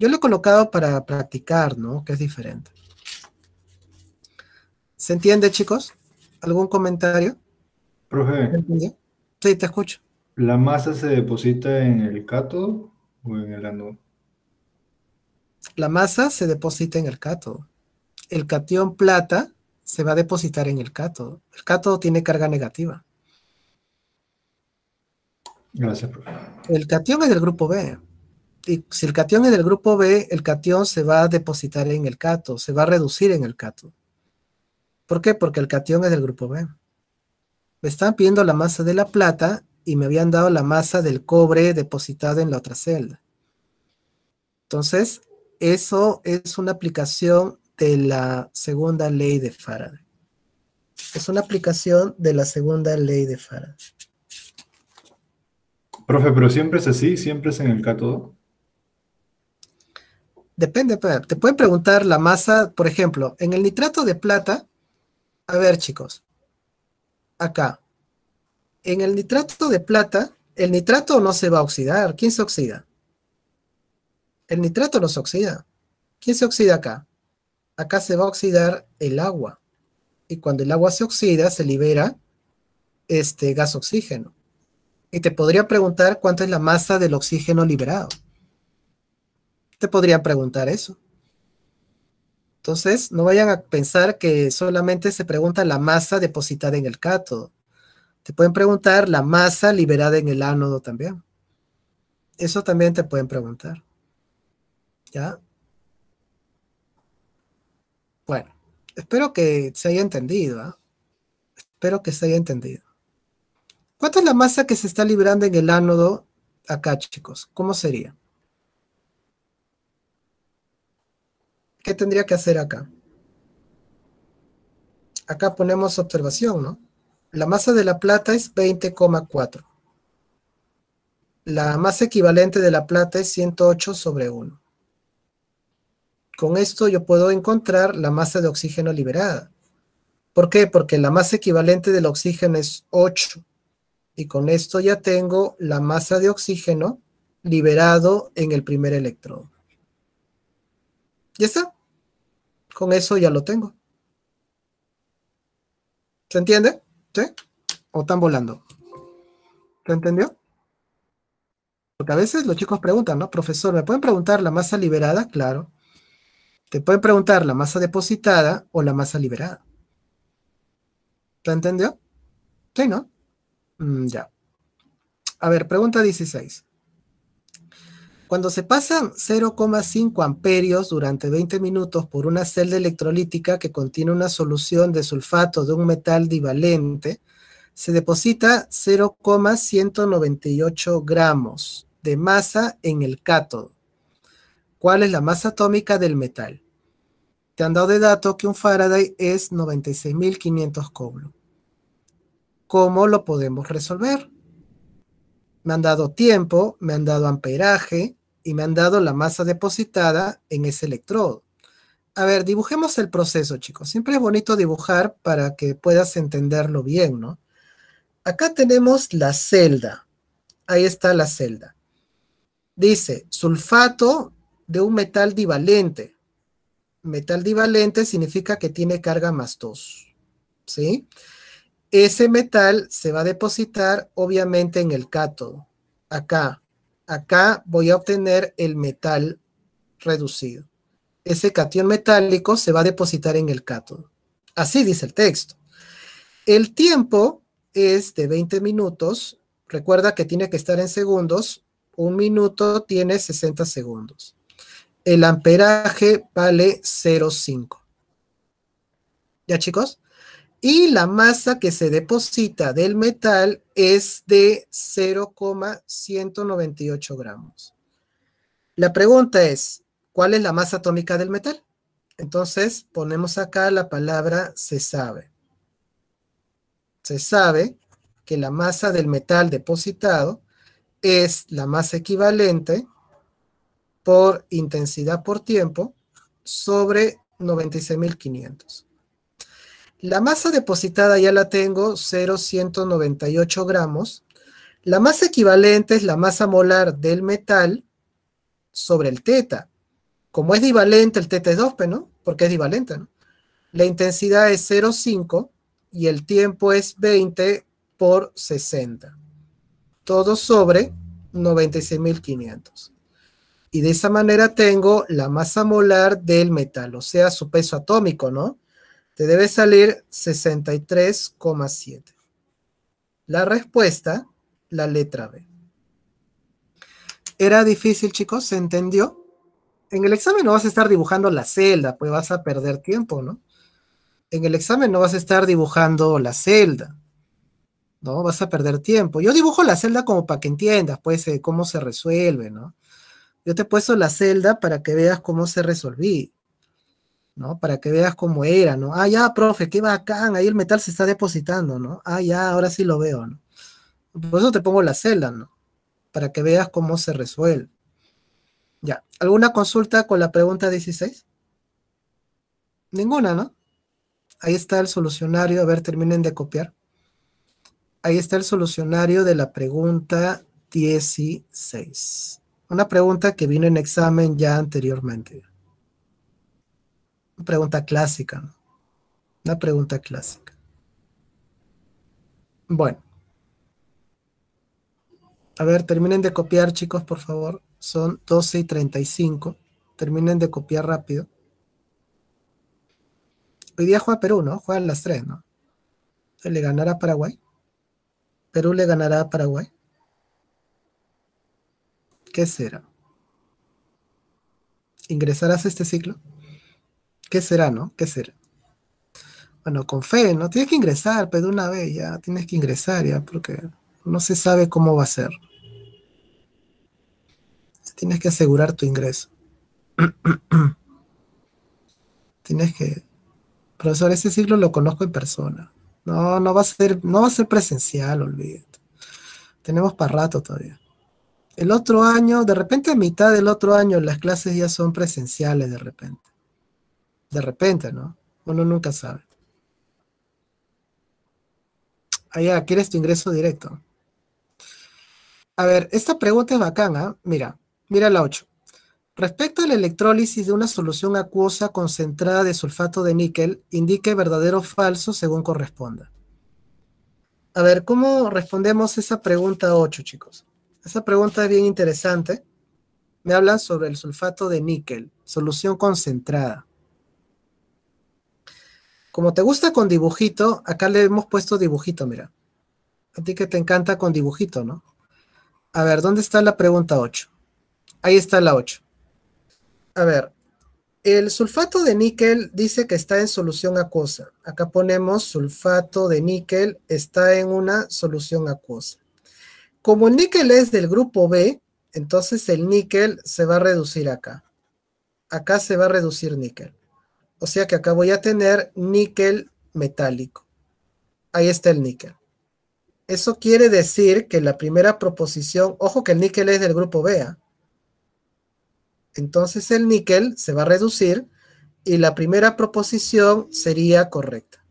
Yo lo he colocado para practicar, ¿no? Que es diferente. ¿Se entiende, chicos? ¿Algún comentario? Profe. Sí, te escucho. ¿La masa se deposita en el cátodo o en el ánodo? La masa se deposita en el cátodo. El catión plata se va a depositar en el cátodo. El cátodo tiene carga negativa. Gracias, profe. El catión es del grupo B si el cation es del grupo B, el cation se va a depositar en el cato, se va a reducir en el cato. ¿Por qué? Porque el cation es del grupo B. Me están pidiendo la masa de la plata y me habían dado la masa del cobre depositada en la otra celda. Entonces, eso es una aplicación de la segunda ley de Faraday. Es una aplicación de la segunda ley de Faraday. Profe, pero siempre es así, siempre es en el cátodo. Depende, te pueden preguntar la masa, por ejemplo, en el nitrato de plata, a ver chicos, acá, en el nitrato de plata, el nitrato no se va a oxidar, ¿quién se oxida? El nitrato no se oxida. ¿Quién se oxida acá? Acá se va a oxidar el agua. Y cuando el agua se oxida, se libera este gas oxígeno. Y te podría preguntar cuánto es la masa del oxígeno liberado te podría preguntar eso. Entonces, no vayan a pensar que solamente se pregunta la masa depositada en el cátodo. Te pueden preguntar la masa liberada en el ánodo también. Eso también te pueden preguntar. ¿Ya? Bueno, espero que se haya entendido. ¿ah? Espero que se haya entendido. ¿Cuánta es la masa que se está liberando en el ánodo acá, chicos? ¿Cómo sería? ¿Qué tendría que hacer acá? Acá ponemos observación, ¿no? La masa de la plata es 20,4. La masa equivalente de la plata es 108 sobre 1. Con esto yo puedo encontrar la masa de oxígeno liberada. ¿Por qué? Porque la masa equivalente del oxígeno es 8. Y con esto ya tengo la masa de oxígeno liberado en el primer electrodo. Ya está. Con eso ya lo tengo. ¿Se entiende? ¿Sí? ¿O están volando? ¿Se entendió? Porque a veces los chicos preguntan, ¿no? Profesor, ¿me pueden preguntar la masa liberada? Claro. Te pueden preguntar la masa depositada o la masa liberada. ¿Te entendió? Sí, ¿no? Mm, ya. A ver, pregunta 16. Cuando se pasan 0,5 amperios durante 20 minutos por una celda electrolítica que contiene una solución de sulfato de un metal divalente, se deposita 0,198 gramos de masa en el cátodo. ¿Cuál es la masa atómica del metal? Te han dado de dato que un Faraday es 96.500 coblo. ¿Cómo lo podemos resolver? Me han dado tiempo, me han dado amperaje, y me han dado la masa depositada en ese electrodo. A ver, dibujemos el proceso, chicos. Siempre es bonito dibujar para que puedas entenderlo bien, ¿no? Acá tenemos la celda. Ahí está la celda. Dice, sulfato de un metal divalente. Metal divalente significa que tiene carga más 2, ¿sí? Ese metal se va a depositar, obviamente, en el cátodo. Acá, acá voy a obtener el metal reducido. Ese catión metálico se va a depositar en el cátodo. Así dice el texto. El tiempo es de 20 minutos. Recuerda que tiene que estar en segundos. Un minuto tiene 60 segundos. El amperaje vale 0,5. ¿Ya chicos? y la masa que se deposita del metal es de 0,198 gramos. La pregunta es, ¿cuál es la masa atómica del metal? Entonces ponemos acá la palabra se sabe. Se sabe que la masa del metal depositado es la masa equivalente por intensidad por tiempo sobre 96.500. La masa depositada ya la tengo, 0,198 gramos. La masa equivalente es la masa molar del metal sobre el teta. Como es divalente, el teta es 2 ¿no? Porque es divalente, ¿no? La intensidad es 0,5 y el tiempo es 20 por 60. Todo sobre 96.500. Y de esa manera tengo la masa molar del metal, o sea, su peso atómico, ¿no? te debe salir 63,7. La respuesta, la letra B. ¿Era difícil, chicos? ¿Se entendió? En el examen no vas a estar dibujando la celda, pues vas a perder tiempo, ¿no? En el examen no vas a estar dibujando la celda, ¿no? Vas a perder tiempo. Yo dibujo la celda como para que entiendas, pues, eh, cómo se resuelve, ¿no? Yo te he puesto la celda para que veas cómo se resolví. ¿no? Para que veas cómo era, ¿no? Ah, ya, profe, qué bacán, ahí el metal se está depositando, ¿no? Ah, ya, ahora sí lo veo, ¿no? Por eso te pongo la celda, ¿no? Para que veas cómo se resuelve. Ya, ¿alguna consulta con la pregunta 16? Ninguna, ¿no? Ahí está el solucionario, a ver, terminen de copiar. Ahí está el solucionario de la pregunta 16. Una pregunta que vino en examen ya anteriormente pregunta clásica, Una pregunta clásica. Bueno. A ver, terminen de copiar, chicos, por favor. Son 12 y 35. Terminen de copiar rápido. Hoy día juega Perú, ¿no? Juegan las tres, ¿no? ¿Le ganará Paraguay? ¿Perú le ganará a Paraguay? ¿Qué será? ¿Ingresarás a este ciclo? ¿Qué será, no? ¿Qué será? Bueno, con fe, ¿no? Tienes que ingresar, pero pues, de una vez ya, tienes que ingresar ya, porque no se sabe cómo va a ser. Tienes que asegurar tu ingreso. [CLEARS THROAT] tienes que... Profesor, ese ciclo lo conozco en persona. No, no va a ser, no va a ser presencial, olvídate. Tenemos para rato todavía. El otro año, de repente a mitad del otro año, las clases ya son presenciales de repente. De repente, ¿no? Uno nunca sabe. Allá, ¿quieres tu ingreso directo? A ver, esta pregunta es bacana. ¿eh? Mira, mira la 8. Respecto a la electrólisis de una solución acuosa concentrada de sulfato de níquel, indique verdadero o falso según corresponda. A ver, ¿cómo respondemos esa pregunta 8, chicos? Esa pregunta es bien interesante. Me hablan sobre el sulfato de níquel, solución concentrada. Como te gusta con dibujito, acá le hemos puesto dibujito, mira. A ti que te encanta con dibujito, ¿no? A ver, ¿dónde está la pregunta 8? Ahí está la 8. A ver, el sulfato de níquel dice que está en solución acuosa. Acá ponemos sulfato de níquel está en una solución acuosa. Como el níquel es del grupo B, entonces el níquel se va a reducir acá. Acá se va a reducir níquel. O sea que acá voy a tener níquel metálico. Ahí está el níquel. Eso quiere decir que la primera proposición, ojo que el níquel es del grupo B. ¿ah? Entonces el níquel se va a reducir y la primera proposición sería correcta.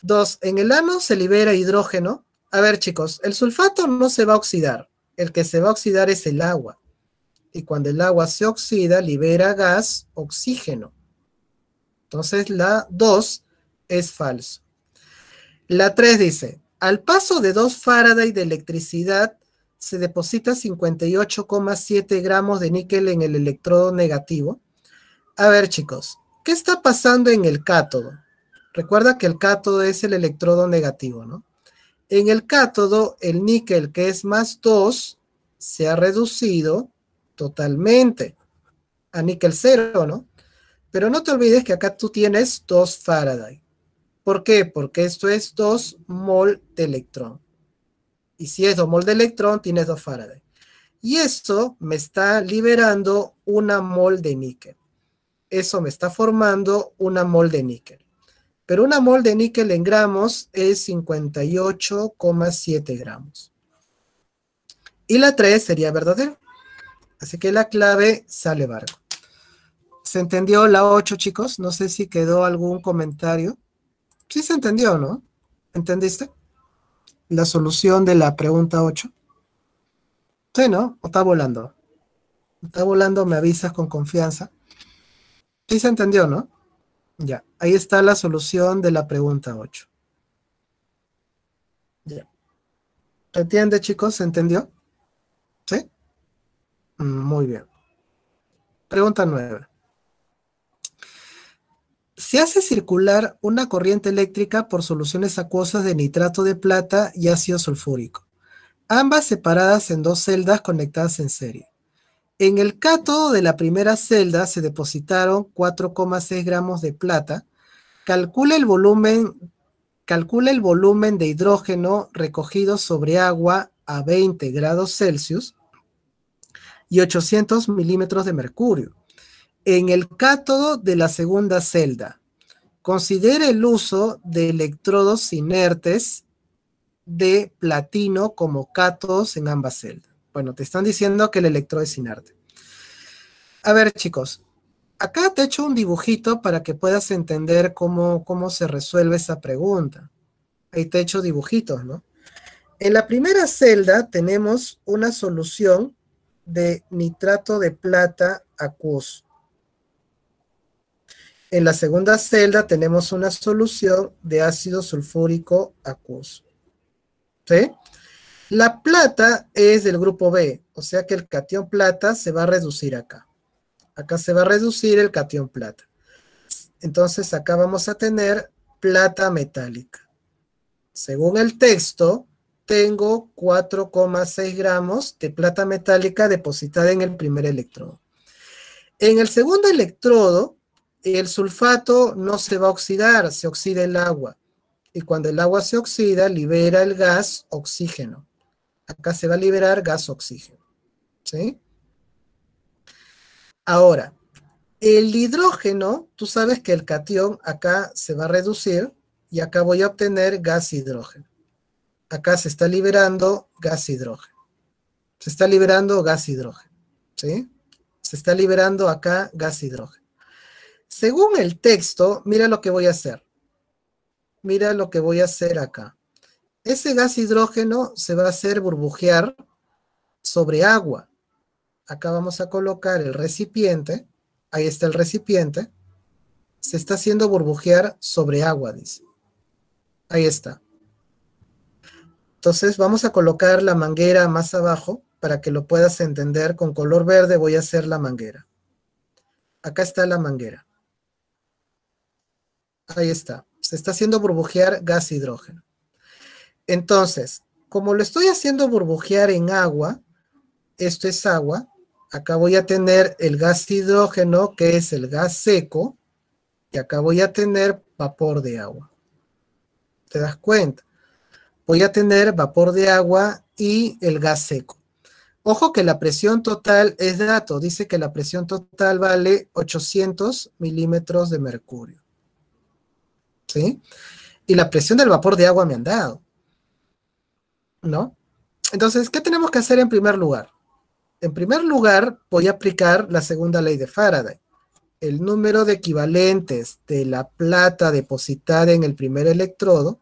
Dos, en el ano se libera hidrógeno. A ver chicos, el sulfato no se va a oxidar. El que se va a oxidar es el agua. Y cuando el agua se oxida, libera gas, oxígeno. Entonces la 2 es falso. La 3 dice, al paso de 2 Faraday de electricidad se deposita 58,7 gramos de níquel en el electrodo negativo. A ver chicos, ¿qué está pasando en el cátodo? Recuerda que el cátodo es el electrodo negativo, ¿no? En el cátodo, el níquel que es más 2 se ha reducido totalmente a níquel 0, ¿no? Pero no te olvides que acá tú tienes 2 Faraday. ¿Por qué? Porque esto es 2 mol de electrón. Y si es 2 mol de electrón, tienes 2 Faraday. Y esto me está liberando una mol de níquel. Eso me está formando una mol de níquel. Pero una mol de níquel en gramos es 58,7 gramos. Y la 3 sería verdadera. Así que la clave sale barco. ¿Se entendió la 8, chicos? No sé si quedó algún comentario. Sí se entendió, ¿no? ¿Entendiste? La solución de la pregunta 8. Sí, ¿no? ¿O está volando? Está volando, me avisas con confianza. Sí se entendió, ¿no? Ya, ahí está la solución de la pregunta 8. Ya. ¿Entiende, chicos? ¿Se entendió? ¿Sí? Mm, muy bien. Pregunta 9. Se hace circular una corriente eléctrica por soluciones acuosas de nitrato de plata y ácido sulfúrico, ambas separadas en dos celdas conectadas en serie. En el cátodo de la primera celda se depositaron 4,6 gramos de plata. Calcula el volumen el volumen de hidrógeno recogido sobre agua a 20 grados Celsius y 800 milímetros de mercurio en el cátodo de la segunda celda. Considere el uso de electrodos inertes de platino como cátodos en ambas celdas. Bueno, te están diciendo que el electrodo es inerte. A ver, chicos, acá te he hecho un dibujito para que puedas entender cómo, cómo se resuelve esa pregunta. Ahí te he hecho dibujitos, ¿no? En la primera celda tenemos una solución de nitrato de plata acuoso. En la segunda celda tenemos una solución de ácido sulfúrico acuoso. ¿Sí? La plata es del grupo B, o sea que el cation plata se va a reducir acá. Acá se va a reducir el cation plata. Entonces acá vamos a tener plata metálica. Según el texto, tengo 4,6 gramos de plata metálica depositada en el primer electrodo. En el segundo electrodo el sulfato no se va a oxidar, se oxida el agua. Y cuando el agua se oxida, libera el gas oxígeno. Acá se va a liberar gas oxígeno. ¿Sí? Ahora, el hidrógeno, tú sabes que el catión acá se va a reducir y acá voy a obtener gas hidrógeno. Acá se está liberando gas hidrógeno. Se está liberando gas hidrógeno. ¿Sí? Se está liberando acá gas hidrógeno. Según el texto, mira lo que voy a hacer. Mira lo que voy a hacer acá. Ese gas hidrógeno se va a hacer burbujear sobre agua. Acá vamos a colocar el recipiente. Ahí está el recipiente. Se está haciendo burbujear sobre agua, dice. Ahí está. Entonces vamos a colocar la manguera más abajo para que lo puedas entender. Con color verde voy a hacer la manguera. Acá está la manguera. Ahí está. Se está haciendo burbujear gas e hidrógeno. Entonces, como lo estoy haciendo burbujear en agua, esto es agua, acá voy a tener el gas hidrógeno, que es el gas seco, y acá voy a tener vapor de agua. ¿Te das cuenta? Voy a tener vapor de agua y el gas seco. Ojo que la presión total es dato, dice que la presión total vale 800 milímetros de mercurio. ¿sí? Y la presión del vapor de agua me han dado, ¿no? Entonces, ¿qué tenemos que hacer en primer lugar? En primer lugar, voy a aplicar la segunda ley de Faraday. El número de equivalentes de la plata depositada en el primer electrodo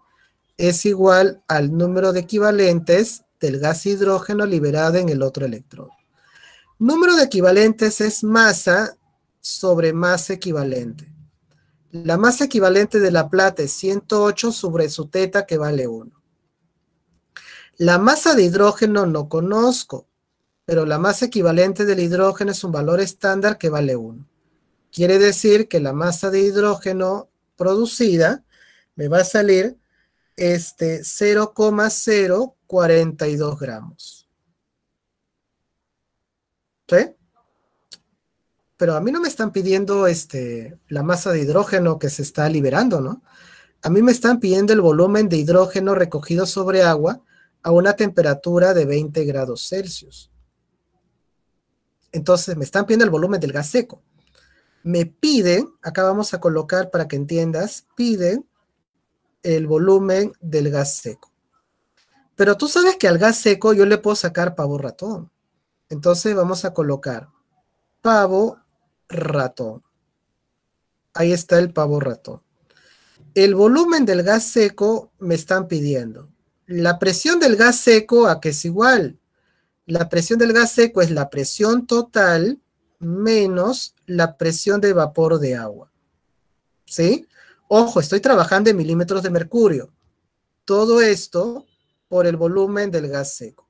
es igual al número de equivalentes del gas hidrógeno liberado en el otro electrodo. Número de equivalentes es masa sobre masa equivalente. La masa equivalente de la plata es 108 sobre su teta que vale 1. La masa de hidrógeno no conozco, pero la masa equivalente del hidrógeno es un valor estándar que vale 1. Quiere decir que la masa de hidrógeno producida me va a salir este 0,042 gramos. ¿Sí? pero a mí no me están pidiendo este, la masa de hidrógeno que se está liberando, ¿no? A mí me están pidiendo el volumen de hidrógeno recogido sobre agua a una temperatura de 20 grados Celsius. Entonces, me están pidiendo el volumen del gas seco. Me piden, acá vamos a colocar para que entiendas, piden el volumen del gas seco. Pero tú sabes que al gas seco yo le puedo sacar pavo ratón. Entonces vamos a colocar pavo ratón. Ahí está el pavo ratón. El volumen del gas seco me están pidiendo. La presión del gas seco a que es igual. La presión del gas seco es la presión total menos la presión de vapor de agua. ¿Sí? Ojo, estoy trabajando en milímetros de mercurio. Todo esto por el volumen del gas seco.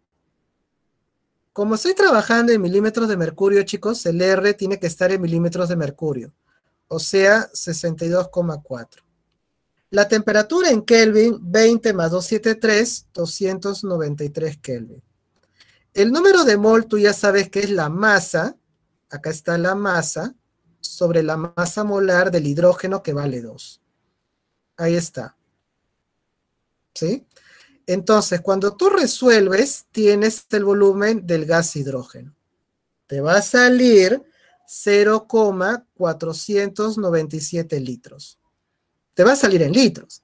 Como estoy trabajando en milímetros de mercurio, chicos, el R tiene que estar en milímetros de mercurio, o sea, 62,4. La temperatura en Kelvin, 20 más 273, 293 Kelvin. El número de mol, tú ya sabes que es la masa, acá está la masa, sobre la masa molar del hidrógeno que vale 2. Ahí está. ¿Sí? Entonces, cuando tú resuelves, tienes el volumen del gas hidrógeno. Te va a salir 0,497 litros. Te va a salir en litros.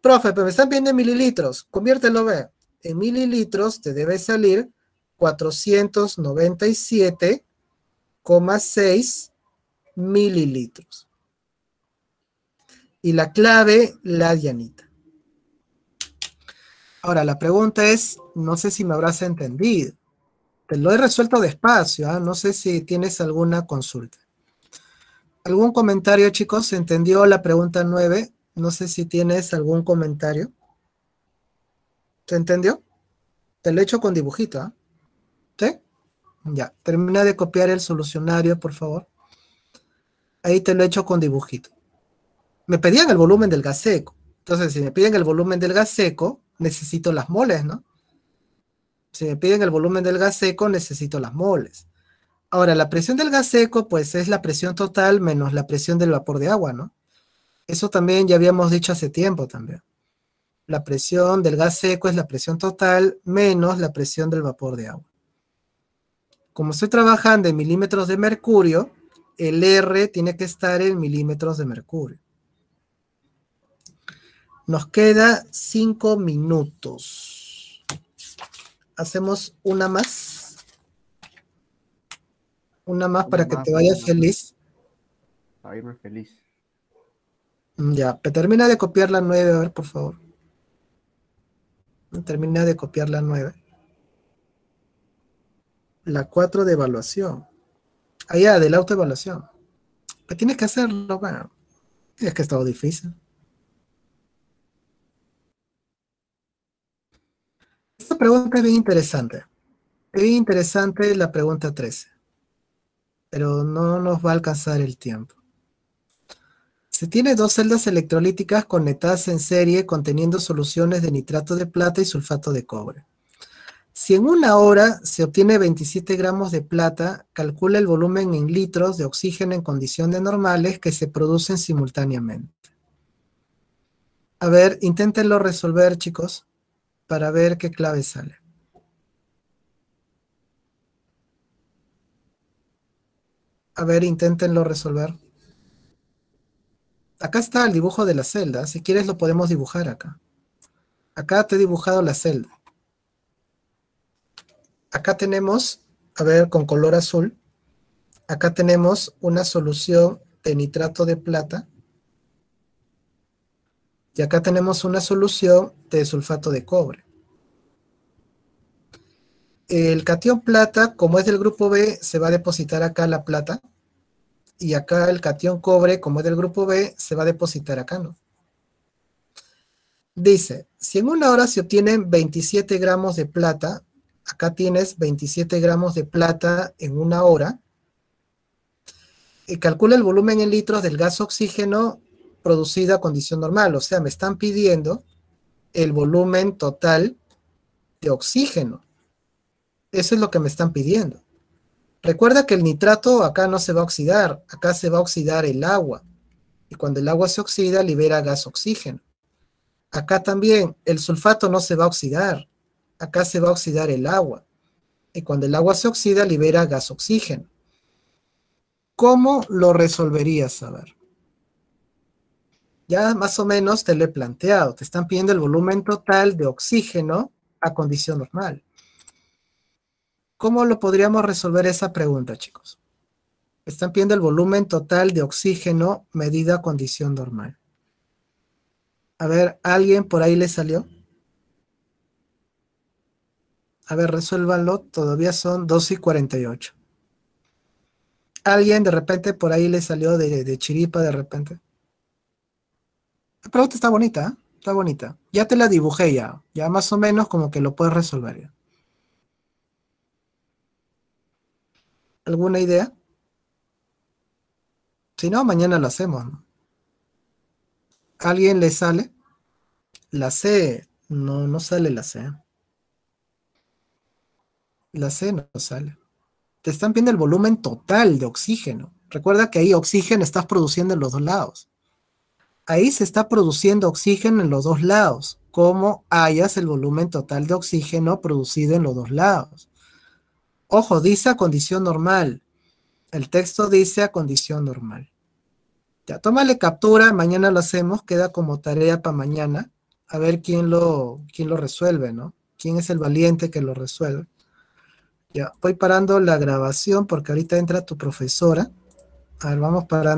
Profe, pero me están viendo en mililitros. Conviértelo ve. En mililitros te debe salir 497,6 mililitros. Y la clave, la Dianita. Ahora, la pregunta es, no sé si me habrás entendido. Te lo he resuelto despacio, ¿ah? no sé si tienes alguna consulta. ¿Algún comentario, chicos? ¿Se entendió la pregunta 9? No sé si tienes algún comentario. ¿Se entendió? Te lo he hecho con dibujito, ¿ah? ¿Sí? Ya, termina de copiar el solucionario, por favor. Ahí te lo he hecho con dibujito. Me pedían el volumen del gas seco. Entonces, si me piden el volumen del gas seco, necesito las moles, ¿no? Si me piden el volumen del gas seco, necesito las moles. Ahora, la presión del gas seco, pues es la presión total menos la presión del vapor de agua, ¿no? Eso también ya habíamos dicho hace tiempo también. La presión del gas seco es la presión total menos la presión del vapor de agua. Como estoy trabajando en milímetros de mercurio, el R tiene que estar en milímetros de mercurio. Nos queda cinco minutos. Hacemos una más. Una más para que te vayas feliz. Para irme feliz. Mm, ya, termina de copiar la nueve, a ver, por favor. Termina de copiar la nueve. La cuatro de evaluación. Allá, ah, de del autoevaluación. Pero tienes que hacerlo, bueno. Es que ha estado difícil. esta pregunta es bien interesante. Es bien interesante la pregunta 13, pero no nos va a alcanzar el tiempo. Se tiene dos celdas electrolíticas conectadas en serie conteniendo soluciones de nitrato de plata y sulfato de cobre. Si en una hora se obtiene 27 gramos de plata, calcula el volumen en litros de oxígeno en condiciones normales que se producen simultáneamente. A ver, inténtenlo resolver, chicos para ver qué clave sale. A ver, inténtenlo resolver. Acá está el dibujo de la celda. Si quieres lo podemos dibujar acá. Acá te he dibujado la celda. Acá tenemos, a ver, con color azul. Acá tenemos una solución de nitrato de plata y acá tenemos una solución de sulfato de cobre. El catión plata, como es del grupo B, se va a depositar acá la plata. Y acá el catión cobre, como es del grupo B, se va a depositar acá, ¿no? Dice, si en una hora se obtienen 27 gramos de plata, acá tienes 27 gramos de plata en una hora, y calcula el volumen en litros del gas oxígeno producida a condición normal, o sea, me están pidiendo el volumen total de oxígeno. Eso es lo que me están pidiendo. Recuerda que el nitrato acá no se va a oxidar, acá se va a oxidar el agua. Y cuando el agua se oxida, libera gas oxígeno. Acá también el sulfato no se va a oxidar, acá se va a oxidar el agua. Y cuando el agua se oxida, libera gas oxígeno. ¿Cómo lo resolverías? A ver ya más o menos te lo he planteado. Te están pidiendo el volumen total de oxígeno a condición normal. ¿Cómo lo podríamos resolver esa pregunta, chicos? Están pidiendo el volumen total de oxígeno medida a condición normal. A ver, ¿alguien por ahí le salió? A ver, resuélvanlo. Todavía son 2 y 48. ¿Alguien de repente por ahí le salió de chiripa de repente? La pregunta está bonita, ¿eh? está bonita. Ya te la dibujé ya, ya más o menos como que lo puedes resolver ¿Alguna idea? Si no, mañana lo hacemos. ¿Alguien le sale? La C, no, no sale la C. La C no sale. Te están viendo el volumen total de oxígeno. Recuerda que ahí oxígeno estás produciendo en los dos lados ahí se está produciendo oxígeno en los dos lados, como hayas el volumen total de oxígeno producido en los dos lados. Ojo, dice a condición normal. El texto dice a condición normal. Ya, tómale captura, mañana lo hacemos, queda como tarea para mañana. A ver quién lo, quién lo resuelve, ¿no? ¿Quién es el valiente que lo resuelve? Ya, voy parando la grabación porque ahorita entra tu profesora. A ver, vamos parando.